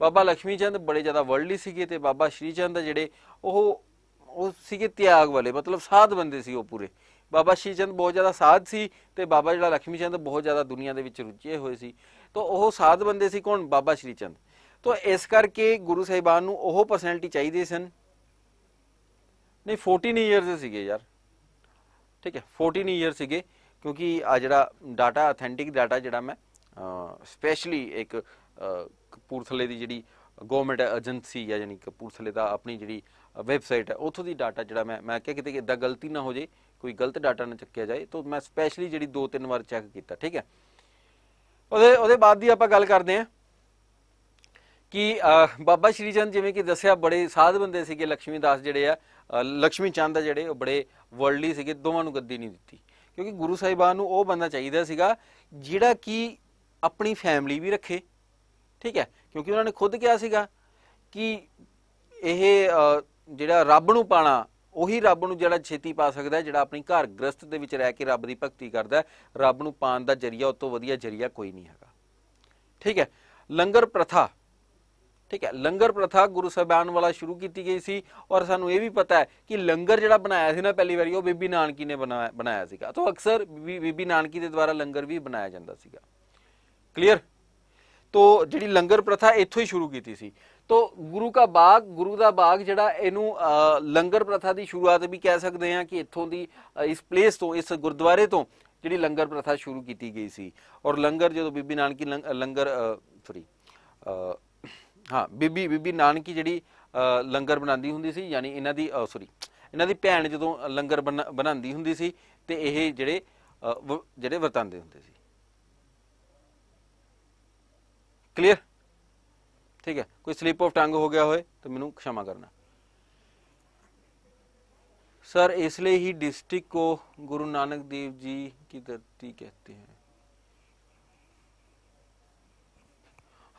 Speaker 1: ਬਾਬਾ ਲక్ష్ਮੀ ਚੰਦ ਬੜੇ ਜ਼ਿਆਦਾ ਵਰਲਡਲੀ ਸੀਗੇ ਤੇ ਬਾਬਾ ਸ਼੍ਰੀ ਚੰਦ ਜਿਹੜੇ ਉਹ ਉਹ ਸੀਗੇ ਤਿਆਗ ਵਾਲੇ ਮਤਲਬ ਸਾਧ ਬੰਦੇ ਸੀ ਉਹ ਪੂਰੇ ਬਾਬਾ ਸ਼੍ਰੀ ਚੰਦ ਬਹੁਤ ਜ਼ਿਆਦਾ ਸਾਧ ਸੀ ਤੇ ਬਾਬਾ ਜਿਹੜਾ ਲక్ష్ਮੀ ਚੰਦ ਬਹੁਤ ਜ਼ਿਆਦਾ ਦੁਨੀਆ ਦੇ ਵਿੱਚ ਰੁੱਝੇ ਹੋਏ ਸੀ ਤਾਂ ਉਹ ਸਾਧ ਬੰਦੇ ਸੀ ਕੌਣ ਬਾਬਾ ਸ਼੍ਰੀ ਚੰਦ ਤੋ ਇਸ ਕਰਕੇ ਗੁਰੂ ਸਾਹਿਬਾਨ ਨੂੰ ਉਹ ਪਰਸਨੈਲਿਟੀ ਚਾਹੀਦੀ ਸਨ ਨਹੀਂ 14 ਇਅਰਸ ਸੀਗੇ ਯਾਰ ਠੀਕ ਹੈ 14 ਇਅਰਸ ਸੀਗੇ ਕਿਉਂਕਿ ਆ ਜਿਹੜਾ ਡਾਟਾ ਆਥੈਂਟਿਕ ਡਾਟਾ ਜਿਹੜਾ ਮੈਂ ਸਪੈਸ਼ਲੀ ਇੱਕ ਕਪੂਰਥਲੇ ਦੀ ਜਿਹੜੀ ਗਵਰਨਮੈਂਟ ਏਜੰਸੀ ਹੈ ਯਾਨੀ ਕਪੂਰਥਲੇ ਦਾ ਆਪਣੀ ਜਿਹੜੀ ਵੈਬਸਾਈਟ ਹੈ ਉਥੋਂ ਦੀ ਡਾਟਾ ਜਿਹੜਾ ਮੈਂ ਮੈਂ ਕਿਹਾ ਕਿਤੇ ਇਦਾਂ ਗਲਤੀ ਨਾ ਹੋ ਜੇ ਕੋਈ ਗਲਤ ਡਾਟਾ ਨਾ ਚੱਕਿਆ ਜਾਏ ਤੋ ਮੈਂ ਸਪੈਸ਼ਲੀ ਜਿਹੜੀ ਦੋ ਤਿੰਨ ਵਾਰ ਚੈੱਕ ਕੀਤਾ ਠੀਕ ਹੈ ਉਹਦੇ ਉਹਦੇ ਬਾਅਦ ਦੀ ਆਪਾਂ ਗੱਲ ਕਰਦੇ ਹਾਂ ਕਿ ਬਾਬਾ ਸ਼੍ਰੀ ਚੰਦ ਜਿਵੇਂ ਕਿ ਦੱਸਿਆ ਬੜੇ ਸਾਧ ਬੰਦੇ ਸੀਗੇ ਲక్ష్ਮੀ ਦਾਸ ਜਿਹੜੇ ਆ ਲక్ష్ਮੀ ਚੰਦ ਜਿਹੜੇ ਉਹ ਬੜੇ ਵਰਲਡਲੀ ਸੀਗੇ ਦੋਵਾਂ ਨੂੰ ਗੱਦੀ ਨਹੀਂ ਦਿੱਤੀ ਕਿਉਂਕਿ ਗੁਰੂ ਸਾਹਿਬਾਨ ਨੂੰ ਉਹ ਬੰਦਾ ਚਾਹੀਦਾ ਸੀਗਾ ਜਿਹੜਾ ਕਿ ਆਪਣੀ ਫੈਮਿਲੀ ਵੀ ਰੱਖੇ ਠੀਕ ਹੈ ਕਿਉਂਕਿ ਉਹਨਾਂ ਨੇ ਖੁਦ ਕਿਹਾ ਸੀਗਾ ਕਿ ਇਹ ਜਿਹੜਾ ਰੱਬ ਨੂੰ ਪਾਣਾ ਉਹੀ ਰੱਬ ਨੂੰ ਜਿਹੜਾ ਛੇਤੀ ਪਾ ਸਕਦਾ ਹੈ ਜਿਹੜਾ ਆਪਣੀ ਘਰ ਗ੍ਰਸਥ ਦੇ ਵਿੱਚ ਰਹਿ ਕੇ ਰੱਬ ਦੀ ਭਗਤੀ ਕਰਦਾ ਹੈ ਰੱਬ ਨੂੰ ਪਾਣ ਦਾ ਜਰੀਆ ਉਸ ਤੋਂ ਵਧੀਆ ਜਰੀਆ ਕੋਈ ਨਹੀਂ ਹੈਗਾ ਠੀਕ ਹੈ ਲੰਗਰ ਪ੍ਰਥਾ ਠੀਕ ਹੈ ਲੰਗਰ ਪ੍ਰਥਾ ਗੁਰੂ ਸਾਹਿਬਾਨ ਵਾਲਾ ਸ਼ੁਰੂ ਕੀਤੀ ਗਈ ਸੀ ਔਰ ਸਾਨੂੰ ਇਹ ਵੀ ਪਤਾ ਹੈ ਕਿ ਲੰਗਰ ਜਿਹੜਾ ਬਣਾਇਆ ਸੀ ਨਾ ਪਹਿਲੀ ਵਾਰੀ ਉਹ ਬੀਬੀ ਨਾਨਕੀ ਨੇ ਬਣਾਇਆ ਸੀਗਾ ਤੋਂ ਅਕਸਰ ਬੀਬੀ ਨਾਨਕੀ ਦੇ ਦੁਆਰਾ ਲੰਗਰ ਵੀ ਬਣਾਇਆ ਜਾਂਦਾ ਸੀਗਾ ਕਲੀਅਰ ਤੋਂ ਜਿਹੜੀ ਲੰਗਰ ਪ੍ਰਥਾ ਇੱਥੋਂ ਹੀ ਸ਼ੁਰੂ ਕੀਤੀ ਸੀ ਤੋਂ ਗੁਰੂ ਦਾ ਬਾਗ ਗੁਰੂ ਦਾ ਬਾਗ ਜਿਹੜਾ ਇਹਨੂੰ ਲੰਗਰ ਪ੍ਰਥਾ ਦੀ ਸ਼ੁਰੂਆਤ ਵੀ ਕਹਿ ਸਕਦੇ ਹਾਂ ਕਿ ਇੱਥੋਂ ਦੀ ਇਸ ਪਲੇਸ ਤੋਂ ਇਸ ਗੁਰਦੁਆਰੇ ਤੋਂ ਜਿਹੜੀ ਲੰਗਰ ਪ੍ਰਥਾ ਸ਼ੁਰੂ ਕੀਤੀ ਗਈ ਸੀ ਔਰ ਲੰਗਰ ਜਦੋਂ ਬੀਬੀ ਨਾਨਕੀ ਲੰਗਰ ਸੌਰੀ ਹਾਂ ਬੀਬੀ ਬੀਬੀ ਨਾਨਕੀ ਜਿਹੜੀ ਲੰਗਰ ਬਣਾਉਂਦੀ ਹੁੰਦੀ ਸੀ ਯਾਨੀ ਇਹਨਾਂ ਦੀ ਸੌਰੀ ਇਹਨਾਂ ਦੀ ਭੈਣ ਜਦੋਂ ਲੰਗਰ ਬਣਾਉਂਦੀ ਹੁੰਦੀ ਸੀ ਤੇ ਇਹ ਜਿਹੜੇ ਜਿਹੜੇ ਵਰਤਾਂਦੇ ਹੁੰਦੇ ਸੀ ਕਲੀਅਰ ਠੀਕ ਹੈ ਕੋਈ ਸਲੀਪ ਆਫ ਟੰਗ ਹੋ ਗਿਆ ਹੋਵੇ ਤਾਂ ਮੈਨੂੰ ਖਸ਼ਮਾ ਕਰਨਾ ਸਰ ਇਸ ਲਈ ਹੀ ਡਿਸਟ੍ਰਿਕਟ ਕੋ ਗੁਰੂ ਨਾਨਕ ਦੇਵ ਜੀ ਕੀ ਧਰਤੀ ਕਹਤੇ ਹੈ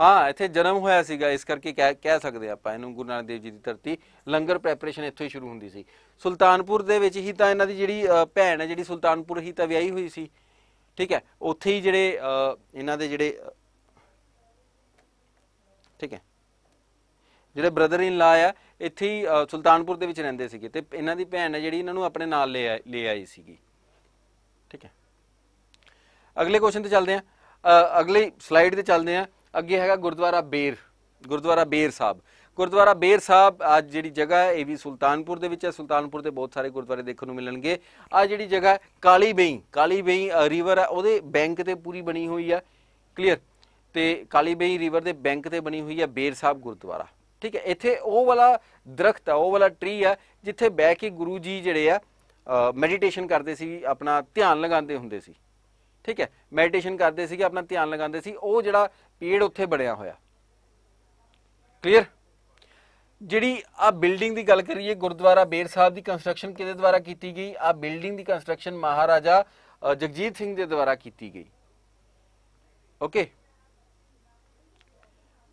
Speaker 1: ਹਾਂ ਇੱਥੇ ਜਨਮ ਹੋਇਆ ਸੀਗਾ ਇਸ ਕਰਕੇ ਕਹਿ ਸਕਦੇ ਆਪਾਂ ਇਹਨੂੰ ਗੁਰੂ ਨਾਨਕ ਦੇਵ ਜੀ ਦੀ ਧਰਤੀ ਲੰਗਰ ਪ੍ਰੈਪਰੇਸ਼ਨ ਇੱਥੋਂ ਹੀ ਸ਼ੁਰੂ ਹੁੰਦੀ ਸੀ ਸੁਲਤਾਨਪੁਰ ਦੇ ਵਿੱਚ ਹੀ ਤਾਂ ਇਹਨਾਂ ਦੀ ਜਿਹੜੀ ਭੈਣ ਹੈ ਜਿਹੜੀ ਸੁਲਤਾਨਪੁਰ ਹੀ ਤਾਂ ਵਿਆਹੀ ਹੋਈ ਸੀ ਠੀਕ ਹੈ ਉੱਥੇ ਹੀ ਜਿਹੜੇ ਇਹਨਾਂ ਦੇ ਜਿਹੜੇ ਠੀਕ ਹੈ ਜਿਹੜੇ ਬ੍ਰਦਰ ਇਨ ਲਾ ਆ ਇੱਥੇ ਹੀ ਸੁਲਤਾਨਪੁਰ ਦੇ ਵਿੱਚ ਰਹਿੰਦੇ ਸੀਗੇ ਤੇ ਇਹਨਾਂ ਦੀ ਭੈਣ ਹੈ ਜਿਹੜੀ ਇਹਨਾਂ ਨੂੰ ਆਪਣੇ ਨਾਲ ਲੈ ਲੈ ਆਈ ਸੀਗੀ ਠੀਕ ਹੈ ਅਗਲੇ ਕੁਐਸਚਨ ਤੇ ਚੱਲਦੇ ਆ ਅਗਲੀ ਸਲਾਈਡ ਤੇ ਚੱਲਦੇ ਆ ਅੱਗੇ ਹੈਗਾ ਗੁਰਦੁਆਰਾ ਬੇਰ ਗੁਰਦੁਆਰਾ ਬੇਰ ਸਾਹਿਬ ਗੁਰਦੁਆਰਾ ਬੇਰ ਸਾਹਿਬ ਅੱਜ ਜਿਹੜੀ ਜਗ੍ਹਾ ਹੈ ਇਹ ਵੀ ਸੁਲਤਾਨਪੁਰ ਦੇ ਵਿੱਚ ਹੈ ਸੁਲਤਾਨਪੁਰ ਦੇ ਬਹੁਤ ਸਾਰੇ ਗੁਰਦੁਆਰੇ ਦੇਖਣ ਨੂੰ ਮਿਲਣਗੇ ਆ ਜਿਹੜੀ ਜਗ੍ਹਾ ਕਾਲੀ ਬਈ ਕਾਲੀ ਬਈ ਰਿਵਰ ਹੈ ਉਹਦੇ ਬੈਂਕ ਤੇ ਪੂਰੀ ਬਣੀ ਹੋਈ ਹੈ ਕਲੀਅਰ ਤੇ ਕਾਲੀ ਬਈ ਰਿਵਰ ਦੇ ਬੈਂਕ ਤੇ ਬਣੀ ਹੋਈ ਹੈ ਬੇਰ ਸਾਹਿਬ ਗੁਰਦੁਆਰਾ ਠੀਕ ਹੈ ਇੱਥੇ ਉਹ ਵਾਲਾ ਦਰਖਤ ਹੈ ਉਹ ਵਾਲਾ ਟਰੀ ਹੈ ਜਿੱਥੇ ਬੈ ਕੇ ਗੁਰੂ ਜੀ ਜਿਹੜੇ ਆ ਮੈਡੀਟੇਸ਼ਨ ਕਰਦੇ ਸੀ ਆਪਣਾ ਧਿਆਨ ਲਗਾਉਂਦੇ ਹੁੰਦੇ ਸੀ ਠੀਕ ਹੈ ਮੈਡੀਟੇਸ਼ਨ ਕਰਦੇ ਸੀਗੇ ਆਪਣਾ ਧਿਆਨ ਲਗਾਉਂਦੇ ਸੀ ਉਹ ਜਿਹੜਾ ਪੀੜ ਉੱਥੇ ਬਣਿਆ ਹੋਇਆ ਕਲੀਅਰ ਜਿਹੜੀ ਆ ਬਿਲਡਿੰਗ ਦੀ ਗੱਲ ਕਰੀਏ ਗੁਰਦੁਆਰਾ ਬੇਰ ਸਾਹਿਬ ਦੀ ਕੰਸਟਰਕਸ਼ਨ ਕਿਹਦੇ ਦੁਆਰਾ ਕੀਤੀ ਗਈ ਆ ਬਿਲਡਿੰਗ ਦੀ ਕੰਸਟਰਕਸ਼ਨ ਮਹਾਰਾਜਾ ਜਗਜੀਤ ਸਿੰਘ ਦੇ ਦੁਆਰਾ ਕੀਤੀ ਗਈ ਓਕੇ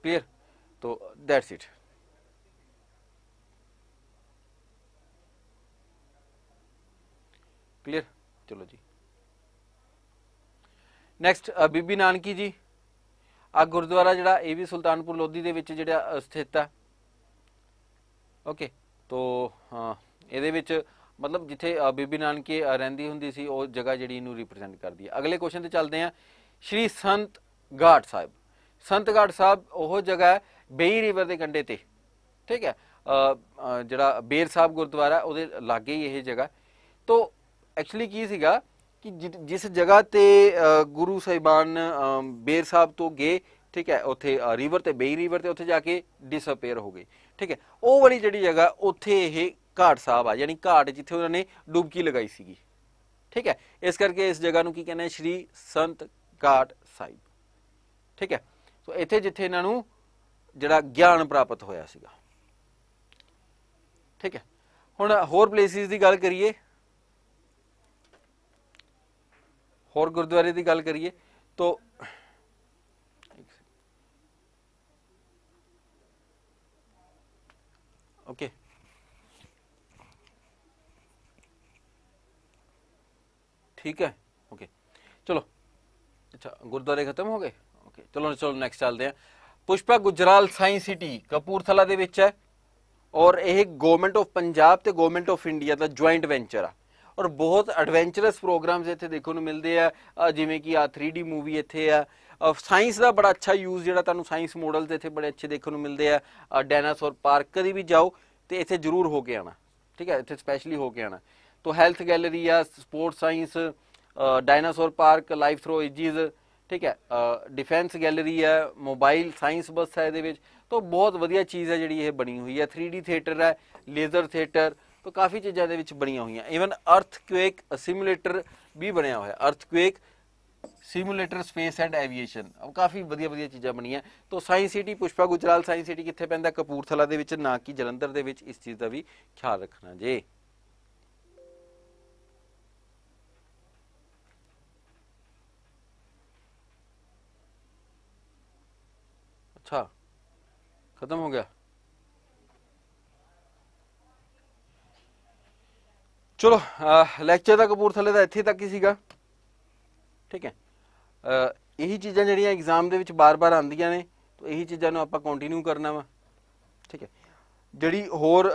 Speaker 1: ਕਲੀਅਰ ਤੋ ਦੈਟਸ ਇਟ ਕਲੀਅਰ ਚਲੋ ਜੀ ਨੈਕਸਟ ਬੀਬੀ ਨਾਨਕੀ ਜੀ ਆ ਗੁਰਦੁਆਰਾ ਜਿਹੜਾ ਇਹ ਵੀ ਸੁਲਤਾਨਪੁਰ ਲੋਧੀ ਦੇ ਵਿੱਚ ਜਿਹੜਾ ਸਥਿਤ ਆ ਓਕੇ ਤੋਂ ਇਹਦੇ ਵਿੱਚ ਮਤਲਬ ਜਿੱਥੇ ਬੀਬੀ ਨਾਨਕੀ ਰਹਿੰਦੀ ਹੁੰਦੀ ਸੀ ਉਹ ਜਗ੍ਹਾ ਜਿਹੜੀ ਇਹਨੂੰ ਰਿਪਰੈਜ਼ੈਂਟ ਕਰਦੀ ਹੈ ਅਗਲੇ ਕੁਐਸਚਨ ਤੇ ਚੱਲਦੇ ਆ ਸ਼੍ਰੀ ਸੰਤ ਗਾਟ ਸਾਹਿਬ ਸੰਤ ਗਾਟ ਸਾਹਿਬ ਉਹ ਜਗ੍ਹਾ ਬੇਈ ਰਿਵਰ ਦੇ ਕੰਢੇ ਤੇ ਠੀਕ ਹੈ ਜਿਹੜਾ ਬੇਰ ਸਾਹਿਬ ਗੁਰਦੁਆਰਾ ਉਹਦੇ ਲਾਗੇ ਹੀ ਇਹ ਜਗ੍ਹਾ ਤੋਂ ਐਕਚੁਅਲੀ ਕੀ ਸੀਗਾ ਕਿ ਜਿਸ ਜਗ੍ਹਾ ਤੇ ਗੁਰੂ ਸਾਹਿਬਾਨ ਬੇਰ ਸਾਹਿਬ ਤੋਂ ਗਏ ਠੀਕ ਹੈ ਉੱਥੇ ਰਿਵਰ ਤੇ ਬੇਈ ਰਿਵਰ ਤੇ ਉੱਥੇ ਜਾ ਕੇ ਡਿਸਅਪੀਅਰ ਹੋ ਗਏ ਠੀਕ ਹੈ ਉਹ ਵਾਲੀ ਜਿਹੜੀ ਜਗ੍ਹਾ ਉੱਥੇ ਇਹ ਘਾਟ ਸਾਹਿਬ ਆ ਯਾਨੀ ਘਾਟ ਜਿੱਥੇ ਉਹਨਾਂ ਨੇ ਡੁਬਕੀ ਲਗਾਈ ਸੀਗੀ ਠੀਕ ਹੈ ਇਸ ਕਰਕੇ ਇਸ ਜਗ੍ਹਾ ਨੂੰ ਕੀ ਕਹਿੰਦੇ ਸ਼੍ਰੀ ਸੰਤ ਘਾਟ ਸਾਹਿਬ ਠੀਕ ਹੈ ਸੋ ਇੱਥੇ ਜਿੱਥੇ ਇਹਨਾਂ ਨੂੰ ਜਿਹੜਾ ਗਿਆਨ ਪ੍ਰਾਪਤ ਹੋਇਆ ਸੀਗਾ ਠੀਕ ਹੈ ਹੁਣ ਹੋਰ ਪਲੇਸਿਸ ਦੀ ਗੱਲ ਕਰੀਏ ਹੋਰ ਗੁਰਦੁਆਰੇ ਦੀ ਗੱਲ ਕਰੀਏ ਤਾਂ ਓਕੇ ਠੀਕ ਹੈ ਓਕੇ ਚਲੋ ਅੱਛਾ ਗੁਰਦੁਆਰੇ ਖਤਮ ਹੋ ਗਏ ਓਕੇ ਚਲੋ ਚਲੋ ਨੈਕਸਟ ਚੱਲਦੇ ਆ ਪੁਸ਼ਪਾ ਗੁਜਰਾਲ ਸਾਇੰਸ ਸਿਟੀ ਕਪੂਰਥਲਾ ਦੇ ਵਿੱਚ ਹੈ ਔਰ ਇਹ ਗਵਰਨਮੈਂਟ ਆਫ ਪੰਜਾਬ ਤੇ ਗਵਰਨਮੈਂਟ ਆਫ ਇੰਡੀਆ ਦਾ ਜੁਆਇੰਟ ਵੈਂਚਰ ਆ ਔਰ ਬਹੁਤ ਐਡਵੈਂਚਰਸ ਪ੍ਰੋਗਰਾਮਸ ਇੱਥੇ ਦੇਖਣ ਨੂੰ ਮਿਲਦੇ ਆ ਜਿਵੇਂ ਕਿ ਆ 3D ਮੂਵੀ ਇੱਥੇ ਆ ਸਾਇੰਸ ਦਾ ਬੜਾ ਅੱਛਾ ਯੂਜ਼ ਜਿਹੜਾ ਤੁਹਾਨੂੰ ਸਾਇੰਸ ਮਾਡਲਸ ਇੱਥੇ ਬੜੇ ਅੱਛੇ ਦੇਖਣ ਨੂੰ ਮਿਲਦੇ ਆ ਡਾਇਨਾਸੌਰ ਪਾਰਕ ਕਦੀ ਵੀ ਜਾਓ ਤੇ ਇੱਥੇ ਜ਼ਰੂਰ ਹੋ ਕੇ ਆਣਾ ਠੀਕ ਹੈ ਇੱਥੇ ਸਪੈਸ਼ਲੀ ਹੋ ਕੇ ਆਣਾ ਤੋਂ ਹੈਲਥ ਗੈਲਰੀ ਆ sport science dinosaur park life through ages ਠੀਕ ਹੈ ਡਿਫੈਂਸ ਗੈਲਰੀ ਹੈ ਮੋਬਾਈਲ ਸਾਇੰਸ ਬਸ ਹੈ ਇਹਦੇ ਵਿੱਚ ਤੋਂ ਬਹੁਤ ਵਧੀਆ ਚੀਜ਼ ਹੈ ਜਿਹੜੀ ਇਹ ਬਣੀ ਹੋਈ ਹੈ 3D ਥੀਏਟਰ ਹੈ ਲੇਜ਼ਰ ਥੀਏਟਰ ਕਾਫੀ ਚੀਜ਼ਾਂ ਦੇ ਵਿੱਚ ਬਣੀਆਂ ਹੋਈਆਂ ਇਵਨ ਅਰਥਕੁਏਕ ਸਿਮੂਲੇਟਰ ਵੀ ਬਣਿਆ ਹੋਇਆ earthquake simulator space and aviation ਕਾਫੀ ਵਧੀਆ ਵਧੀਆ ਚੀਜ਼ਾਂ ਬਣੀਆਂ ਤੋਂ science city Pushpa Gujral science city ਕਿੱਥੇ ਪੈਂਦਾ ਕਪੂਰਥਲਾ ਦੇ ਵਿੱਚ ਨਾ ਕਿ ਜਲੰਧਰ ਦੇ ਵਿੱਚ ਇਸ ਚੀਜ਼ ਦਾ ਵੀ ਖਿਆਲ ਰੱਖਣਾ ਜੇ ਅੱਛਾ ਖਤਮ ਹੋ ਗਿਆ ਚਲੋ ਲੈਕਚਰ ਦਾ ਕਪੂਰਥਲੇ ਦਾ ਇੱਥੇ ਤੱਕ ਹੀ ਸੀਗਾ ਠੀਕ ਹੈ ਇਹੀ ਚੀਜ਼ਾਂ ਜਿਹੜੀਆਂ ਐਗਜ਼ਾਮ ਦੇ ਵਿੱਚ ਬਾਰ-ਬਾਰ ਆਉਂਦੀਆਂ ਨੇ ਤਾਂ ਇਹੀ ਚੀਜ਼ਾਂ ਨੂੰ ਆਪਾਂ ਕੰਟੀਨਿਊ ਕਰਨਾ ਵਾ ਠੀਕ ਹੈ ਜਿਹੜੀ ਹੋਰ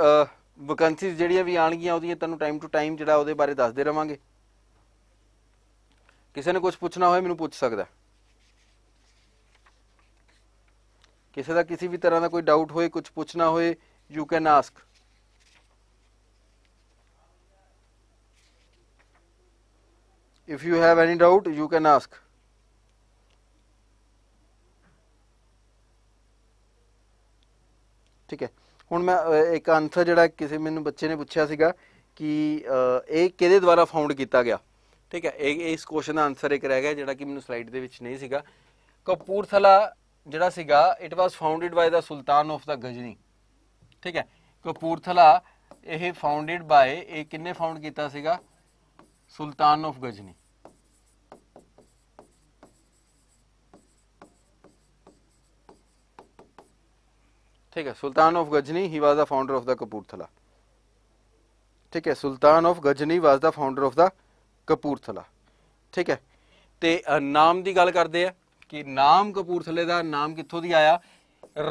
Speaker 1: ਵੈਕੈਂਸੀਜ਼ ਜਿਹੜੀਆਂ ਵੀ ਆਣਗੀਆਂ ਉਹਦੀਆਂ ਤੁਹਾਨੂੰ ਟਾਈਮ ਟੂ ਟਾਈਮ ਜਿਹੜਾ ਉਹਦੇ ਬਾਰੇ ਦੱਸਦੇ ਰਵਾਂਗੇ ਕਿਸੇ ਨੇ ਕੁਝ ਪੁੱਛਣਾ ਹੋਵੇ ਮੈਨੂੰ ਪੁੱਛ ਸਕਦਾ ਕਿਸੇ ਦਾ ਕਿਸੇ ਵੀ ਤਰ੍ਹਾਂ ਦਾ ਕੋਈ ਡਾਊਟ ਹੋਏ ਕੁਝ ਪੁੱਛਣਾ ਹੋਵੇ you can ask if you have any doubt you can ask ਠੀਕ ਹੈ ਹੁਣ ਮੈਂ ਇੱਕ ਆਨਸਰ ਜਿਹੜਾ ਕਿਸੇ ਮੈਨੂੰ ਬੱਚੇ ਨੇ ਪੁੱਛਿਆ ਸੀਗਾ ਕਿ ਇਹ ਕਿਹਦੇ ਦੁਆਰਾ ਫਾਊਂਡ ਕੀਤਾ ਗਿਆ ਠੀਕ ਹੈ ਇਹ ਇਸ ਕੁਐਸਚਨ ਦਾ ਆਨਸਰ ਇੱਕ ਰਹਿ ਗਿਆ ਜਿਹੜਾ ਕਿ ਮੈਨੂੰ ਸਲਾਈਡ ਦੇ ਵਿੱਚ ਨਹੀਂ ਸੀਗਾ ਕਪੂਰਥਲਾ ਜਿਹੜਾ ਸੀਗਾ it was founded by the sultan of the Ghazni ਠੀਕ ਹੈ ਕਪੂਰਥਲਾ ਇਹ ਫਾਊਂਡਡ ਬਾਈ ਇਹ ਕਿੰਨੇ ਫਾਊਂਡ ਕੀਤਾ ਸੀਗਾ ਸੁਲਤਾਨ of ਗਜਨੀ ਠੀਕ ਹੈ sultan of Ghazni he was the founder of the Kapurthala ਠੀਕ ਹੈ sultan of Ghazni was the founder of the Kapurthala ਠੀਕ ਹੈ ਤੇ ਨਾਮ ਦੀ ਗੱਲ ਕਰਦੇ ਆ ਕਿ ਨਾਮ ਕਪੂਰਥਲੇ ਦਾ ਨਾਮ ਕਿੱਥੋਂ ਦੀ ਆਇਆ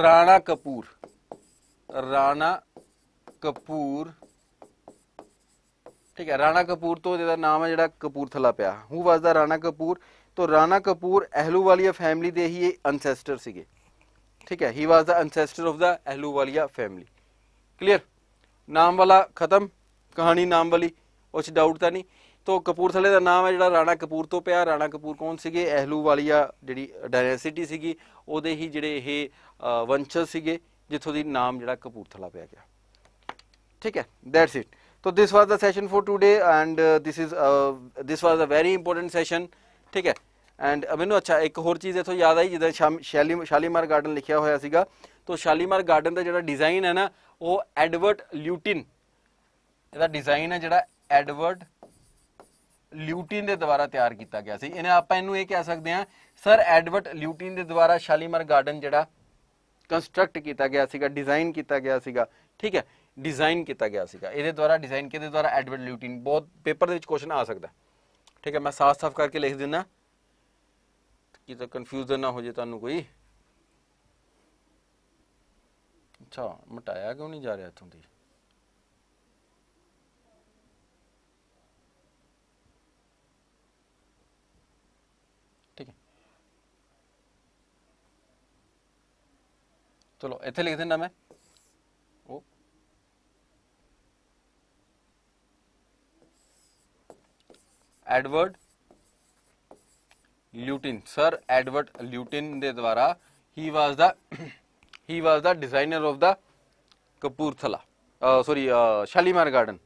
Speaker 1: ਰਾਣਾ ਕਪੂਰ ਰਾਣਾ ਕਪੂਰ ਠੀਕ ਹੈ ਰਾਣਾ ਕਪੂਰ ਤੋਂ ਜਿਹਦਾ ਨਾਮ ਹੈ ਜਿਹੜਾ ਕਪੂਰਥਲਾ ਪਿਆ ਹੂ ਵਾਸ ਦਾ ਰਾਣਾ ਕਪੂਰ ਤੋਂ ਰਾਣਾ ਕਪੂਰ ਵਾਲੀਆ ਫੈਮਿਲੀ ਦੇ ਹੀ ਅਨਸੈਸਟਰ ਸੀਗੇ ਠੀਕ ਹੈ he was the ancestor of the Walia family clear ਨਾਮ ਵਾਲਾ ਖਤਮ ਕਹਾਣੀ ਨਾਮ ਵਾਲੀ ਉਸ ਡਾਊਟ ਤਾਂ ਨਹੀਂ ਤੋਂ ਕਪੂਰਥਲੇ ਦਾ ਨਾਮ ਹੈ ਜਿਹੜਾ ਰਾਣਾ ਕਪੂਰ ਤੋਂ ਪਿਆ ਰਾਣਾ ਕਪੂਰ ਕੌਣ ਸੀਗੇ ਅਹਿਲੂ ਵਾਲੀਆ ਜਿਹੜੀ ਡਾਇਨੈਸਿਟੀ ਸੀਗੀ ਉਹਦੇ ਹੀ ਜਿਹੜੇ ਇਹ ਵੰਸ਼ਜ ਸੀਗੇ ਜਿੱਥੋਂ ਦੀ ਨਾਮ ਜਿਹੜਾ ਕਪੂਰਥਲਾ ਪਿਆ ਗਿਆ ਠੀਕ ਹੈ ਦੈਟਸ ਇਟ तो this was the session for today and this is this was a very important session ਠੀਕ ਹੈ ਐਂਡ ਮੈਨੂੰ ਅੱਛਾ ਇੱਕ ਹੋਰ ਚੀਜ਼ ਇਥੋਂ ਯਾਦ ਆਈ ਜਿੱਦਾਂ ਸ਼ਾਲੀ ਸ਼ਾਲੀਮਾਰ ਗਾਰਡਨ ਲਿਖਿਆ ਹੋਇਆ ਸੀਗਾ ਤੋਂ ਸ਼ਾਲੀਮਾਰ ਗਾਰਡਨ ਦਾ ਜਿਹੜਾ ਡਿਜ਼ਾਈਨ ਹੈ ਨਾ ਉਹ ਐਡਵਰਟ ਲਿਊਟਿਨ ਇਹਦਾ ਡਿਜ਼ਾਈਨ ਹੈ ਜਿਹੜਾ ਐਡਵਰਟ ਲਿਊਟਿਨ ਦੇ ਦੁਆਰਾ ਤਿਆਰ ਕੀਤਾ ਗਿਆ ਸੀ ਇਹਨੇ ਆਪਾਂ ਇਹਨੂੰ ਇਹ ਕਹਿ ਸਕਦੇ ਹਾਂ ਸਰ ਐਡਵਰਟ ਲਿਊਟਿਨ ਦੇ ਦੁਆਰਾ ਸ਼ਾਲੀਮਾਰ ਗਾਰਡਨ ਜਿਹੜਾ ਕੰਸਟਰਕਟ ਕੀਤਾ ਗਿਆ ਸੀਗਾ ਡਿਜ਼ਾਈਨ ਕੀਤਾ ਗਿਆ ਸੀਗਾ ਠੀਕ ਹੈ ਡਿਜ਼ਾਈਨ ਕੀਤਾ ਗਿਆ ਸੀਗਾ ਇਹਦੇ ਦੁਆਰਾ ਡਿਜ਼ਾਈਨ ਕਿਹਦੇ ਦੁਆਰਾ ਐਡਵਰਡ ਲਿਊਟਿਨ ਬਹੁਤ ਪੇਪਰ ਦੇ ਵਿੱਚ ਕੁਐਸਚਨ ਆ ਸਕਦਾ ਠੀਕ ਹੈ ਮੈਂ ਸਾਫ਼-ਸਾਫ਼ ਕਰਕੇ ਲਿਖ ਦਿੰਦਾ ਕਿ ਤਾਂ ਕਨਫਿਊਜ਼ਨ ਨਾ ਹੋ ਜੇ ਤੁਹਾਨੂੰ ਕੋਈ ਅੱਛਾ ਮਟਾਇਆ ਕਿਉਂ ਨਹੀਂ ਜਾ ਰਿਹਾ ਇਥੋਂ ਦੀ ਚਲੋ ਇੱਥੇ ਲਿਖ ਦਿੰਦਾ ਮੈਂ Edward Lutyens sir Edward Lutyens के द्वारा he was the he was the designer of the Kapurthala sorry Shalimar garden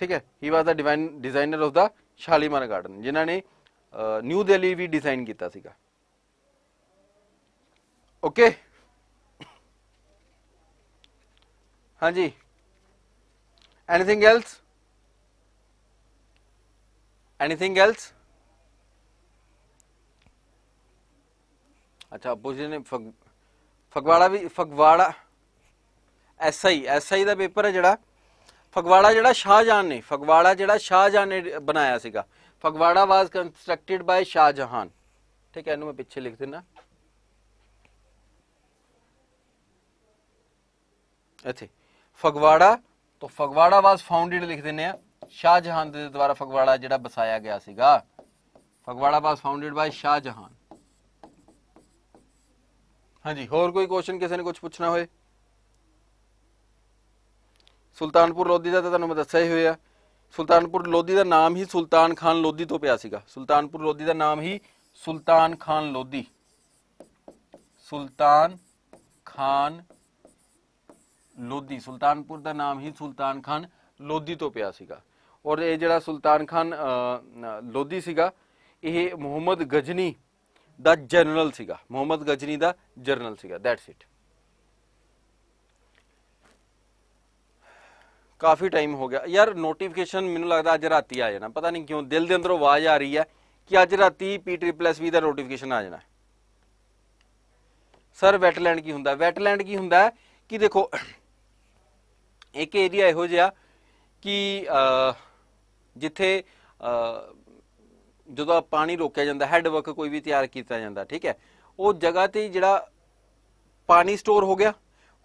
Speaker 1: ठीक है he was the divine designer of the Shalimar garden जिन्होंने न्यू uh, दिल्ली भी डिजाइन किया ओके हाँ जी एनीथिंग एल्स Anything else? अच्छा अपोजिशन ਨੇ ਫਗ ਫਗਵਾੜਾ ਵੀ ਫਗਵਾੜਾ ਐਸਆਈ ਐਸਆਈ ਦਾ ਪੇਪਰ ਹੈ ਜਿਹੜਾ ਫਗਵਾੜਾ ਜਿਹੜਾ ਸ਼ਾਹਜਹਾਨ ਨੇ ਫਗਵਾੜਾ ਜਿਹੜਾ ਸ਼ਾਹਜਹਾਨ ਨੇ ਬਣਾਇਆ ਸੀਗਾ Phagwara was constructed by Shahjahan ਠੀਕ ਹੈ ਇਹਨੂੰ ਮੈਂ ਪਿੱਛੇ ਲਿਖ ਦਿੰਦਾ ਇੱਥੇ ਫਗਵਾੜਾ ਤੋਂ ਫਗਵਾੜਾ ਵਾਸ ਫਾਊਂਡਡ ਲਿਖ ਦਿੰਨੇ ਆ ਸ਼ਾਹਜਹਾਨ ਦੇ ਦੁਆਰਾ ਫਗਵਾੜਾ ਜਿਹੜਾ ਬਸਾਇਆ ਗਿਆ ਸੀਗਾ Phagwara was founded by Shahjahan ਹਾਂਜੀ ਹੋਰ ਕੋਈ ਕੁਐਸਚਨ ਕਿਸੇ ਨੇ ਕੁਝ ਪੁੱਛਣਾ ਹੋਵੇ ਸੁਲਤਾਨਪੁਰ ਲੋਧੀ ਦਾ ਤਾਂ ਤੁਹਾਨੂੰ ਮੈਂ ਦੱਸਿਆ ਹੀ ਹੋਇਆ ਸੁਲਤਾਨਪੁਰ ਲੋਧੀ ਦਾ ਨਾਮ ਹੀ ਸੁਲਤਾਨ ਖਾਨ ਲੋਧੀ ਤੋਂ ਪਿਆ ਸੀਗਾ ਸੁਲਤਾਨਪੁਰ ਲੋਧੀ ਦਾ ਨਾਮ ਹੀ ਸੁਲਤਾਨ ਖਾਨ ਲੋਧੀ ਸੁਲਤਾਨ ਖਾਨ ਲੋਧੀ ਸੁਲਤਾਨਪੁਰ ਦਾ ਨਾਮ ਹੀ ਸੁਲਤਾਨ ਖਾਨ ਲੋਧੀ ਤੋਂ ਪਿਆ ਸੀਗਾ ਔਰ ਇਹ ਜਿਹੜਾ ਸੁਲਤਾਨ ਖਾਨ ਲੋਧੀ ਸੀਗਾ ਇਹ ਮੁਹੰਮਦ ਗਜਨੀ ਦਾ ਜਨਰਲ ਸੀਗਾ ਮੁਹੰਮਦ ਗਜਨੀ ਦਾ ਜਨਰਲ ਸੀਗਾ ਦੈਟਸ ਇਟ ਕਾਫੀ ਟਾਈਮ ਹੋ ਗਿਆ ਯਾਰ ਨੋਟੀਫਿਕੇਸ਼ਨ ਮੈਨੂੰ ਲੱਗਦਾ ਅੱਜ ਰਾਤੀ ਆ ਜਾਣਾ ਪਤਾ ਨਹੀਂ ਕਿਉਂ ਦਿਲ ਦੇ ਅੰਦਰੋਂ ਆਵਾਜ਼ ਆ ਰਹੀ ਹੈ ਕਿ ਅੱਜ ਰਾਤੀ ਪੀ ਵੀ ਦਾ ਨੋਟੀਫਿਕੇਸ਼ਨ ਆ ਜਾਣਾ ਸਰ ਵੈਟਲੈਂਡ ਕੀ ਹੁੰਦਾ ਵੈਟਲੈਂਡ ਕੀ ਹੁੰਦਾ ਕਿ ਦੇਖੋ ਇੱਕ ਏਰੀਆ ਇਹੋ ਜਿਹਾ ਕਿ ਜਿੱਥੇ ਜਦੋਂ ਪਾਣੀ ਰੋਕਿਆ ਜਾਂਦਾ ਹੈਡ ਵਰਕ ਕੋਈ ਵੀ ਤਿਆਰ ਕੀਤਾ ਜਾਂਦਾ ਠੀਕ ਹੈ ਉਹ ਜਗ੍ਹਾ ਤੇ ਜਿਹੜਾ ਪਾਣੀ ਸਟੋਰ ਹੋ ਗਿਆ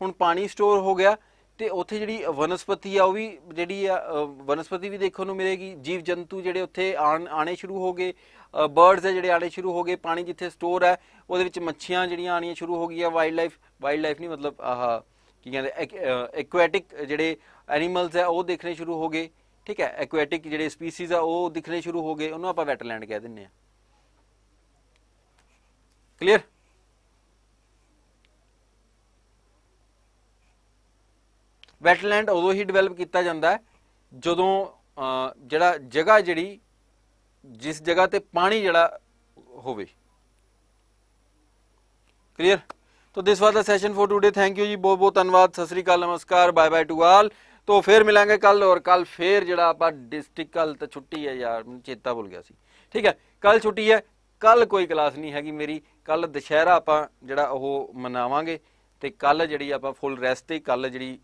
Speaker 1: ਹੁਣ ਪਾਣੀ ਸਟੋਰ ਹੋ ਗਿਆ ਤੇ ਉੱਥੇ ਜਿਹੜੀ ਵਨਸਪਤੀ ਆ ਉਹ ਵੀ ਜਿਹੜੀ ਆ ਵਨਸਪਤੀ ਵੀ ਦੇਖਣ ਨੂੰ ਮਿਲੇਗੀ ਜੀਵ ਜੰਤੂ ਜਿਹੜੇ ਉੱਥੇ ਆਣੇ ਸ਼ੁਰੂ ਹੋ ਗਏ ਬਰਡਸ ਹੈ ਜਿਹੜੇ ਆਣੇ ਸ਼ੁਰੂ ਹੋ ਗਏ ਪਾਣੀ ਜਿੱਥੇ ਸਟੋਰ ਹੈ ਉਹਦੇ ਵਿੱਚ ਮੱਛੀਆਂ ਜਿਹੜੀਆਂ ਆਣੀਆਂ ਸ਼ੁਰੂ ਹੋ ਗਈਆਂ ਵਾਈਲਡ ਲਾਈਫ ਵਾਈਲਡ ਲਾਈਫ ਨਹੀਂ ਮਤਲਬ ਆਹ ਕੀ ਕਹਿੰਦੇ ਐਕੁਆਟਿਕ ਜਿਹੜੇ ਐਨੀਮਲਸ ਹੈ ਉਹ ਦੇਖਣੇ ਸ਼ੁਰੂ ਹੋ ਗਏ ਠੀਕ ਹੈ ਐਕੁਆਟਿਕ ਜਿਹੜੇ ਸਪੀਸੀਜ਼ ਆ ਉਹ ਦਿਖਣੇ ਸ਼ੁਰੂ ਹੋ ਗਏ ਉਹਨੂੰ ਆਪਾਂ ਵੈਟਲੈਂਡ ਕਹਿ ਦਿੰਨੇ ਆ ਕਲੀਅਰ ਵੈਟਲੈਂਡ ਉਦੋਂ ਹੀ ਡਿਵੈਲਪ ਕੀਤਾ ਜਾਂਦਾ ਜਦੋਂ ਜਿਹੜਾ ਜਗ੍ਹਾ ਜਿਹੜੀ ਜਿਸ ਜਗ੍ਹਾ ਤੇ ਪਾਣੀ ਜਿਹੜਾ ਹੋਵੇ ਕਲੀਅਰ तो this was the session for today thank you ਜੀ ਬਹੁਤ ਬਹੁਤ ਧੰਨਵਾਦ ਸਸਰੀਕਾਲ ਨਮਸਕਾਰ ਬਾਏ ਬਾਏ ਟੂ ਆਲ ਤੋਂ ਫੇਰ ਮਿਲਾਂਗੇ ਕੱਲ ਔਰ ਕੱਲ ਫੇਰ ਜਿਹੜਾ ਆਪਾਂ ਡਿਸਟ੍ਰਿਕਟ ਕੱਲ ਤੇ ਛੁੱਟੀ ਹੈ ਯਾਰ ਮੈਨੂੰ ਚੇਤਾ ਭੁੱਲ ਗਿਆ ਸੀ ਠੀਕ ਹੈ ਕੱਲ ਛੁੱਟੀ ਹੈ ਕੱਲ ਕੋਈ ਕਲਾਸ ਨਹੀਂ ਹੈਗੀ ਮੇਰੀ ਕੱਲ ਦੁਸ਼ਹਿਰਾ ਆਪਾਂ ਜਿਹੜਾ ਉਹ ਮਨਾਵਾਂਗੇ ਤੇ ਕੱਲ ਜਿਹੜੀ ਆਪਾਂ ਫੁੱਲ ਰੈਸਟ ਤੇ ਕੱਲ ਜਿਹੜੀ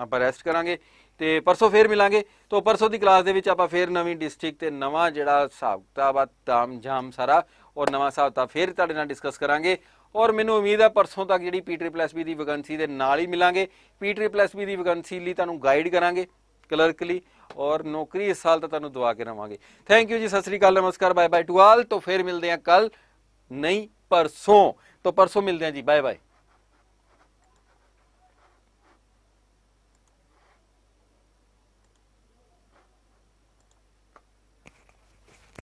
Speaker 1: ਆਪਾਂ ਰੈਸਟ ਕਰਾਂਗੇ ਤੇ ਪਰਸੋਂ ਫੇਰ ਮਿਲਾਂਗੇ ਤੋਂ ਪਰਸੋਂ ਦੀ ਕਲਾਸ ਦੇ ਵਿੱਚ ਆਪਾਂ ਫੇਰ ਨਵੀਂ ਡਿਸਟ੍ਰਿਕਟ ਤੇ ਨਵਾਂ ਜਿਹੜਾ ਹਿਸਾਬ ਕਿਤਾਬ ਆ ਤਾਮ ਜਾਮ ਸਾਰਾ ਔਰ ਨਵਾਂ ਹਿਸਾਬ ਤਾਂ ਫੇਰ ਤੁਹਾਡੇ ਨਾਲ ਡਿਸਕਸ ਕਰਾਂਗੇ ਔਰ ਮੈਨੂੰ ਉਮੀਦ ਹੈ ਪਰਸੋਂ ਤੱਕ ਜਿਹੜੀ P3+B ਦੀ ਵੈਕੈਂਸੀ ਦੇ ਨਾਲ ਹੀ ਮਿਲਾਂਗੇ P3+B ਦੀ ਵੈਕੈਂਸੀ ਲਈ ਤੁਹਾਨੂੰ ਗਾਈਡ ਕਰਾਂਗੇ ਕਲਰਕਲੀ ਔਰ ਨੌਕਰੀ ਇਸ ਸਾਲ ਤਾਂ ਤੁਹਾਨੂੰ ਦੁਆ ਕੇ ਰਵਾਂਗੇ ਥੈਂਕ ਯੂ ਜੀ ਸਤਿ ਸ੍ਰੀ ਅਕਾਲ ਨਮਸਕਾਰ ਬਾਏ ਬਾਏ ਟੂ ਆਲ ਤੋਂ ਫੇਰ ਮਿਲਦੇ ਹਾਂ ਕੱਲ ਨਹੀਂ ਪਰਸੋਂ ਤੋਂ ਪਰਸੋਂ ਮਿਲਦੇ ਹਾਂ ਜੀ ਬਾਏ ਬਾਏ